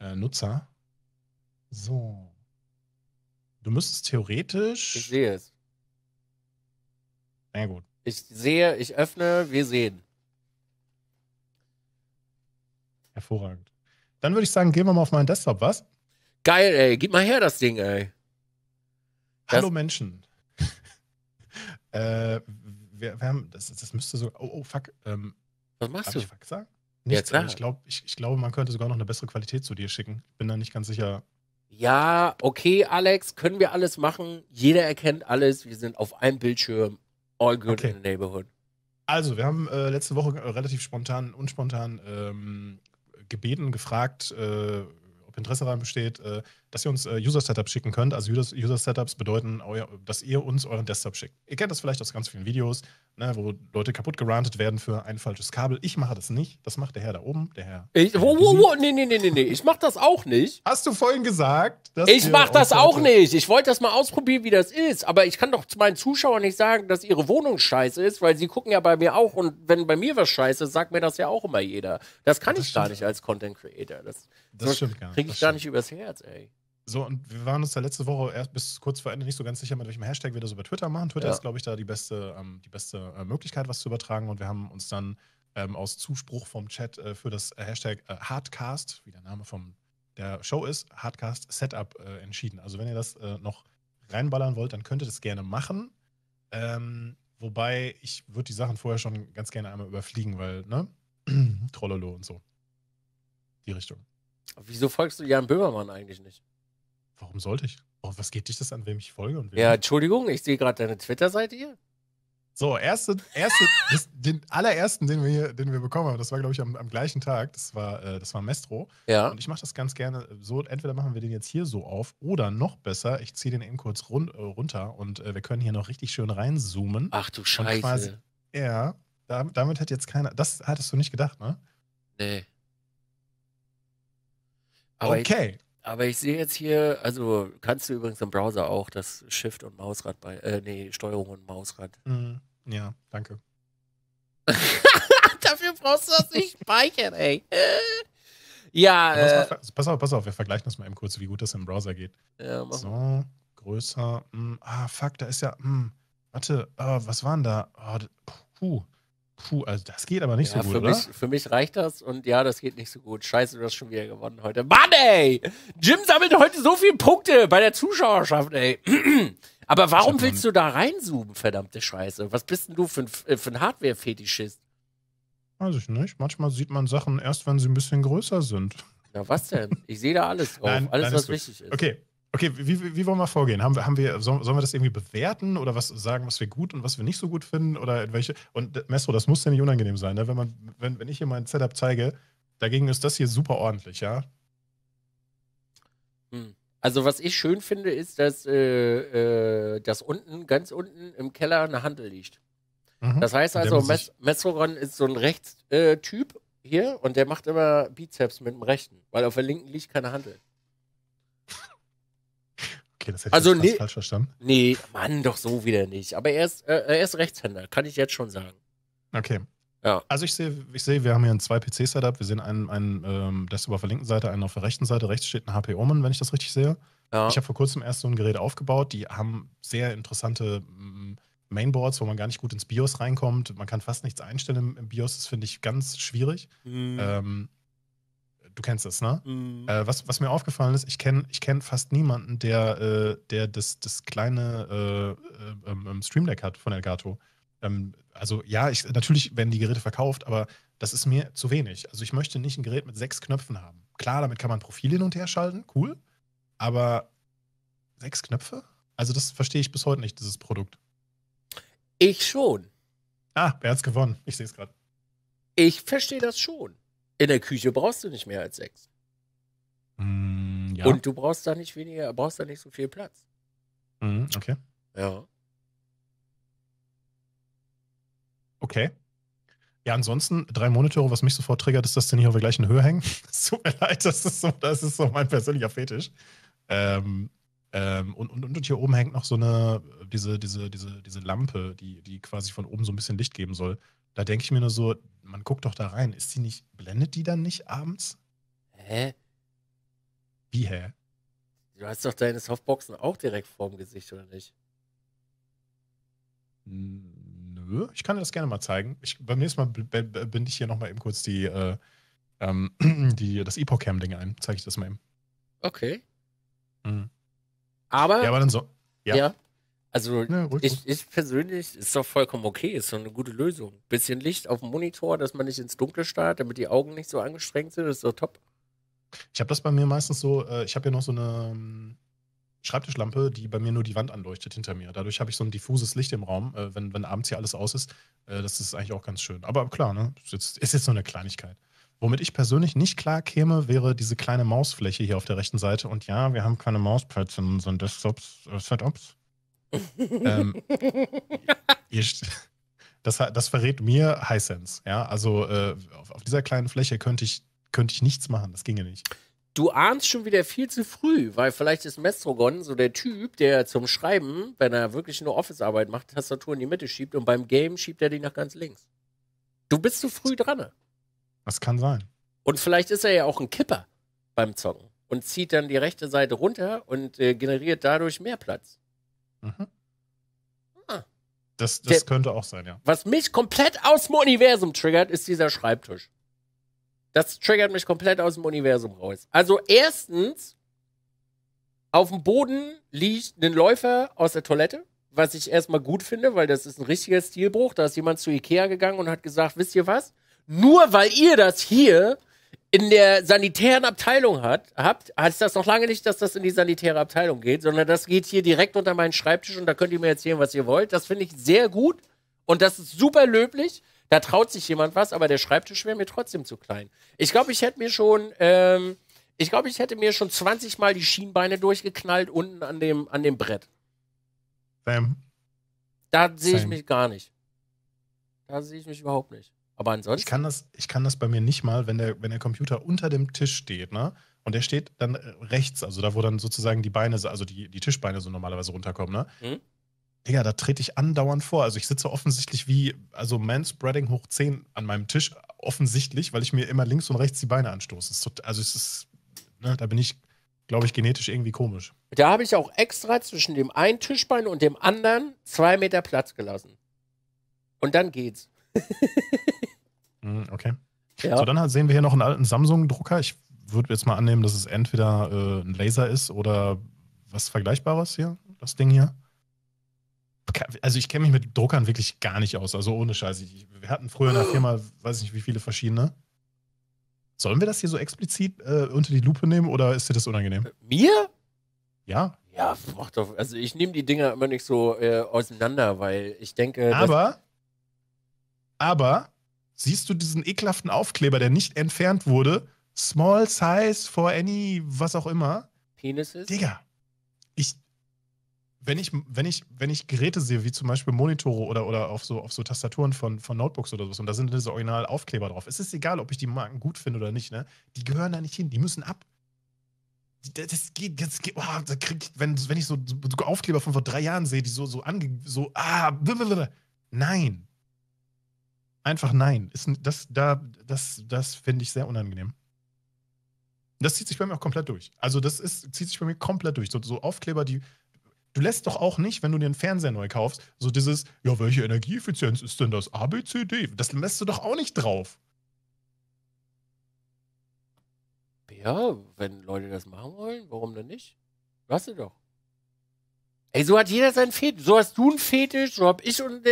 äh, äh, Nutzer. So. Du müsstest theoretisch. Ich sehe es. Na ja, gut. Ich sehe, ich öffne, wir sehen. Hervorragend. Dann würde ich sagen, gehen wir mal auf meinen Desktop, was? Geil, ey. Gib mal her das Ding, ey. Hallo Menschen. *laughs* äh, wir, wir haben, das, das müsste so, oh, oh fuck. Ähm, Was machst du? Ich fuck sagen? Nichts, ja, ich glaube, ich, ich glaube, man könnte sogar noch eine bessere Qualität zu dir schicken. Ich bin da nicht ganz sicher. Ja, okay, Alex, können wir alles machen. Jeder erkennt alles. Wir sind auf einem Bildschirm. All good okay. in the neighborhood. Also, wir haben äh, letzte Woche äh, relativ spontan, unspontan ähm, gebeten, gefragt, äh, ob Interesse daran besteht, äh, dass ihr uns äh, User-Setups schicken könnt. Also User-Setups bedeuten, euer, dass ihr uns euren Desktop schickt. Ihr kennt das vielleicht aus ganz vielen Videos, ne, wo Leute kaputt gerantet werden für ein falsches Kabel. Ich mache das nicht. Das macht der Herr da oben, der Herr. Ich, wo, wo, wo, nee, nee, nee, nee, nee. Ich mache das auch nicht. Hast du vorhin gesagt, dass Ich mache das auch nicht. Ich wollte das mal ausprobieren, wie das ist. Aber ich kann doch meinen Zuschauern nicht sagen, dass ihre Wohnung scheiße ist, weil sie gucken ja bei mir auch. Und wenn bei mir was scheiße ist, sagt mir das ja auch immer jeder. Das kann das ich gar nicht als Content Creator. Das, das, das kriege ich gar nicht übers Herz, ey. So, und wir waren uns da letzte Woche erst bis kurz vor Ende nicht so ganz sicher, mit welchem Hashtag wir das über Twitter machen. Twitter ja. ist, glaube ich, da die beste, ähm, die beste äh, Möglichkeit, was zu übertragen. Und wir haben uns dann ähm, aus Zuspruch vom Chat äh, für das Hashtag äh, Hardcast, wie der Name vom, der Show ist, Hardcast Setup äh, entschieden. Also wenn ihr das äh, noch reinballern wollt, dann könnt ihr das gerne machen. Ähm, wobei, ich würde die Sachen vorher schon ganz gerne einmal überfliegen, weil, ne? *clears throat* Trollolo und so. Die Richtung. Wieso folgst du Jan Böhmermann eigentlich nicht? Warum sollte ich? Oh, was geht dich das an, wem ich folge? Und wem ja, Entschuldigung, ich sehe gerade deine Twitter-Seite hier. So, erste, erste, *laughs* das, den allerersten, den wir, hier, den wir bekommen haben, das war, glaube ich, am, am, gleichen Tag. Das war, äh, das war Mestro. Ja. Und ich mache das ganz gerne so. Entweder machen wir den jetzt hier so auf oder noch besser, ich ziehe den eben kurz run äh, runter und äh, wir können hier noch richtig schön reinzoomen. Ach du Scheiße. Quasi, ja, damit, damit hat jetzt keiner. Das hattest du nicht gedacht, ne? Nee. Aber okay. Aber ich sehe jetzt hier, also kannst du übrigens im Browser auch das Shift und Mausrad bei, äh, nee, Steuerung und Mausrad. Mhm. Ja, danke. *laughs* Dafür brauchst du das nicht speichern, ey. Ja, äh, pass auf, pass auf, wir vergleichen das mal eben kurz, wie gut das im Browser geht. Ja, so, größer. Mh, mm, ah, fuck, da ist ja. Mh, mm, warte, oh, was waren da? Oh, puh. Puh, also das geht aber nicht ja, so gut, für oder? Mich, für mich reicht das und ja, das geht nicht so gut. Scheiße, du hast schon wieder gewonnen heute. Mann, ey! Jim sammelt heute so viele Punkte bei der Zuschauerschaft, ey. *clears throat* aber warum willst du da reinzoomen, verdammte Scheiße? Was bist denn du für ein, äh, ein Hardware-Fetischist? Weiß ich nicht. Manchmal sieht man Sachen erst, wenn sie ein bisschen größer sind. Na was denn? Ich sehe da alles drauf. Nein, alles, was wichtig ist. Okay, Okay, wie, wie wollen wir vorgehen? Haben wir, haben wir, sollen, wir das irgendwie bewerten oder was sagen, was wir gut und was wir nicht so gut finden? Oder welche. Und äh, Mesro, das muss ja nicht unangenehm sein, ne? Wenn man, wenn, wenn ich hier mein Setup zeige, dagegen ist das hier super ordentlich, ja? Hm. Also, was ich schön finde, ist, dass, äh, äh, dass unten, ganz unten im Keller eine Handel liegt. Mhm. Das heißt also, Mes Mesrogon ist so ein Rechtstyp äh, hier und der macht immer Bizeps mit dem Rechten, weil auf der linken liegt keine Handel okay, das hätte also, ich nee, falsch verstanden. Nee, Mann, doch so wieder nicht. Aber er ist, äh, er ist Rechtshänder, kann ich jetzt schon sagen. Okay. Ja. Also ich sehe, ich sehe, wir haben hier ein zwei PC-Setup. Wir sehen einen, einen ähm, das auf der linken Seite, einen auf der rechten Seite. Rechts steht ein HP Omen, wenn ich das richtig sehe. Ja. Ich habe vor kurzem erst so ein Gerät aufgebaut. Die haben sehr interessante mm, Mainboards, wo man gar nicht gut ins BIOS reinkommt. Man kann fast nichts einstellen im BIOS. Das finde ich ganz schwierig. Mhm. Ähm, du kennst es, ne? Mhm. Äh, was, was mir aufgefallen ist, ich kenne ich kenn fast niemanden, der, äh, der das, das kleine äh, ähm, ähm, Stream Deck hat von Elgato. Ähm, also ja, ich, natürlich werden die Geräte verkauft, aber das ist mir zu wenig. Also ich möchte nicht ein Gerät mit sechs Knöpfen haben. Klar, damit kann man Profil hin und her schalten, cool. Aber sechs Knöpfe? Also das verstehe ich bis heute nicht, dieses Produkt. Ich schon. Ah, wer hat's gewonnen? Ich sehe es gerade. Ich verstehe das schon. In der Küche brauchst du nicht mehr als sechs. Mm, ja. Und du brauchst da nicht weniger, brauchst da nicht so viel Platz. Mm, okay. Ja. Okay. Ja, ansonsten drei Monitore, was mich sofort triggert, ist, dass die nicht auf der gleichen Höhe hängen. *laughs* Es tut mir leid, das ist so, das ist so mein persönlicher Fetisch. Ähm, ähm, und, und, und, hier oben hängt noch so eine, diese, diese, diese, diese Lampe, die, die quasi von oben so ein bisschen Licht geben soll. Da denke ich mir nur so, man guckt doch da rein. Ist die nicht, blendet die dann nicht abends? Hä? Wie hä? Du hast doch deine Softboxen auch direkt vorm Gesicht, oder nicht? Nö, ich kann dir das gerne mal zeigen. Ich, beim nächsten Mal binde ich hier nochmal eben kurz die, äh, ähm, *clears throat* die, das Epocam-Ding ein. Zeige ich das mal eben. Okay. Mhm. Aber. Ja, aber dann so. Ja. ja. Also ja, ich, ich, persönlich ist doch vollkommen okay, ist so eine gute Lösung. Bisschen Licht auf dem Monitor, dass man nicht ins Dunkle starrt, damit die Augen nicht so angestrengt sind, ist doch top. Ich habe das bei mir meistens so, äh, ich habe ja noch so eine ähm, Schreibtischlampe, die bei mir nur die Wand anleuchtet hinter mir. Dadurch habe ich so ein diffuses Licht im Raum, äh, wenn, wenn abends hier alles aus ist. Äh, das ist eigentlich auch ganz schön. Aber klar, ne? Ist jetzt, ist jetzt nur eine Kleinigkeit. Womit ich persönlich nicht klar käme, wäre diese kleine Mausfläche hier auf der rechten Seite. Und ja, wir haben keine Mausplätze in unseren Desktops, äh, Setups ähm, ihr, das, das, verrät mir Hisense. Ja, also äh, auf, auf, dieser kleinen Fläche könnte ich, könnte ich nichts machen. Das ginge nicht. Du ahnst schon wieder viel zu früh, weil vielleicht ist Mestrogon so der Typ, der zum Schreiben, wenn er wirklich nur Office-Arbeit macht, Tastatur in die Mitte schiebt und beim Game schiebt er die nach ganz links. Du bist zu früh dran. Das kann sein. Und vielleicht ist er ja auch ein Kipper beim Zocken und zieht dann die rechte Seite runter und äh, generiert dadurch mehr Platz. Mhm. Ah. Das, das Der, könnte auch sein, ja. Was mich komplett aus dem Universum triggert, ist dieser Schreibtisch. Das triggert mich komplett aus dem Universum raus. Also erstens, auf dem Boden liegt ein Läufer aus der Toilette, was ich erstmal gut finde, weil das ist ein richtiger Stilbruch. Da ist jemand zu Ikea gegangen und hat gesagt, wisst ihr was? Nur weil ihr das hier in der sanitären Abteilung hat, habt, heißt das noch lange nicht, dass das in die sanitäre Abteilung geht, sondern das geht hier direkt unter meinen Schreibtisch und da könnt ihr mir erzählen, was ihr wollt. Das finde ich sehr gut und das ist super löblich. Da traut sich jemand was, aber der Schreibtisch wäre mir trotzdem zu klein. Ich glaube, ich hätte mir schon, ähm, ich glaube, ich hätte mir schon 20 Mal die Schienbeine durchgeknallt unten an dem, an dem Brett. Bam. Da sehe ich mich gar nicht. Da sehe ich mich überhaupt nicht. Aber ansonsten. Ich kann das, ich kann das bei mir nicht mal, wenn der, wenn der Computer unter dem Tisch steht, ne? Und der steht dann äh, rechts, also da, wo dann sozusagen die Beine, also die, die Tischbeine so normalerweise runterkommen, ne? Mhm. Digga, da trete ich andauernd vor. Also ich sitze offensichtlich wie, also Manspreading hoch 10 an meinem Tisch, offensichtlich, weil ich mir immer links und rechts die Beine anstoße. also es ist, ne, da bin ich, glaube ich, genetisch irgendwie komisch. Da habe ich auch extra zwischen dem einen Tischbein und dem anderen zwei Meter Platz gelassen. Und dann geht's. *laughs* Mhm, okay. Ja. So, dann sehen wir hier noch einen alten Samsung-Drucker. Ich würde jetzt mal annehmen, dass es entweder äh, ein Laser ist oder was Vergleichbares hier, das Ding hier. Also ich kenne mich mit Druckern wirklich gar nicht aus, also ohne Scheiß. Ich, wir hatten früher in der Firma, weiß ich nicht wie viele verschiedene. Sollen wir das hier so explizit äh, unter die Lupe nehmen oder ist dir das unangenehm? Äh, mir? Ja. Ja, doch. also ich nehme die Dinger immer nicht so äh, auseinander, weil ich denke. Aber aber siehst du diesen ekelhaften Aufkleber, der nicht entfernt wurde? Small size for any, was auch immer. Penises? Digga. Ich, wenn ich, wenn ich, wenn ich Geräte sehe, wie zum Beispiel Monitore oder, oder auf so, auf so Tastaturen von, von Notebooks oder sowas, und da sind diese original Aufkleber drauf. Es ist egal, ob ich die Marken gut finde oder nicht, ne? Die gehören da nicht hin, die müssen ab. Das geht, das geht, oh, da krieg ich, wenn, wenn ich so Aufkleber von vor drei Jahren sehe, die so, so ange, so, ah, blablabla. nein, Einfach nein. Ist, das da, das, das finde ich sehr unangenehm. Das zieht sich bei mir auch komplett durch. Also, das ist, zieht sich bei mir komplett durch. So, so Aufkleber, die. Du lässt doch auch nicht, wenn du dir einen Fernseher neu kaufst, so dieses, ja, welche Energieeffizienz ist denn das? A, B, C, D. Das lässt du doch auch nicht drauf. Ja, wenn Leute das machen wollen, warum denn nicht? Lass sie doch. Ey, so hat jeder seinen Fetisch. So hast du einen Fetisch, so hab ich einen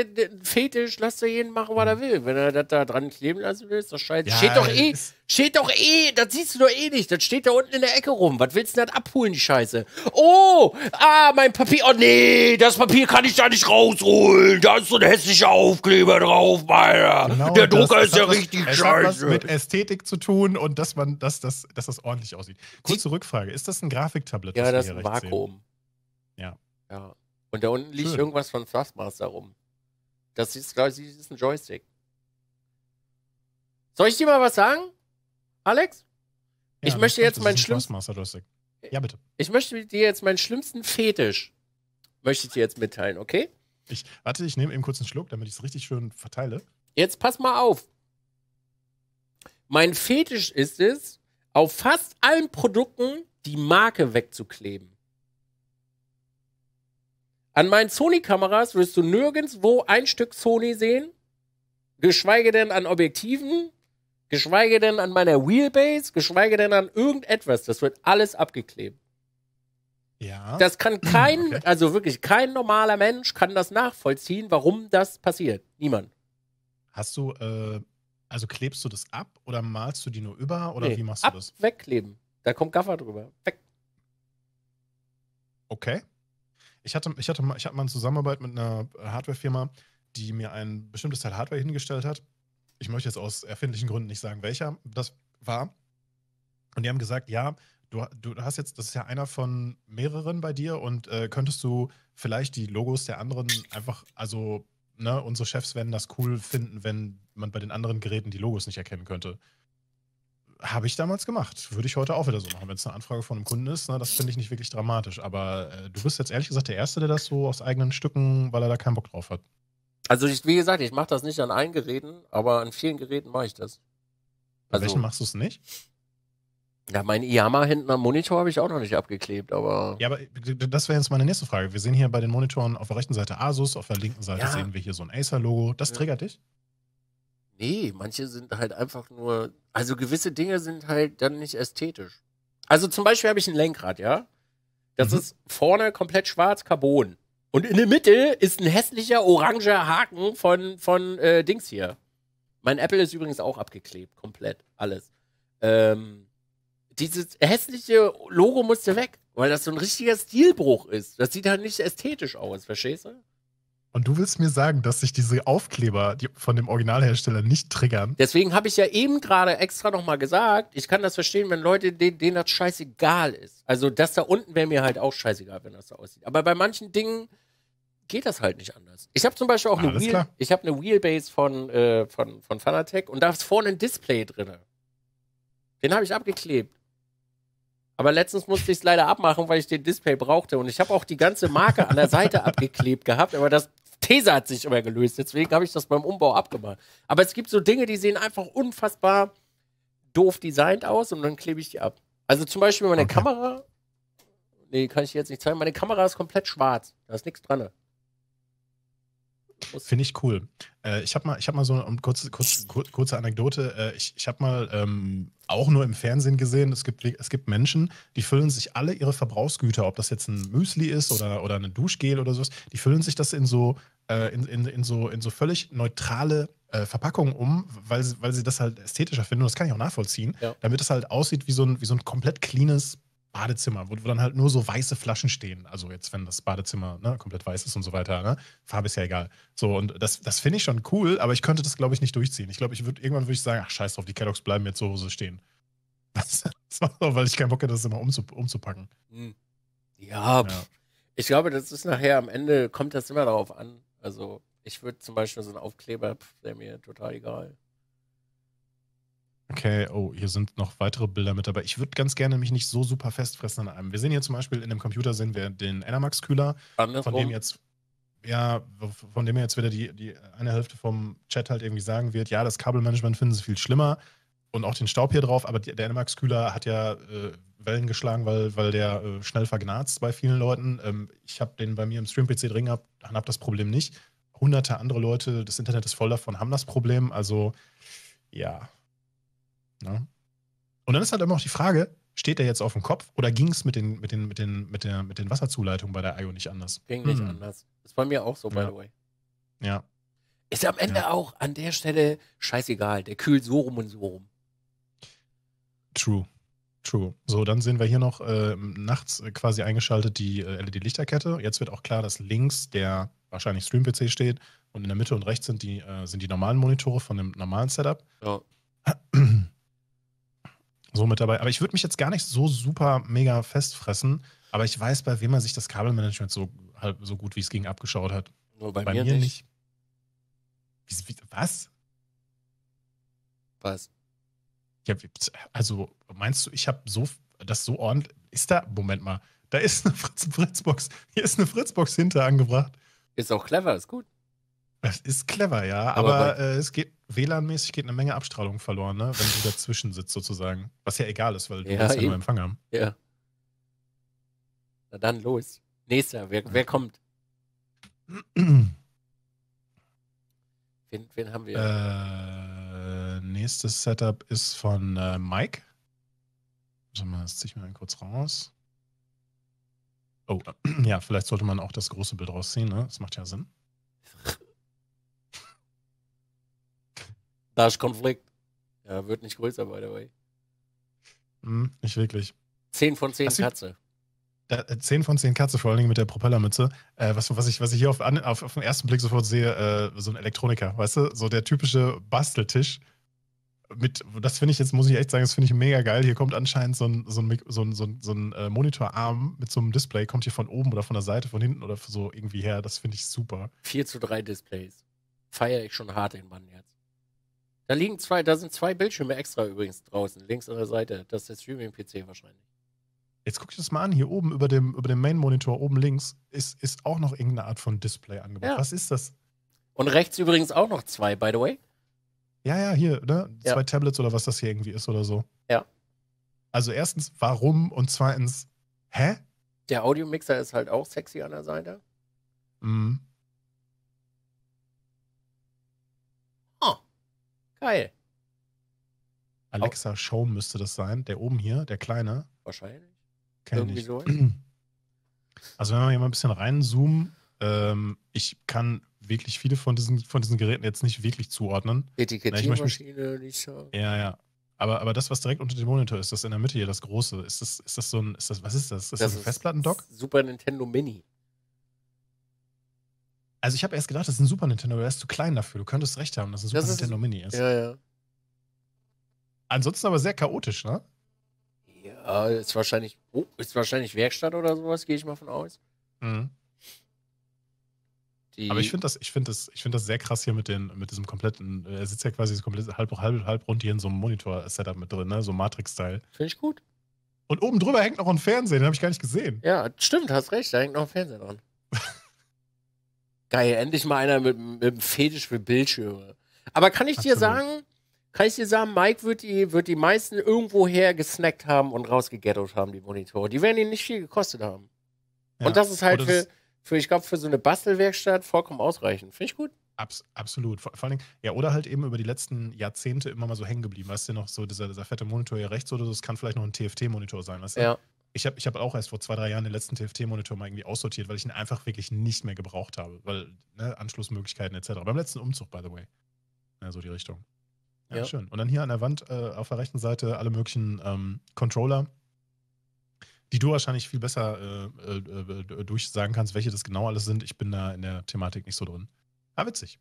Fetisch. Lass da jeden machen, was er will. Wenn er das da dran kleben lassen will, ist das scheiße. Ja, steht doch eh, steht doch eh, das siehst du doch eh nicht. Das steht da unten in der Ecke rum. Was willst du denn abholen, die Scheiße? Oh, ah, mein Papier. Oh nee, das Papier kann ich da nicht rausholen. Da ist so ein hässlicher Aufkleber drauf, Alter. Genau, der Drucker das, ist ja richtig was, scheiße. Das hat was mit Ästhetik zu tun und dass man, dass, dass, dass das ordentlich aussieht. Kurze Sie Rückfrage, ist das ein Grafiktablett? Ja, das, das ist ein Vakuum. Sehen? Ja, ja. Und da unten liegt Schön. irgendwas von Thrustmaster rum. Das ist, glaube ich, ist ein Joystick. Soll ich dir mal was sagen, Alex? Ja, ich möchte jetzt meinen schlimmsten. Äh, ja, bitte. Ich möchte dir jetzt meinen schlimmsten Fetisch möchte ich dir jetzt mitteilen, okay? Ich, warte, ich nehme eben kurz einen Schluck, damit ich es richtig schön verteile. Jetzt pass mal auf. Mein Fetisch ist es, auf fast allen Produkten die Marke wegzukleben. An meinen Sony-Kameras wirst du nirgendwo ein Stück Sony sehen, geschweige denn an Objektiven, geschweige denn an meiner Wheelbase, geschweige denn an irgendetwas. Das wird alles abgeklebt. Ja. Das kann kein, okay. also wirklich kein normaler Mensch kann das nachvollziehen, warum das passiert. Niemand. Hast du, äh, also klebst du das ab oder malst du die nur über oder nee, wie machst du ab, das? Wegkleben. Da kommt Gaffer drüber. Weg. Okay. Ich hatte, ich hatte mal, ich hatte mal eine Zusammenarbeit mit einer Hardware-Firma, die mir ein bestimmtes Teil Hardware hingestellt hat. Ich möchte jetzt aus erfindlichen Gründen nicht sagen, welcher das war. Und die haben gesagt, ja, du, du hast jetzt, das ist ja einer von mehreren bei dir und äh, könntest du vielleicht die Logos der anderen einfach, also, ne, unsere Chefs werden das cool finden, wenn man bei den anderen Geräten die Logos nicht erkennen könnte habe ich damals gemacht. Würde ich heute auch wieder so machen, wenn es eine Anfrage von einem Kunden ist. Ne, das finde ich nicht wirklich dramatisch. Aber äh, du bist jetzt ehrlich gesagt der Erste, der das so aus eigenen Stücken, weil er da keinen Bock drauf hat. Also ich, wie gesagt, ich mache das nicht an allen Geräten, aber an vielen Geräten mache ich das. Also, Bei welchen also machst du es nicht? Ja, mein Iyama hinten am Monitor habe ich auch noch nicht abgeklebt, aber. Ja, aber äh, das wäre jetzt meine nächste Frage. Wir sehen hier bei den Monitoren auf der rechten Seite Asus, auf der linken Seite ja. sehen wir hier so ein Acer-Logo. Das ja. triggert dich? Nee, manche sind halt einfach nur. Also gewisse Dinge sind halt dann nicht ästhetisch. Also zum Beispiel habe ich ein Lenkrad, ja? Das mhm. ist vorne komplett schwarz Carbon. Und in der Mitte ist ein hässlicher oranger Haken von, von äh, Dings hier. Mein Apple ist übrigens auch abgeklebt, komplett, alles. Ähm, dieses hässliche Logo musste weg, weil das so ein richtiger Stilbruch ist. Das sieht halt nicht ästhetisch aus, verstehst du? Und du willst mir sagen, dass sich diese Aufkleber die von dem Originalhersteller nicht triggern? Deswegen habe ich ja eben gerade extra nochmal gesagt, ich kann das verstehen, wenn Leute, denen, denen das scheißegal ist. Also das da unten wäre mir halt auch scheißegal, wenn das so aussieht. Aber bei manchen Dingen geht das halt nicht anders. Ich habe zum Beispiel auch eine, Wheel, ich hab eine Wheelbase von, äh, von, von Fanatec und da ist vorne ein Display drin. Den habe ich abgeklebt. Aber letztens musste ich es leider abmachen, weil ich den Display brauchte. Und ich habe auch die ganze Marke an der Seite *laughs* abgeklebt gehabt. Aber das These hat sich immer gelöst. Deswegen habe ich das beim Umbau abgemacht. Aber es gibt so Dinge, die sehen einfach unfassbar doof designt aus und dann klebe ich die ab. Also zum Beispiel meine okay. Kamera. Nee, kann ich jetzt nicht zeigen. Meine Kamera ist komplett schwarz. Da ist nichts dran. Finde ich cool. Äh, ich habe mal, hab mal so eine um, kurze, kurze, kurze Anekdote. Äh, ich ich habe mal ähm, auch nur im Fernsehen gesehen, es gibt, es gibt Menschen, die füllen sich alle ihre Verbrauchsgüter, ob das jetzt ein Müsli ist oder, oder eine Duschgel oder sowas, die füllen sich das in so äh, in, in, in, so, in so völlig neutrale äh, Verpackungen um, weil sie, weil sie das halt ästhetischer finden. Und das kann ich auch nachvollziehen, ja. damit es halt aussieht wie so ein, wie so ein komplett cleanes Badezimmer, wo, wo, dann halt nur so weiße Flaschen stehen. Also jetzt, wenn das Badezimmer ne, komplett weiß ist und so weiter. Ne? Farbe ist ja egal. So, und das, das finde ich schon cool, aber ich könnte das, glaube ich, nicht durchziehen. Ich glaube, ich würde irgendwann würde ich sagen, ach scheiß drauf, die Kelloggs bleiben jetzt so, wo sie stehen. *laughs* Das, das war so, weil ich keinen Bock hätte, das immer umzup umzupacken. Hm. Ja, ja. ich glaube, das ist nachher am Ende, kommt das immer darauf an, also ich würde zum Beispiel so einen Aufkleber, wäre mir total egal. Okay, oh, hier sind noch weitere Bilder mit dabei. Ich würde ganz gerne mich nicht so super festfressen an einem. Wir sehen hier zum Beispiel in dem Computer sehen wir den Enermax-Kühler, von dem jetzt ja, von dem jetzt wieder die, die eine Hälfte vom Chat halt irgendwie sagen wird, ja, das Kabelmanagement finden sie viel schlimmer und auch den Staub hier drauf, aber der Enermax-Kühler hat ja äh, Wellen geschlagen, weil, weil der äh, schnell vergnarzt bei vielen Leuten. Ähm, ich habe den bei mir im Stream-PC drin gehabt, dann habe das Problem nicht. Hunderte andere Leute, das Internet ist voll davon, haben das Problem. Also, ja. ja. Ne? Und dann ist halt immer noch die Frage, steht der jetzt auf dem Kopf oder ging es mit den, mit, den, mit, den, mit, der, mit den Wasserzuleitungen bei der IO nicht anders? Ging nicht hm. anders. Ist bei mir auch so, by ja. the way. Ja. Ist am Ende ja. auch an der Stelle scheißegal. Der kühlt so rum und so rum. True. True. So, dann sehen wir hier noch äh, nachts äh, quasi eingeschaltet die äh, LED-Lichterkette. Jetzt wird auch klar, dass links der wahrscheinlich Stream-PC steht und in der Mitte und rechts sind die, äh, sind die normalen Monitore von dem normalen Setup. Ja. *clears throat* So mit dabei. Aber ich würde mich jetzt gar nicht so super mega festfressen, aber ich weiß, bei wem man sich das Kabelmanagement so, halb, so gut wie es ging abgeschaut hat. Nur bei, bei mir, mir, nicht. nicht. Was? Was? Ja, also meinst du, ich habe so das so ordentlich. Ist da, Moment mal, da ist eine Fritz Fritzbox. Hier ist eine Fritzbox hinter angebracht. Ist auch clever, ist gut. Das ist clever, ja, aber, aber äh, es geht WLAN-mäßig geht eine Menge Abstrahlung verloren, ne? wenn du dazwischen sitzt sozusagen. Was ja egal ist, weil du ja, ja nur Empfang haben. Ja. Na dann los. Nächster, wer, wer kommt? *clears throat* wen, wen haben wir? Äh, nächstes Setup ist von äh, Mike. Das ziehe ich mal kurz raus. Oh, *clears throat* ja, vielleicht sollte man auch das große Bild rausziehen, ne? Das macht ja Sinn. *laughs* Da ist Konflikt. Ja, wird nicht größer, by the way. Hm, nicht wirklich. 10 von 10 Katze. Da, 10 äh, von 10 Katze, vor allen Dingen mit der Propellermütze. Äh, was, was, ich, was ich hier auf, auf, auf den ersten Blick sofort sehe, äh, so ein Elektroniker, weißt du? So der typische Basteltisch mit, das finde ich jetzt, muss ich echt sagen, das finde ich mega geil. Hier kommt anscheinend so ein, so ein, so ein, so ein, so ein äh, Monitorarm mit so einem Display, kommt hier von oben oder von der Seite, von hinten oder so irgendwie her. Das finde ich super. 4 zu 3 Displays. Feiere ich schon hart in Mann jetzt. Da liegen zwei, da sind zwei Bildschirme extra übrigens draußen, links an der Seite. Das ist der Streaming-PC wahrscheinlich. Jetzt guck ich das mal an, hier oben über dem, über dem Main-Monitor, oben links, ist, ist auch noch irgendeine Art von Display angebracht. Ja. Was ist das? Und rechts übrigens auch noch zwei, by the way. Ja, ja, hier, ne? Zwei ja. Tablets oder was das hier irgendwie ist oder so. Ja. Also erstens, warum? Und zweitens, hä? Der Audiomixer ist halt auch sexy an der Seite. Mhm. Oh, geil. Alexa auch. Show müsste das sein. Der oben hier, der kleine. Wahrscheinlich. Kenn Irgendwie ich. so. *clears throat* Also wenn wir hier mal ein bisschen reinzoomen, ähm, ich kann wirklich viele von diesen, von diesen Geräten jetzt nicht wirklich zuordnen. Etikettiermaschine, Lisa. Ja, ja. Aber, aber das, was direkt unter dem Monitor ist, das in der Mitte hier, das große, ist das, ist das so ein, ist das, was ist das? Ist das, das ein Festplattendock? Super Nintendo Mini. Also ich habe erst gedacht, das ist ein Super Nintendo, aber er ist zu klein dafür. Du könntest recht haben, dass es ein Super das Nintendo ist, Mini ist. Ja, ja. Ansonsten aber sehr chaotisch, ne? Ja, ist wahrscheinlich, oh, ist wahrscheinlich Werkstatt oder sowas, gehe ich mal von aus. Mhm. Die aber ich finde das, ich finde das, ich finde das sehr krass hier mit den, mit diesem kompletten, er sitzt ja quasi komplett halb, halb, halb rund hier in so einem Monitor-Setup mit drin, ne? so Matrix-Style. Finde ich gut. Und oben drüber hängt noch ein Fernseher, den habe ich gar nicht gesehen. Ja, stimmt, hast recht, da hängt noch ein Fernseher dran. *laughs* Geil, endlich mal einer mit, mit einem Fetisch für Bildschirme. Aber kann ich Absolut. dir sagen, kann ich dir sagen, Mike wird die, wird die meisten irgendwoher gesnackt haben und rausgegettot haben, die Monitore. Die werden ihn nicht viel gekostet haben. Ja. Und das ist halt für, das für, ich glaube, für so eine Bastelwerkstatt vollkommen ausreichend. Finde ich gut. Abs absolut. Vor, vor allem, ja, oder halt eben über die letzten Jahrzehnte immer mal so hängen geblieben. Weißt du, noch so dieser, dieser fette Monitor hier rechts oder so, das kann vielleicht noch ein TFT-Monitor sein. Weißt du? Ja. Ich habe ich hab auch erst vor zwei, drei Jahren den letzten TFT-Monitor mal irgendwie aussortiert, weil ich ihn einfach wirklich nicht mehr gebraucht habe. Weil, ne, Anschlussmöglichkeiten etc. Beim letzten Umzug, by the way. Ja, so die Richtung. Ja, ja. schön. Und dann hier an der Wand äh, auf der rechten Seite alle möglichen ähm, Controller die du wahrscheinlich viel besser äh, äh, äh, durchsagen kannst, welche das genau alles sind. Ich bin da in der Thematik nicht so drin. Ah, witzig.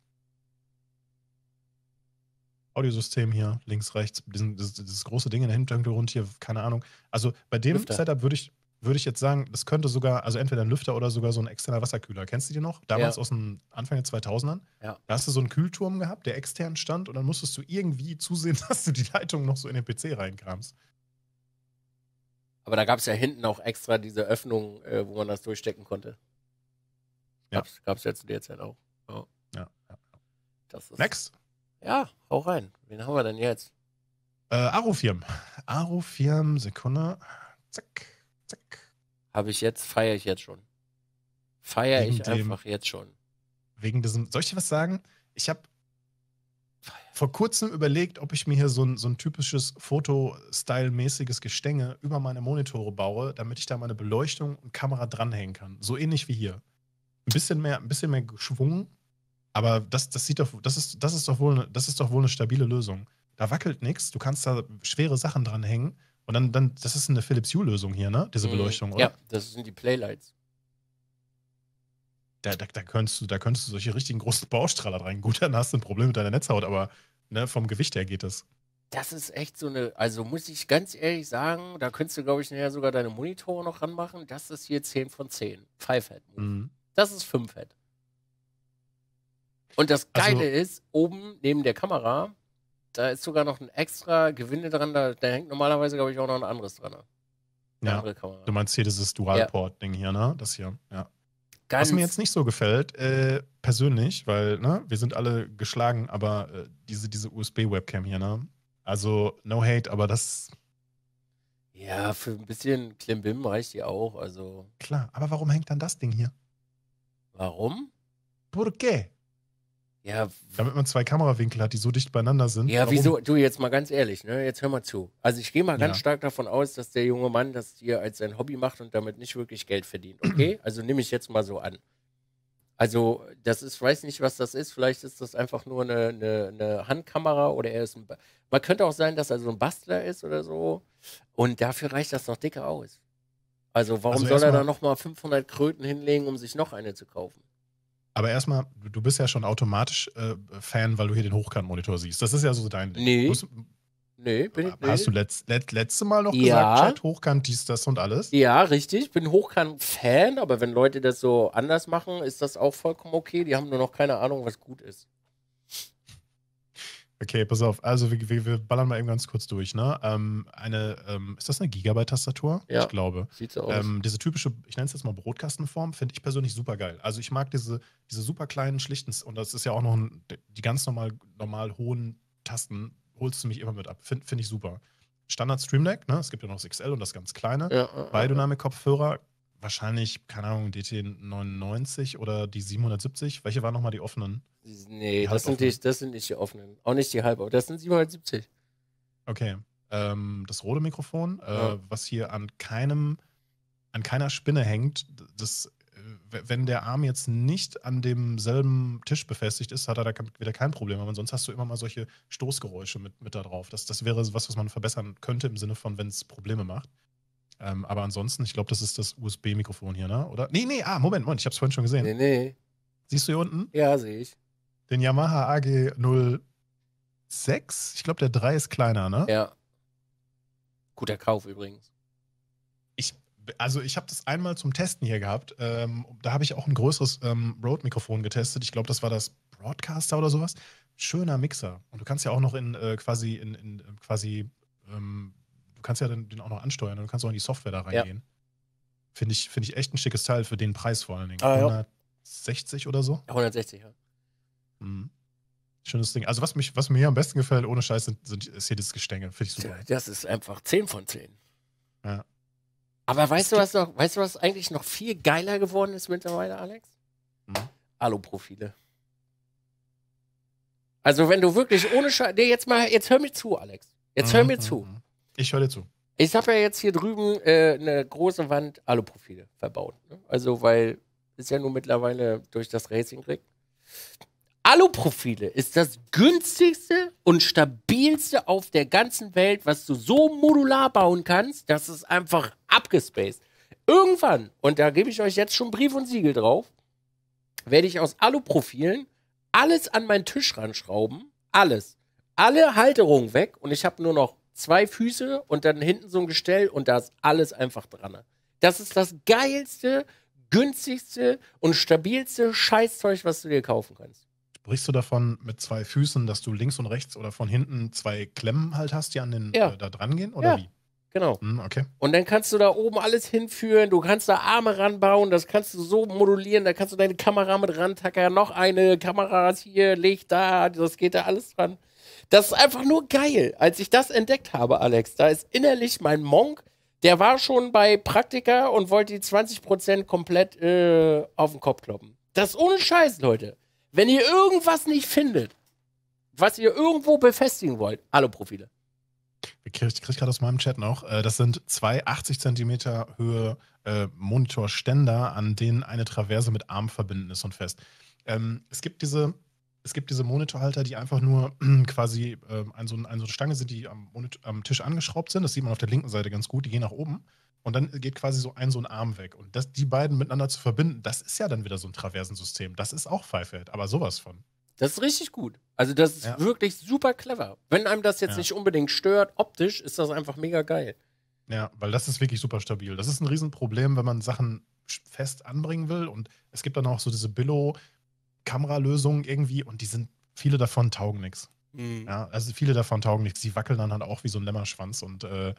Audiosystem hier, links, rechts, diesen, das, das, große Ding in der Hintergrund hier, keine Ahnung. Also bei dem Lüfter. Setup würde ich, würde ich jetzt sagen, das könnte sogar, also entweder ein Lüfter oder sogar so ein externer Wasserkühler. Kennst du die noch? Damals ja. aus dem Anfang der 2000ern. Ja. Da hast du so einen Kühlturm gehabt, der extern stand und dann musstest du irgendwie zusehen, *laughs* dass du die Leitung noch so in den PC reinkramst. Aber da gab es ja hinten auch extra diese Öffnung, äh, wo man das durchstecken konnte. Ja. Gab es ja zu der Zeit auch. Oh. Ja. ja. Das ist, Next. Ja, hau rein. Wen haben wir denn jetzt? Äh, Arofirm. Arofirm, Sekunde. Zack, zack. Habe ich jetzt, feiere ich jetzt schon. Feiere ich dem, einfach jetzt schon. Wegen diesem, soll ich dir was sagen? Ich habe vor kurzem überlegt, ob ich mir hier so ein, so ein typisches Foto-Style-mäßiges Gestänge über meine Monitore baue, damit ich da meine Beleuchtung und Kamera dranhängen kann. So ähnlich wie hier. Ein bisschen mehr, ein bisschen mehr geschwungen, aber das, das sieht doch, das ist, das ist doch wohl eine, das ist doch wohl eine stabile Lösung. Da wackelt nichts, du kannst da schwere Sachen dranhängen und dann, dann, das ist eine Philips u lösung hier, ne? Diese mhm. Beleuchtung, mhm. oder? Ja, das sind die Playlights da, da, da, könntest du, da könntest du solche richtigen großen Baustrahler rein. Gut, dann hast du ein Problem mit deiner Netzhaut, aber ne, vom Gewicht her geht das. Das ist echt so eine, also muss ich ganz ehrlich sagen, da könntest du, glaube ich, nachher sogar deine Monitore noch ranmachen. Das ist hier 10 von 10. 5 Head. Mhm. Das ist 5 Head. Und das also Geile also, ist, oben neben der Kamera, da ist sogar noch ein extra Gewinde dran. Da, da hängt normalerweise, glaube ich, auch noch ein anderes dran. Ja, du meinst hier dieses Dual-Port-Ding ja. hier, ne? Das hier, ja. Ganz Was mir jetzt nicht so gefällt, äh, persönlich, weil ne, wir sind alle geschlagen, aber äh, diese, diese USB-Webcam hier, ne? Also, no hate, aber das. Ja, für ein bisschen Klimbim reicht die auch, also. Klar, aber warum hängt dann das Ding hier? Warum? Por qué? Ja. Damit man zwei Kamerawinkel hat, die so dicht beieinander sind. Ja, Warum? wieso? Du, jetzt mal ganz ehrlich, ne? Jetzt hör mal zu. Also ich gehe mal ganz ja. stark davon aus, dass der junge Mann das hier als sein Hobby macht und damit nicht wirklich Geld verdient. Okay? *clears throat* also nehme ich jetzt mal so an. Also, das ist, weiß nicht, was das ist. Vielleicht ist das einfach nur eine, eine, eine Handkamera oder er ist ein. Ba Man könnte auch sein, dass er so ein Bastler ist oder so. Und dafür reicht das noch dicke aus. Also, warum also soll er da nochmal 500 Kröten hinlegen, um sich noch eine zu kaufen? Aber erstmal, du bist ja schon automatisch äh, Fan, weil du hier den Hochkantmonitor siehst. Das ist ja so dein Ding. Nee. nee, bin ich, Hast du letzt, let, letzte Mal noch ja. gesagt, Chat, Hochkant, dies, das und alles? Ja, richtig. Bin Hochkant-Fan, aber wenn Leute das so anders machen, ist das auch vollkommen okay. Die haben nur noch keine Ahnung, was gut ist. Okay, pass auf. Also wir, wir, wir ballern mal eben ganz kurz durch. Ne? Ähm, eine, ähm, ist das eine Gigabyte-Tastatur? Ja, ich glaube. Sieht so aus. Ähm, diese typische, ich nenne es jetzt mal Brotkastenform, finde ich persönlich super geil. Also ich mag diese, diese super kleinen, schlichten, und das ist ja auch noch ein, die ganz normal, normal hohen Tasten, holst du mich immer mit ab. Finde find ich super. Standard Stream Deck, ne? es gibt ja noch das XL und das ganz kleine. Ja, Biodynamic-Kopfhörer, wahrscheinlich, keine Ahnung, DT 99 oder die 770. Welche waren nochmal die offenen? Nee, die das, sind die, das sind nicht die offenen. Auch nicht die halb halbe, das sind 770. Okay. Ähm, das rote Mikrofon, äh, ja. was hier an keinem, an keiner Spinne hängt, das, äh, wenn der Arm jetzt nicht an demselben Tisch befestigt ist, hat er da wieder kein Problem. Aber sonst hast du immer mal solche Stoßgeräusche mit, mit da drauf. Das, das wäre was, was man verbessern könnte im Sinne von, wenn es Probleme macht. Ähm, aber ansonsten, ich glaube, das ist das USB-Mikrofon hier, ne? Oder? Nee, nee, ah, Moment, Moment, ich habe es vorhin schon gesehen. Nee, nee. Siehst du hier unten? Ja, sehe ich. Den Yamaha AG 06? Ich glaube, der 3 ist kleiner, ne? Ja. Guter Kauf übrigens. Ich, also ich habe das einmal zum Testen hier gehabt. Ähm, da habe ich auch ein größeres ähm, Rode-Mikrofon getestet. Ich glaube, das war das Broadcaster oder sowas. Schöner Mixer. Und du kannst ja auch noch in äh, quasi in, in äh, quasi ähm, kannst ja dann den auch noch ansteuern und du kannst auch in die Software da reingehen. Ja. Finde ich, find ich echt ein schickes Teil für den Preis vor allen Dingen. Ah, 160 ja. oder so? 160, ja. Mhm. Schönes Ding. Also, was, mich, was mir hier am besten gefällt, ohne Scheiß, sind, sind, ist hier das Gestänge. Finde ich super. Das ist einfach 10 von 10. Ja. Aber weißt du, was noch, weißt du, was eigentlich noch viel geiler geworden ist mittlerweile, Alex? Mhm. Aluprofile. Also, wenn du wirklich ohne Scheiß. Nee, jetzt jetzt hör mir zu, Alex. Jetzt hör mhm, mir mhm. zu. Mhm. Ich höre dir zu. Ich habe ja jetzt hier drüben äh, eine große Wand Aluprofile verbaut. Ne? Also, weil es ja nur mittlerweile durch das Racing kriegt. Aluprofile ist das günstigste und stabilste auf der ganzen Welt, was du so modular bauen kannst, dass es einfach abgespaced. Irgendwann, und da gebe ich euch jetzt schon Brief und Siegel drauf, werde ich aus Aluprofilen alles an meinen Tisch ranschrauben. Alles. Alle Halterungen weg und ich habe nur noch zwei Füße und dann hinten so ein Gestell und da ist alles einfach dran. Das ist das geilste, günstigste und stabilste Scheißzeug, was du dir kaufen kannst. Sprichst du davon mit zwei Füßen, dass du links und rechts oder von hinten zwei Klemmen halt hast, die an den ja. äh, da dran gehen? Oder ja. wie? Genau. Hm, okay. Und dann kannst du da oben alles hinführen, du kannst da Arme ranbauen, das kannst du so modulieren, da kannst du deine Kamera mit rantackern, noch eine Kamera hier, Licht da, das geht da alles dran. Das ist einfach nur geil. Als ich das entdeckt habe, Alex, da ist innerlich mein Monk, der war schon bei Praktika und wollte die 20% komplett äh, auf den Kopf kloppen. Das ist ohne Scheiß, Leute. Wenn ihr irgendwas nicht findet, was ihr irgendwo befestigen wollt, alle Profile. Ich kriege gerade aus meinem Chat noch, äh, das sind zwei 80 cm Höhe äh, Monitorständer, an denen eine Traverse mit Arm verbinden ist und fest. Ähm, es gibt diese es gibt diese Monitorhalter, die einfach nur *clears throat* quasi ähm, an, so, eine Stange sind, die am, am, Tisch angeschraubt sind. Das sieht man auf der linken Seite ganz gut. Die gehen nach oben. Und dann geht quasi so ein so ein Arm weg. Und das, die beiden miteinander zu verbinden, das ist ja dann wieder so ein Traversensystem. Das ist auch Five-Head, aber sowas von. Das ist richtig gut. Also das ist ja. wirklich super clever. Wenn einem das jetzt ja. nicht unbedingt stört, optisch ist das einfach mega geil. Ja, weil das ist wirklich super stabil. Das ist ein Riesenproblem, wenn man Sachen fest anbringen will. Und es gibt dann auch so diese Billo- Kameralösungen irgendwie und die sind, viele davon taugen nichts. Mhm. Ja, also viele davon taugen nichts. Die wackeln dann halt auch wie so ein Lämmerschwanz und äh,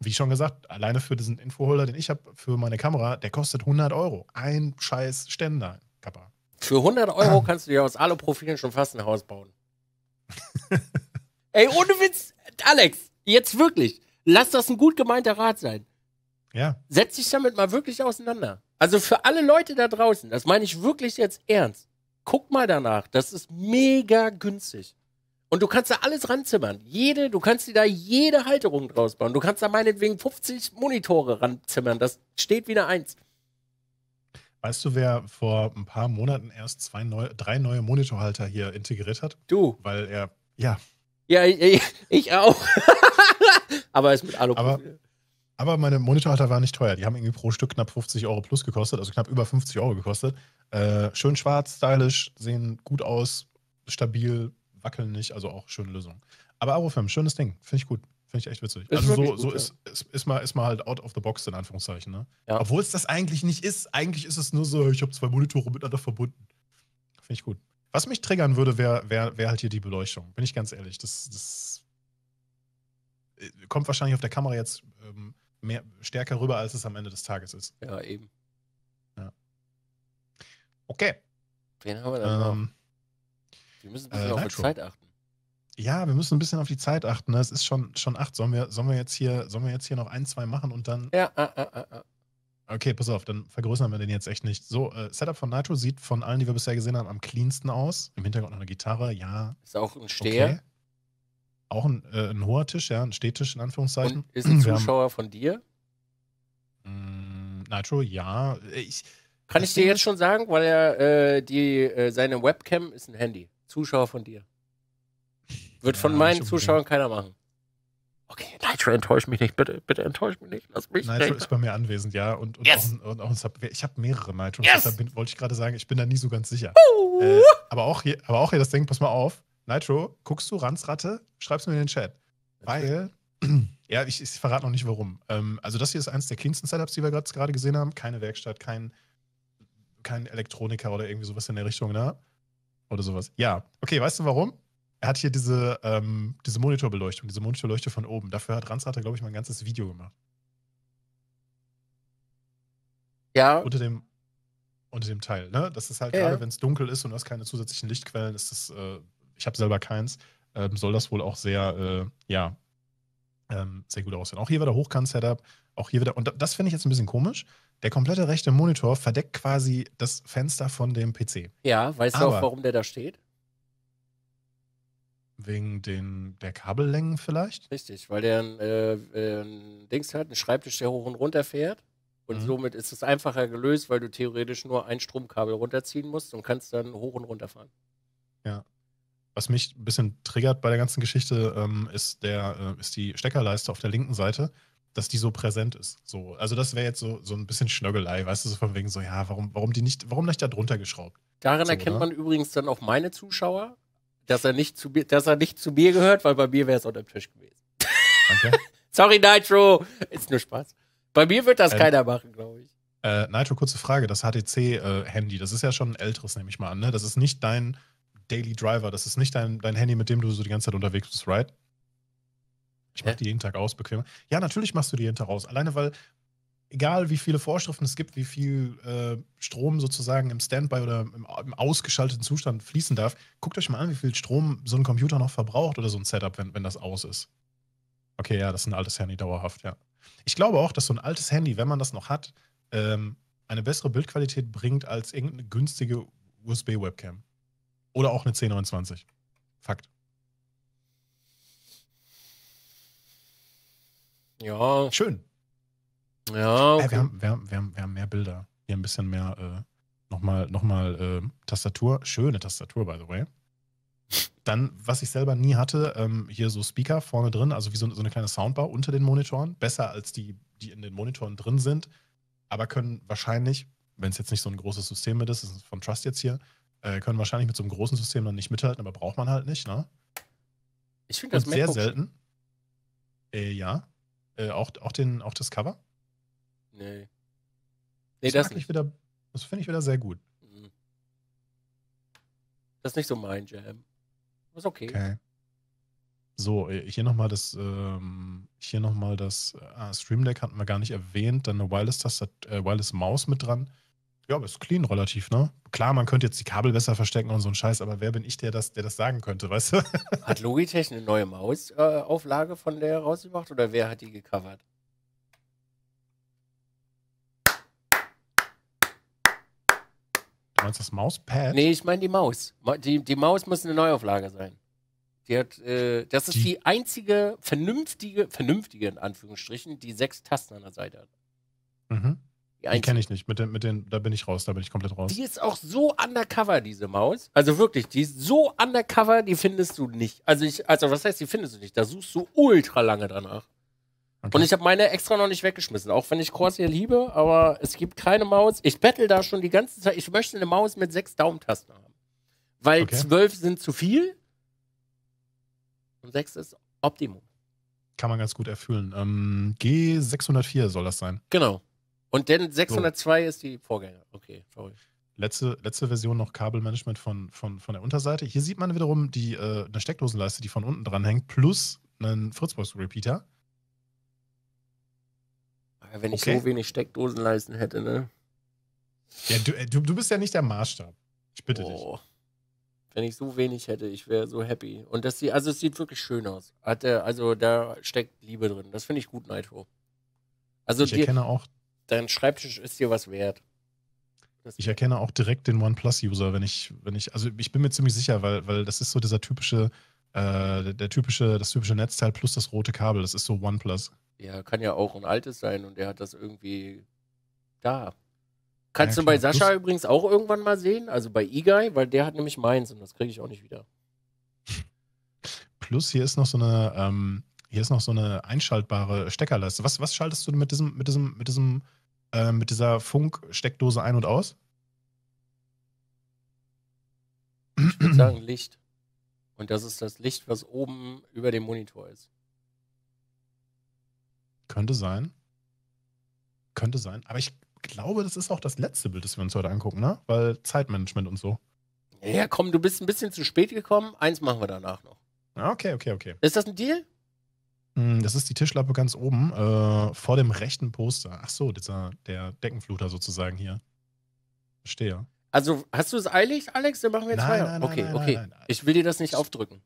wie schon gesagt, alleine für diesen Infoholder, den ich habe für meine Kamera, der kostet 100 Euro. Ein scheiß Ständer, Kappa. Für 100 Euro ah. kannst du dir aus Aluprofilen schon fast ein Haus bauen. *laughs* Ey, ohne Witz, Alex, jetzt wirklich, lass das ein gut gemeinter Rat sein. Ja. Setz dich damit mal wirklich auseinander. Also für alle Leute da draußen, das meine ich wirklich jetzt ernst guck mal danach. Das ist mega günstig. Und du kannst da alles ranzimmern. Jede, du kannst dir da jede Halterung draus bauen. Du kannst da meinetwegen 50 Monitore ranzimmern. Das steht wieder eins. Weißt du, wer vor ein paar Monaten erst zwei neu, drei neue Monitorhalter hier integriert hat? Du. Weil er, ja. Ja, ich, ich auch. *laughs* Aber er ist mit Aluprofil. Aber meine Monitorhalter waren nicht teuer. Die haben irgendwie pro Stück knapp 50 Euro plus gekostet, also knapp über 50 Euro gekostet. Äh, schön schwarz, stylisch, sehen gut aus, stabil, wackeln nicht, also auch schöne Lösung. Aber Arofem, schönes Ding, finde ich gut. Finde ich echt witzig. Ist also so, gut, so ja. ist, ist, ist, mal, ist mal halt out of the box, in Anführungszeichen. Ne? Ja. Obwohl es das eigentlich nicht ist. Eigentlich ist es nur so, ich habe zwei Monitore miteinander verbunden. Finde ich gut. Was mich triggern würde, wäre wär, wär halt hier die Beleuchtung. Bin ich ganz ehrlich. Das, das äh, kommt wahrscheinlich auf der Kamera jetzt ähm, mehr, stärker rüber, als es am Ende des Tages ist. Ja, eben. Ja. Okay. Wen haben wir dann ähm, Wir müssen ein bisschen äh, auf Nitro. die Zeit achten. Ja, wir müssen ein bisschen auf die Zeit achten. Ne? Es ist schon, schon acht. Sollen wir, sollen, wir jetzt hier, sollen wir jetzt hier noch ein, zwei machen und dann. Ja, ah, ah, ah, ah. Okay, pass auf, dann vergrößern wir den jetzt echt nicht. So, äh, Setup von Nitro sieht von allen, die wir bisher gesehen haben, am cleansten aus. Im Hintergrund noch eine Gitarre, ja. Ist auch ein Steher. Okay. Auch ein, äh, ein hoher Tisch, ja, ein Stehtisch in Anführungszeichen. Und ist ein Zuschauer haben, von dir? Mh, mm, Nitro, ja. Ich, Kann ich dir jetzt schon sagen, weil er äh, die, äh, seine Webcam ist ein Handy. Zuschauer von dir. Wird von meinen Zuschauern keiner machen. Okay, Nitro, enttäusch mich nicht. Bitte, bitte enttäusch mich nicht. Lass mich Nitro ist bei mir anwesend, ja. Und, und yes. auch, ein, auch ein Sub ich habe mehrere Nitros. Yes. Deshalb bin, wollte ich gerade sagen, ich bin da nie so ganz sicher. Uh. Äh, aber, auch hier, aber auch hier das Ding, pass mal auf. Nitro, guckst du Ranzratte? Schreib's mir in den Chat. Weil, *clears throat* ja, ich, ich verrate noch nicht warum. Ähm, also, das hier ist eins der cleansten Setups, die wir gerade gesehen haben. Keine Werkstatt, kein, kein Elektroniker oder irgendwie sowas in der Richtung, ne? Oder sowas. Ja, okay, weißt du warum? Er hat hier diese, ähm, diese Monitorbeleuchtung, diese Monitorleuchte von oben. Dafür hat Ranzratte, glaube ich, mal ein ganzes Video gemacht. Ja. Unter dem, unter dem Teil, ne? Das ist halt ja. gerade, wenn es dunkel ist und du hast keine zusätzlichen Lichtquellen, ist das. Äh, ich habe selber keins, ähm, soll das wohl auch sehr, äh, ja, ähm, sehr gut aussehen. Auch hier wieder Hochkant-Setup, auch hier wieder, und das finde ich jetzt ein bisschen komisch. Der komplette rechte Monitor verdeckt quasi das Fenster von dem PC. Ja, weißt Aber du auch, warum der da steht? Wegen den, der Kabellängen vielleicht? Richtig, weil der ein, äh, äh ein Dings hat, ein Schreibtisch, der hoch und runter fährt. Und mhm. somit ist es einfacher gelöst, weil du theoretisch nur ein Stromkabel runterziehen musst und kannst dann hoch und runter fahren. Ja was mich ein bisschen triggert bei der ganzen Geschichte, ähm, ist, der, äh, ist die Steckerleiste auf der linken Seite, dass die so präsent ist. So, also das wäre jetzt so, so ein bisschen Schnöggelei, weißt du, so von wegen so, ja, warum, warum die nicht, warum nicht da drunter geschraubt? Daran so, erkennt oder? Ne? man übrigens dann auch meine Zuschauer, dass er nicht zu mir, dass er nicht zu mir gehört, weil bei mir wäre es unter dem Tisch gewesen. Danke. *laughs* Sorry, Nitro. Ist nur Spaß. Bei mir wird das ähm, keiner machen, glaube ich. Äh, Nitro, kurze Frage. Das HTC-Handy, äh, das ist ja schon ein älteres, nehme ich mal an. Ne? Das ist nicht dein Daily Driver. Das ist nicht dein, dein Handy, mit dem du so die ganze Zeit unterwegs bist, right? Ich mache die jeden Tag aus, bequemer. Ja, natürlich machst du die jeden Tag aus. Alleine weil, egal wie viele Vorschriften es gibt, wie viel äh, Strom sozusagen im Standby oder im, im, ausgeschalteten Zustand fließen darf, guckt euch mal an, wie viel Strom so ein Computer noch verbraucht oder so ein Setup, wenn, wenn das aus ist. Okay, ja, das ist ein altes Handy dauerhaft, ja. Ich glaube auch, dass so ein altes Handy, wenn man das noch hat, ähm, eine bessere Bildqualität bringt als irgendeine günstige USB-Webcam. Oder auch eine C29. Fakt. Ja. Schön. Ja. Äh, okay. Äh, wir, haben, wir, haben, wir, haben, wir haben mehr Bilder. Hier ein bisschen mehr äh, nochmal noch äh, Tastatur. Schöne Tastatur, by the way. Dann, was ich selber nie hatte, ähm, hier so Speaker vorne drin, also wie so, so eine kleine Soundbar unter den Monitoren. Besser als die, die in den Monitoren drin sind, aber können wahrscheinlich, wenn es jetzt nicht so ein großes System mit ist, ist von Trust jetzt hier, äh, können wahrscheinlich mit so einem großen System dann nicht mithalten, aber braucht man halt nicht, ne? Ich finde das sehr selten. Äh, ja. Äh, auch, auch, den, auch das Cover? Nee. Nee, das, das nicht. Ich wieder, das finde ich wieder sehr gut. Mhm. Das ist nicht so mein Jam. Ist okay. okay. So, äh, hier nochmal das, ähm, hier nochmal das, äh, ah, Stream Deck hatten wir gar nicht erwähnt, dann eine Wireless-Tastatur, äh, Wireless-Maus mit dran. Ja, aber ist clean relativ, ne? Klar, man könnte jetzt die Kabel besser verstecken und so ein Scheiß, aber wer bin ich, der das, der das sagen könnte, weißt du? *laughs* Hat Logitech eine neue Mausauflage äh, von der rausgebracht oder wer hat die gecovert? Du meinst das Mauspad? Nee, ich meine die Maus. Die, die Maus muss eine Neuauflage sein. Die hat, äh, das ist die? die einzige vernünftige, vernünftige in Anführungsstrichen, die sechs Tasten an der Seite hat. Mhm. Die kenne ich nicht. Mit den, mit den, da bin ich raus, da bin ich komplett raus. Die ist auch so undercover, diese Maus. Also wirklich, die ist so undercover, die findest du nicht. Also ich, also was heißt, die findest du nicht? Da suchst du ultra lange danach. Okay. Und ich habe meine extra noch nicht weggeschmissen, auch wenn ich Corsair liebe, aber es gibt keine Maus. Ich bettel da schon die ganze Zeit. Ich möchte eine Maus mit sechs Daumentasten haben. Weil okay. zwölf sind zu viel und sechs ist Optimum. Kann man ganz gut erfüllen. Ähm, G604 soll das sein. Genau. Und denn 602 so. ist die Vorgänger. Okay, sorry. Letzte, letzte Version noch Kabelmanagement von, von, von der Unterseite. Hier sieht man wiederum die, äh, eine Steckdosenleiste, die von unten dran hängt, plus einen Fritzbox-Repeater. Wenn ich okay. so wenig Steckdosenleisten hätte, ne? Ja, du, äh, du, du bist ja nicht der Maßstab. Ich bitte oh. dich. Wenn ich so wenig hätte, ich wäre so happy. Und das sieht, also es sieht wirklich schön aus. Hat, äh, also da steckt Liebe drin. Das finde ich gut, Nitro. Also ich erkenne auch dein Schreibtisch ist dir was wert. Das ich erkenne auch direkt den OnePlus-User, wenn ich, wenn ich, also ich bin mir ziemlich sicher, weil, weil das ist so dieser typische, äh, der typische, das typische Netzteil plus das rote Kabel, das ist so OnePlus. Ja, kann ja auch ein altes sein und er hat das irgendwie da. Kannst ja, du bei Sascha plus. übrigens auch irgendwann mal sehen, also bei Igai, weil der hat nämlich meins und das kriege ich auch nicht wieder. *laughs* Plus hier ist noch so eine, ähm, hier ist noch so eine einschaltbare Steckerleiste. Was, was schaltest du mit diesem, mit diesem, mit diesem, äh, mit dieser Funksteckdose ein und aus? Ich würde sagen Licht. Und das ist das Licht, was oben über dem Monitor ist. Könnte sein. Könnte sein. Aber ich glaube, das ist auch das letzte Bild, das wir uns heute angucken, ne? Weil Zeitmanagement und so. Ja, komm, du bist ein bisschen zu spät gekommen. Eins machen wir danach noch. Ah, okay, okay, okay. Ist das ein Deal? Hm, das ist die Tischlappe ganz oben, äh, vor dem rechten Poster. Ach so, dieser, der Deckenfluter sozusagen hier. Verstehe. Also, hast du es eilig, Alex? Dann machen wir jetzt nein, weiter. Nein, okay, nein, okay. Nein, nein, ich will dir das nicht aufdrücken.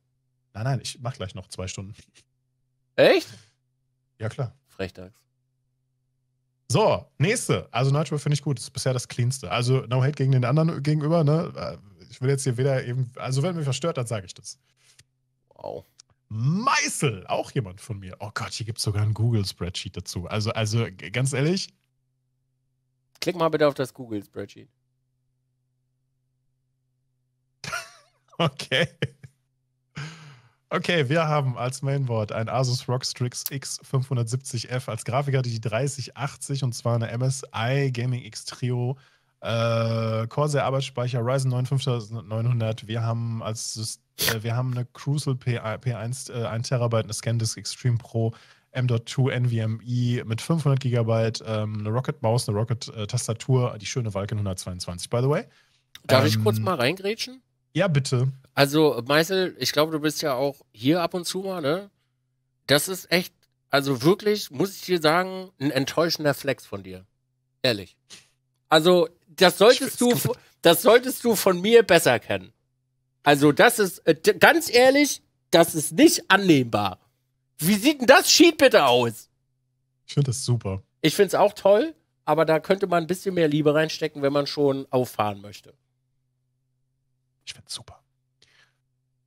Nein, nein, ich mach gleich noch zwei Stunden. Echt? Ja, klar. Frechtags. So, nächste. Also Nitro finde ich gut. Das ist bisher das cleanste. Also No Hate gegen den anderen gegenüber, ne? Äh, ich will jetzt hier weder eben. Also wenn mich verstört, dann sage ich das. Wow. Meißel, auch jemand von mir. Oh Gott, hier gibt es sogar ein Google-Spreadsheet dazu. Also, also ganz ehrlich. Klick mal bitte auf das Google-Spreadsheet. *laughs* okay. Okay, wir haben als Mainboard ein Asus ROG Strix X570F als Grafiker die 3080 und zwar eine MSI Gaming X Trio äh, Corsair Arbeitsspeicher Ryzen 9 5900. Wir haben als äh, wir haben eine Crucial P, P1 äh, 1 äh, Terabyte, eine ScanDisk Extreme Pro M.2 NVMe mit 500 GB, ähm, eine Rocket Maus, eine Rocket äh, Tastatur, die schöne Vulcan 122. By the way. Darf ähm, ich kurz mal reingrätschen? Ja, bitte. Also, Meißel, ich glaube, du bist ja auch hier ab und zu mal, ne? Das ist echt, also wirklich, muss ich dir sagen, ein enttäuschender Flex von dir. Ehrlich. Also, das solltest du, das solltest du von mir besser kennen. Also das ist, äh, ganz ehrlich, das ist nicht annehmbar. Wie sieht denn das Sheet bitte aus? Ich finde das super. Ich finde es auch toll, aber da könnte man ein bisschen mehr Liebe reinstecken, wenn man schon auffahren möchte. Ich finde es super.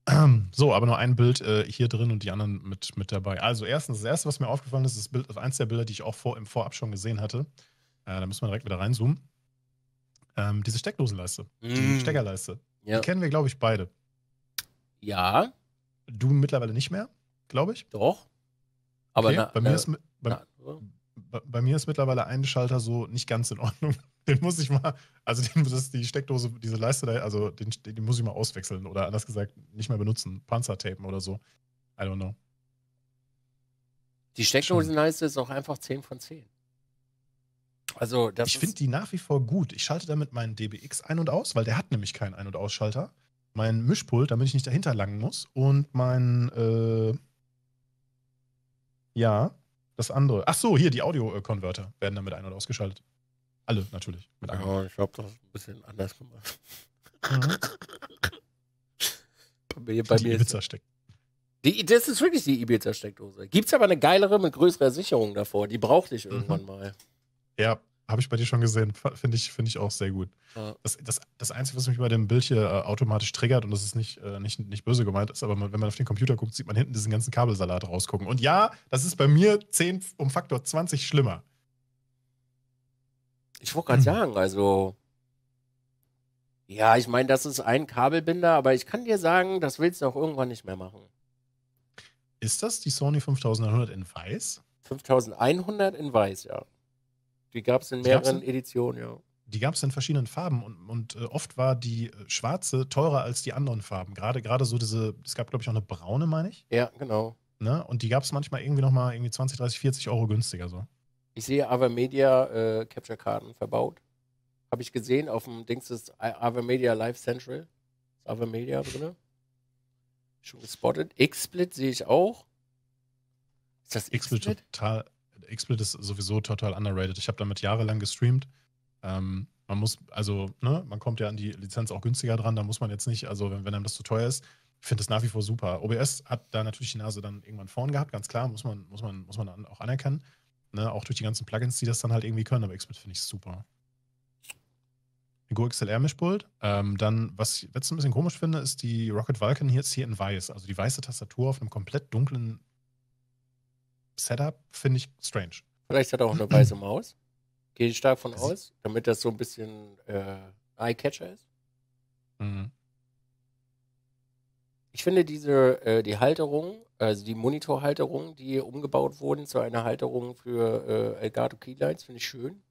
Ähm, so, aber nur ein Bild äh, hier drin und die anderen mit, mit dabei. Also erstens, das erste, was mir aufgefallen ist, ist das Bild, eins der Bilder, die ich auch vor, im Vorab schon gesehen hatte. Äh, da müssen wir direkt wieder reinzoomen. Ähm, diese Steckdosenleiste, mm. die Steckerleiste. Ja. Die kennen wir, glaube ich, beide. Ja. Du mittlerweile nicht mehr, glaube ich. Doch. Aber okay. na, bei, mir na, äh, ist, bei, na, bei, mir ist mittlerweile ein Schalter so nicht ganz in Ordnung. *laughs* Den muss ich mal, also den, das die Steckdose, diese Leiste, da, also den, den muss ich mal auswechseln oder anders gesagt nicht mehr benutzen, Panzertapen oder so. I don't know. Die Steckdosenleiste ist auch einfach 10 von 10. Also ich finde die nach wie vor gut. Ich schalte damit meinen DBX ein und aus, weil der hat nämlich keinen Ein- und Ausschalter. Mein Mischpult, damit ich nicht dahinter langen muss. Und mein, äh, ja, das andere. Ach so, hier, die Audio-Converter werden damit ein- und ausgeschaltet. Alle natürlich. Mit ja, ich glaube, das ist ein bisschen anders gemacht. Mhm. bei mir, bei die Ibiza steckt. Die, das ist wirklich die Ibiza-Steckdose. Gibt es aber eine geilere mit größerer Sicherung davor. Die brauchte ich mhm. irgendwann mhm. mal. Ja, habe ich bei dir schon gesehen. Finde ich, find ich auch sehr gut. Ja. Das, das, das Einzige, was mich bei dem Bild hier äh, automatisch triggert, und das ist nicht, äh, nicht, nicht böse gemeint, ist, aber man, wenn man auf den Computer guckt, sieht man hinten diesen ganzen Kabelsalat rausgucken. Und ja, das ist bei mir 10 um Faktor 20 schlimmer. Ich wollte gerade hm. sagen, also. Ja, ich meine, das ist ein Kabelbinder, aber ich kann dir sagen, das willst du auch irgendwann nicht mehr machen. Ist das die Sony 5100 in weiß? 5100 in weiß, ja. Die gab es in mehreren Editionen, ja. Die gab es in verschiedenen Farben und, und äh, oft war die äh, schwarze teurer als die anderen Farben. Gerade so diese, es gab glaube ich auch eine braune, meine ich. Ja, genau. Ne? Und die gab es manchmal irgendwie nochmal irgendwie 20, 30, 40 Euro günstiger so. Ich sehe Avermedia äh, Capture-Karten verbaut. Habe ich gesehen auf dem Dings des Avermedia Live Central. Ist Avermedia drin. Schon gespottet. X-Split sehe ich auch. Ist das X-Split? X-Split total XSplit ist sowieso total underrated. Ich habe damit jahrelang gestreamt. Ähm, man muss, also, ne, man kommt ja an die Lizenz auch günstiger dran, da muss man jetzt nicht, also wenn, wenn einem das zu teuer ist, ich finde das nach wie vor super. OBS hat da natürlich die Nase dann irgendwann vorn gehabt, ganz klar, muss man, muss man, muss man auch anerkennen. Ne, auch durch die ganzen Plugins, die das dann halt irgendwie können, aber XSplit finde ich super. Go XLR Mischpult. Ähm, dann, was ich jetzt ein bisschen komisch finde, ist die Rocket Vulcan hier ist hier in weiß. Also die weiße Tastatur auf einem komplett dunklen Setup finde ich strange. Vielleicht hat er auch eine weiße *clears throat* Maus. Gehe ich stark von also aus, damit das so ein bisschen äh, Eye-Catcher ist. Mhm. Ich finde diese, äh, die Halterung, also die Monitorhalterung, die umgebaut wurden zu einer Halterung für äh, Elgato Keylights, finde ich schön.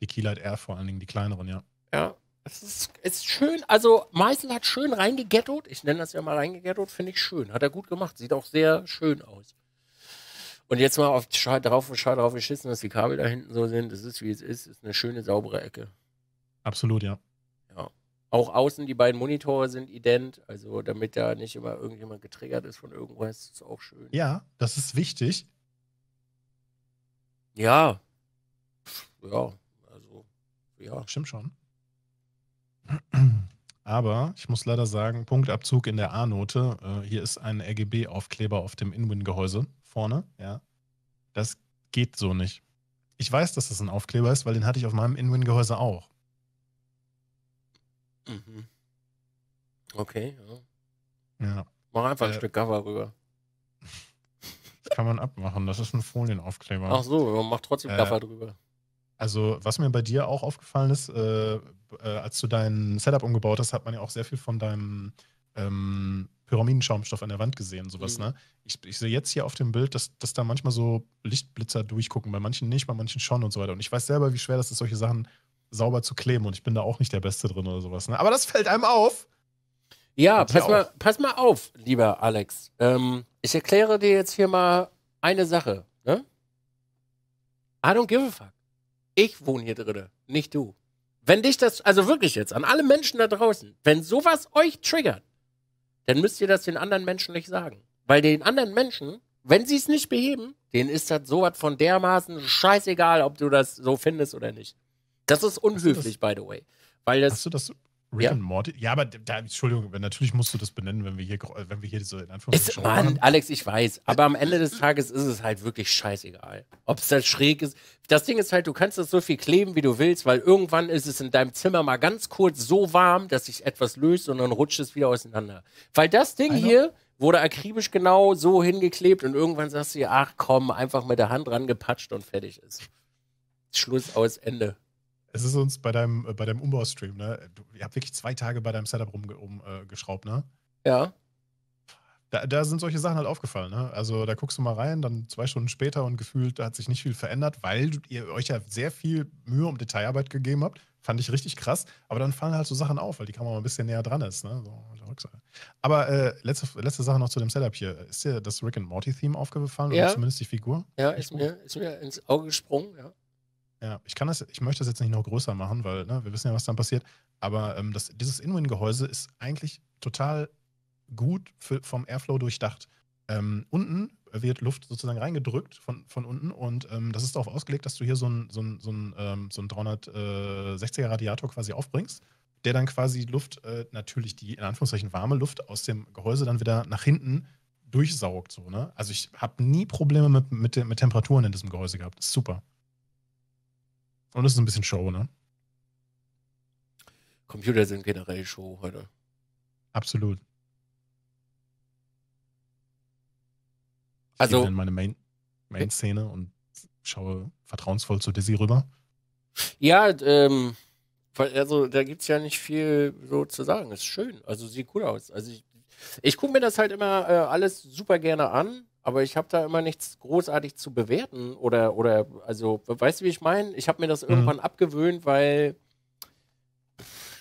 Die Keylight R vor allen Dingen, die kleineren, ja. Ja, es ist, ist, schön. Also Meißel hat schön reingegettot. Ich nenne das ja mal reingegettot, finde ich schön. Hat er gut gemacht. Sieht auch sehr schön aus. Und jetzt mal auf Schal drauf und Schal drauf geschissen, dass die Kabel da hinten so sind. Es ist wie es ist, Es ist eine schöne, saubere Ecke. Absolut, ja. ja. Auch außen die beiden Monitore sind ident, also damit da nicht immer irgendjemand getriggert ist von irgendwas, ist es auch schön. Ja, das ist wichtig. Ja. Ja, also, ja. Stimmt schon. Aber ich muss leider sagen, Punktabzug in der A-Note. Äh, hier ist ein RGB-Aufkleber auf dem Inwin-Gehäuse vorne, ja. Das geht so nicht. Ich weiß, dass das ein Aufkleber ist, weil den hatte ich auf meinem Inwin-Gehäuse auch. Mhm. Okay, ja. ja. Mach einfach ein äh. Stück Cover rüber. Das kann man abmachen, das ist ein Folienaufkleber. Ach so, man macht trotzdem äh, Cover äh, drüber. Also, was mir bei dir auch aufgefallen ist, äh, äh, als du dein Setup umgebaut hast, hat man ja auch sehr viel von deinem ähm, Pyramidenschaumstoff an der Wand gesehen, sowas, mhm. ne? Ich, ich, sehe jetzt hier auf dem Bild, dass, dass da manchmal so Lichtblitzer durchgucken, bei manchen nicht, bei manchen schon und so weiter. Und ich weiß selber, wie schwer das ist, solche Sachen sauber zu kleben und ich bin da auch nicht der Beste drin oder sowas, ne? Aber das fällt einem auf. Ja, pass, auf. Mal, pass mal auf, lieber Alex. Ähm, ich erkläre dir jetzt hier mal eine Sache, ne? I don't give a fuck. Ich wohne hier drin, nicht du. Wenn dich das, also wirklich jetzt, an alle Menschen da draußen, wenn sowas euch triggert, dann müsst ihr das den anderen Menschen nicht sagen. Weil den anderen Menschen, wenn sie es nicht beheben, denen ist das sowas von dermaßen scheißegal, ob du das so findest oder nicht. Das ist unhöflich, das, by the way. Weil das, hast du das Rick ja. und Morty? Ja, aber da, Entschuldigung, natürlich musst du das benennen, wenn wir hier, wenn wir hier so in Anführungszeichen. Mann, haben. Alex, ich weiß. Aber am Ende des Tages ist es halt wirklich scheißegal. Ob es da halt schräg ist. Das Ding ist halt, du kannst das so viel kleben, wie du willst, weil irgendwann ist es in deinem Zimmer mal ganz kurz so warm, dass sich etwas löst und dann rutscht es wieder auseinander. Weil das Ding hier wurde akribisch genau so hingeklebt und irgendwann sagst du dir, ach komm, einfach mit der Hand rangepatscht und fertig ist. Schluss aus Ende. Es ist uns bei deinem, äh, bei deinem umbau ne? Du, ihr habt wirklich zwei Tage bei deinem Setup rumgeschraubt, um, äh, ne? Ja. Da, da, sind solche Sachen halt aufgefallen, ne? Also da guckst du mal rein, dann zwei Stunden später und gefühlt hat sich nicht viel verändert, weil ihr euch ja sehr viel Mühe um Detailarbeit gegeben habt. Fand ich richtig krass. Aber dann fallen halt so Sachen auf, weil die Kamera ein bisschen näher dran ist, ne? So, Aber äh, letzte, letzte Sache noch zu dem Setup hier. Ist dir das Rick and Morty-Theme aufgefallen? Ja. Oder zumindest die Figur? Ja, ist mir, ist mir ins Auge gesprungen, ja. Ja, ich kann das, ich möchte das jetzt nicht noch größer machen, weil ne, wir wissen ja, was dann passiert. Aber ähm, das, dieses In-Win-Gehäuse ist eigentlich total gut für, vom Airflow durchdacht. Ähm, unten wird Luft sozusagen reingedrückt von, von unten und ähm, das ist darauf ausgelegt, dass du hier so einen so so ein, so ein 360er ähm, äh, Radiator quasi aufbringst, der dann quasi Luft, äh, natürlich die in Anführungszeichen warme Luft aus dem Gehäuse dann wieder nach hinten durchsaugt. So, ne? Also ich habe nie Probleme mit, mit, mit Temperaturen in diesem Gehäuse gehabt. Das ist super. Und es ist ein bisschen Show, ne? Computer sind generell Show heute. Absolut. Ich also. Ich in meine Main, Main-Szene und schaue vertrauensvoll zu Dizzy rüber. Ja, ähm, also da gibt es ja nicht viel so zu sagen. Ist schön. Also sieht cool aus. Also ich, ich gucke mir das halt immer äh, alles super gerne an. Aber ich habe da immer nichts großartig zu bewerten oder, oder also, weißt du, wie ich meine? Ich habe mir das mhm. irgendwann abgewöhnt, weil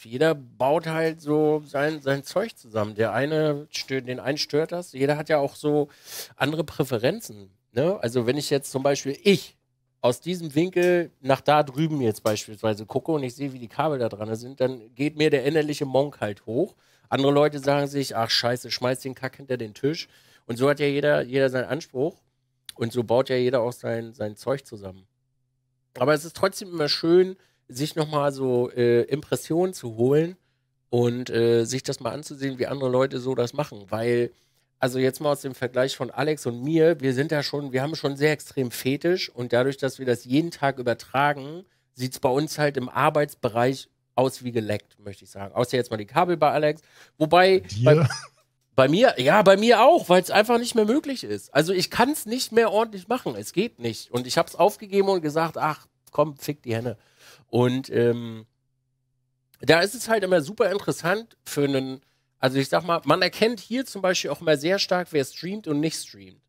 jeder baut halt so sein, sein Zeug zusammen. Der eine stört, den einen stört das. Jeder hat ja auch so andere Präferenzen. Ne? Also wenn ich jetzt zum Beispiel ich aus diesem Winkel nach da drüben jetzt beispielsweise gucke und ich sehe, wie die Kabel da dran sind, dann geht mir der innerliche Monk halt hoch. Andere Leute sagen sich, ach scheiße, schmeiß den Kack hinter den Tisch. Und so hat ja jeder, jeder seinen Anspruch und so baut ja jeder auch sein, sein Zeug zusammen. Aber es ist trotzdem immer schön, sich nochmal so äh, Impressionen zu holen und äh, sich das mal anzusehen, wie andere Leute so das machen. Weil, also jetzt mal aus dem Vergleich von Alex und mir, wir sind ja schon, wir haben schon sehr extrem fetisch und dadurch, dass wir das jeden Tag übertragen, sieht es bei uns halt im Arbeitsbereich aus wie geleckt, möchte ich sagen. Außer jetzt mal die Kabel bei Alex. Wobei, bei, bei mir, ja, bei mir auch, weil es einfach nicht mehr möglich ist. Also ich kann es nicht mehr ordentlich machen. Es geht nicht. Und ich habe es aufgegeben und gesagt, ach, komm, fick die Henne. Und ähm, da ist es halt immer super interessant für einen, also ich sag mal, man erkennt hier zum Beispiel auch immer sehr stark, wer streamt und nicht streamt.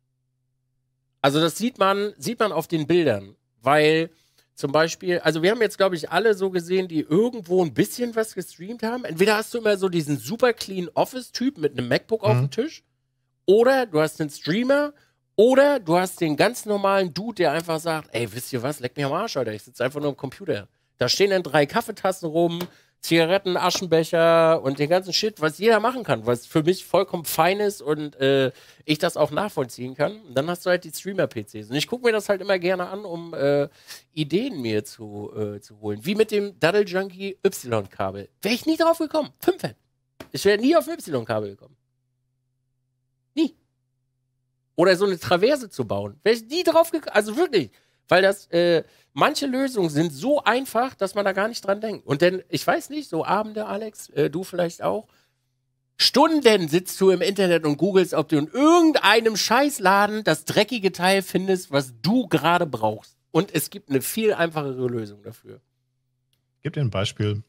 Also das sieht man, sieht man auf den Bildern, weil zum Beispiel, also wir haben jetzt, glaube ich, alle so gesehen, die irgendwo ein bisschen was gestreamt haben. Entweder hast du immer so diesen super clean Office-Typ mit einem MacBook mhm. auf dem mhm. Tisch, oder du hast einen Streamer, oder du hast den ganz normalen Dude, der einfach sagt, ey, wisst ihr was, leck mich am Arsch, Alter, ich sitze einfach nur am Computer. Da stehen dann drei Kaffeetassen rum, Zigaretten, Aschenbecher und den ganzen Shit, was jeder machen kann, was für mich vollkommen fein ist und äh, ich das auch nachvollziehen kann. Und dann hast du halt die Streamer-PCs. Und ich gucke mir das halt immer gerne an, um äh, Ideen mir zu, äh, zu holen. Wie mit dem Duddle Junkie Y-Kabel. Wäre ich nie drauf gekommen. Fünf Fan. Ich wäre nie auf ein Y-Kabel gekommen. Nie. Oder so eine Traverse zu bauen. Wäre ich nie drauf gekommen. Also wirklich. Weil das, äh, manche Lösungen sind so einfach, dass man da gar nicht dran denkt. Und denn, ich weiß nicht, so Abende, Alex, äh, du vielleicht auch, Stunden sitzt du im Internet und googelst, ob du in irgendeinem Scheißladen das dreckige Teil findest, was du gerade brauchst. Und es gibt eine viel einfachere Lösung dafür. Ich gebe dir ein Beispiel.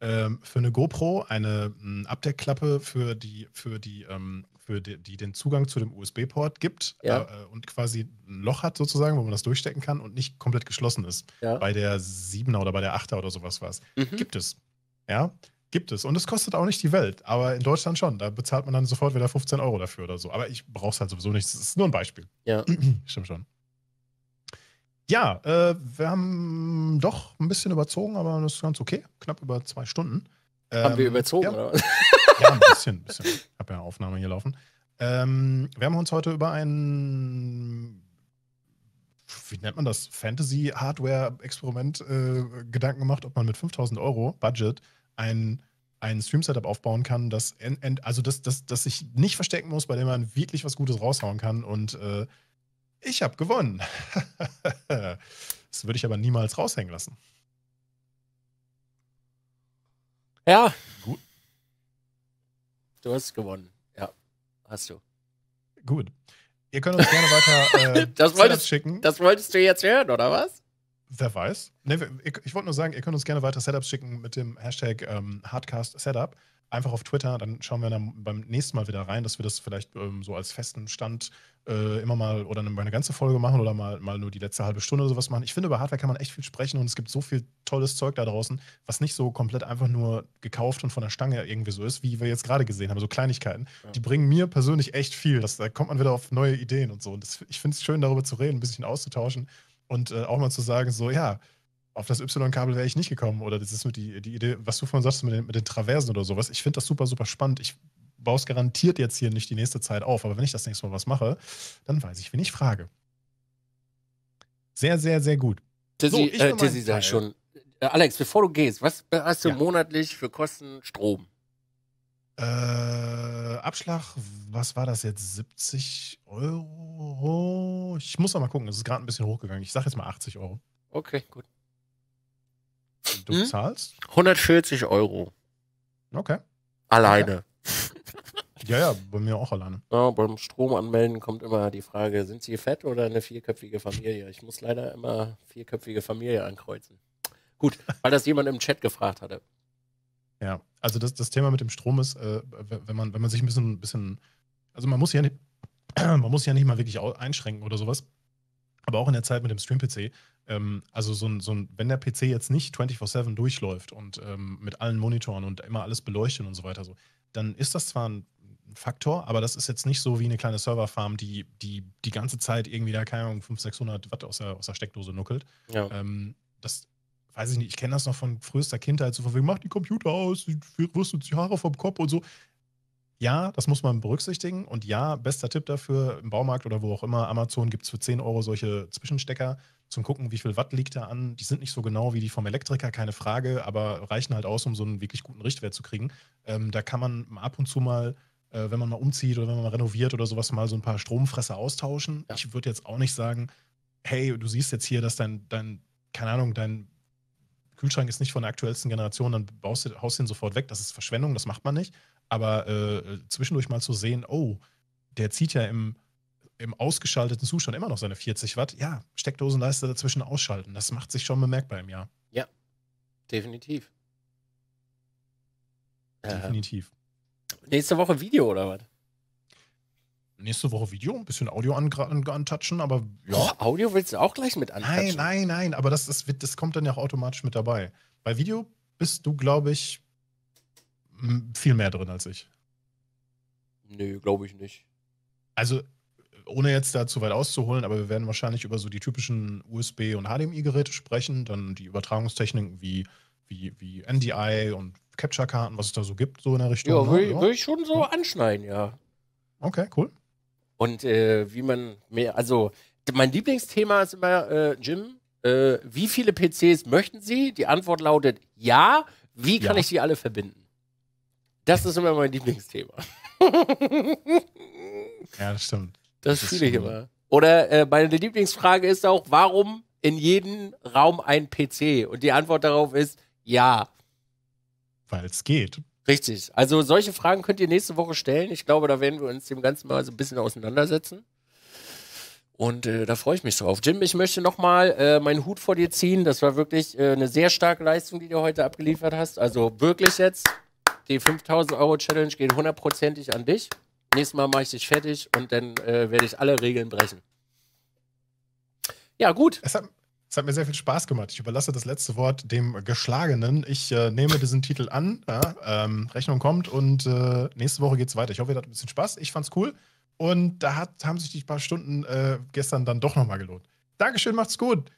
Ähm, für eine GoPro eine hm, Abdeckklappe für die, für die ähm, für die, die den Zugang zu dem USB-Port gibt ja. äh, und quasi ein Loch hat sozusagen, wo man das durchstecken kann und nicht komplett geschlossen ist. Ja. Bei der 7er oder bei der 8er oder sowas war es. Mhm. Gibt es. Ja, gibt es. Und es kostet auch nicht die Welt, aber in Deutschland schon. Da bezahlt man dann sofort wieder 15 Euro dafür oder so. Aber ich brauche es halt sowieso nicht. Das ist nur ein Beispiel. Ja. *clears throat* Stimmt schon. Ja, äh, wir haben doch ein bisschen überzogen, aber das ist ganz okay. Knapp über zwei Stunden. Haben ähm, wir überzogen, ja. oder? *laughs* Ja, ein bisschen, Ich habe ja Aufnahme hier laufen. Ähm, wir haben uns heute über ein, wie nennt man das, Fantasy-Hardware-Experiment äh, Gedanken gemacht, ob man mit 5000 Euro Budget ein, ein Stream-Setup aufbauen kann, das, end, end, also das, das, das sich nicht verstecken muss, bei dem man wirklich was Gutes raushauen kann. Und äh, ich habe gewonnen. *laughs* das würde ich aber niemals raushängen lassen. Ja. Gut, Du hast gewonnen. Ja, hast du. Gut. Ihr könnt uns gerne weiter äh, *laughs* das wolltest, schicken. Das wolltest du jetzt hören, oder was? Wer weiß. Nee, ich, ich wollte nur sagen, ihr könnt uns gerne weiter Setups schicken mit dem Hashtag ähm, Hardcast Setup einfach auf Twitter, dann schauen wir dann beim nächsten Mal wieder rein, dass wir das vielleicht ähm, so als festen Stand äh, immer mal oder eine, eine, ganze Folge machen oder mal, mal nur die letzte halbe Stunde oder sowas machen. Ich finde, über Hardware kann man echt viel sprechen und es gibt so viel tolles Zeug da draußen, was nicht so komplett einfach nur gekauft und von der Stange irgendwie so ist, wie wir jetzt gerade gesehen haben, so Kleinigkeiten. Ja. Die bringen mir persönlich echt viel. Das, da kommt man wieder auf neue Ideen und so. Und das, ich finde es schön, darüber zu reden, ein bisschen auszutauschen und äh, auch mal zu sagen, so, ja, auf das Y-Kabel wäre ich nicht gekommen. Oder das ist nur die, die Idee, was du vorhin sagst mit den, mit den Traversen oder sowas. Ich finde das super, super spannend. Ich baue es garantiert jetzt hier nicht die nächste Zeit auf. Aber wenn ich das nächste Mal was mache, dann weiß ich, wen ich frage. Sehr, sehr, sehr gut. Tizzy, so, äh, Tissi sagt schon. Äh, Alex, bevor du gehst, was hast du ja. monatlich für Kosten Strom? Äh, Abschlag, was war das jetzt? 70 Euro? Ich muss noch mal gucken, das ist gerade ein bisschen hochgegangen. Ich sage jetzt mal 80 Euro. Okay, gut du hm? zahlst? 140 Euro. Okay. Alleine. Okay. *laughs* Ja, ja, bei mir auch alleine. Ja, beim Strom anmelden kommt immer die Frage, sind Sie fett oder eine vierköpfige Familie? Ich muss leider immer vierköpfige Familie ankreuzen. Gut, weil das jemand im Chat gefragt hatte. Ja, also das, das Thema mit dem Strom ist, äh, wenn, man, wenn man sich ein bisschen, ein bisschen also man muss ja nicht, *clears throat* man muss ja nicht mal wirklich einschränken oder sowas, aber auch in der Zeit mit dem Stream-PC, ähm, also so ein, so ein, wenn der PC jetzt nicht 24-7 durchläuft und ähm, mit allen Monitoren und immer alles beleuchtet und so weiter so, dann ist das zwar ein Faktor, aber das ist jetzt nicht so wie eine kleine Serverfarm, die die, die ganze Zeit irgendwie da, keine Ahnung, 500, 600 Watt aus der, aus der Steckdose nuckelt. Ja. Ähm, das weiß ich nicht, ich kenne das noch von frühester Kindheit, so von wegen, mach die Computer aus, wirst du die Haare vom Kopf und so. Ja, das muss man berücksichtigen. Und ja, bester Tipp dafür, im Baumarkt oder wo auch immer, Amazon gibt es für 10 Euro solche Zwischenstecker zum Gucken, wie viel Watt liegt da an. Die sind nicht so genau wie die vom Elektriker, keine Frage, aber reichen halt aus, um so einen wirklich guten Richtwert zu kriegen. Ähm, da kann man ab und zu mal, äh, wenn man mal umzieht oder wenn man mal renoviert oder sowas, mal so ein paar Stromfresser austauschen. Ja. Ich würde jetzt auch nicht sagen, hey, du siehst jetzt hier, dass dein, dein keine Ahnung, dein Kühlschrank ist nicht von der aktuellsten Generation, dann baust du, haust du ihn sofort weg. Das ist Verschwendung, das macht man nicht. Aber äh, äh zwischendurch mal zu sehen, oh, der zieht ja im im ausgeschalteten Zustand immer noch seine 40 Watt. Ja, Steckdosenleiste dazwischen ausschalten. Das macht sich schon bemerkbar im Jahr. Ja, definitiv. Ähm, definitiv. Äh, nächste Woche Video oder was? Nächste Woche Video, ein bisschen Audio an, an, antatschen, aber ja. Oh, Audio willst du auch gleich mit antatschen? Nein, nein, nein, aber das, das, wird, das kommt dann ja auch automatisch mit dabei. Bei Video bist du, glaube ich, viel mehr drin als ich. Nö, glaube ich nicht. Also ohne jetzt da zu weit auszuholen, aber wir werden wahrscheinlich über so die typischen USB- und HDMI-Geräte sprechen, dann die Übertragungstechniken wie, wie, wie NDI und Capture-Karten, was es da so gibt, so in der Richtung. Ja, ne? würde ne? ich schon so ja. anschneiden, ja. Okay, cool. Und äh, wie man mehr, also mein Lieblingsthema ist immer, äh, Jim, äh, wie viele PCs möchten Sie? Die Antwort lautet ja. Wie kann ja. ich die alle verbinden? Das ist immer mein Lieblingsthema. ja, das stimmt. Das, das fühle ich immer. Oder äh, meine Lieblingsfrage ist auch, warum in jedem Raum ein PC? Und die Antwort darauf ist ja. Weil es geht. Richtig. Also solche Fragen könnt ihr nächste Woche stellen. Ich glaube, da werden wir uns dem Ganzen mal so ein bisschen auseinandersetzen. Und äh, da freue ich mich drauf. Jim, ich möchte nochmal äh, meinen Hut vor dir ziehen. Das war wirklich äh, eine sehr starke Leistung, die du heute abgeliefert hast. Also wirklich jetzt, die 5000 Euro Challenge geht hundertprozentig an dich. Nächstes Mal mache ich dich fertig und dann äh, werde ich alle Regeln brechen. Ja, gut. Es hat, es hat, mir sehr viel Spaß gemacht. Ich überlasse das letzte Wort dem Geschlagenen. Ich äh, nehme diesen Titel an. Ja, ähm, Rechnung kommt und äh, nächste Woche geht es weiter. Ich hoffe, ihr hattet ein bisschen Spaß. Ich fand's cool. Und da hat, haben sich die paar Stunden äh, gestern dann doch nochmal gelohnt. Dankeschön, macht's gut.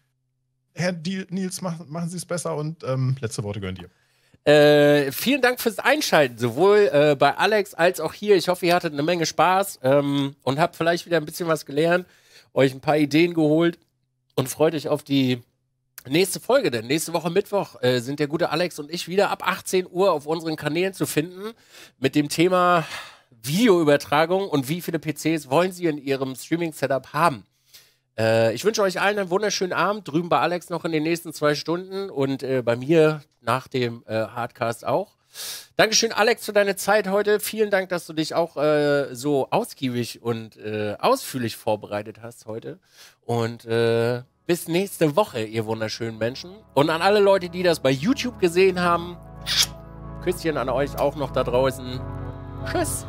Herr Nils, machen Sie es besser und ähm, letzte Worte gehören dir. Äh, vielen Dank fürs Einschalten, sowohl äh, bei Alex als auch hier. Ich hoffe, ihr hattet eine Menge Spaß ähm, und habt vielleicht wieder ein bisschen was gelernt, euch ein paar Ideen geholt und freut euch auf die nächste Folge. Denn nächste Woche Mittwoch äh, sind der gute Alex und ich wieder ab 18 Uhr auf unseren Kanälen zu finden mit dem Thema Videoübertragung und wie viele PCs wollen Sie in Ihrem Streaming-Setup haben. Äh, ich wünsche euch allen einen wunderschönen Abend. Drüben bei Alex noch in den nächsten zwei Stunden und äh, bei mir nach dem äh, Hardcast auch. Dankeschön, Alex, für deine Zeit heute. Vielen Dank, dass du dich auch äh, so ausgiebig und äh, ausführlich vorbereitet hast heute. Und äh, bis nächste Woche, ihr wunderschönen Menschen. Und an alle Leute, die das bei YouTube gesehen haben, Küsschen an euch auch noch da draußen. Tschüss.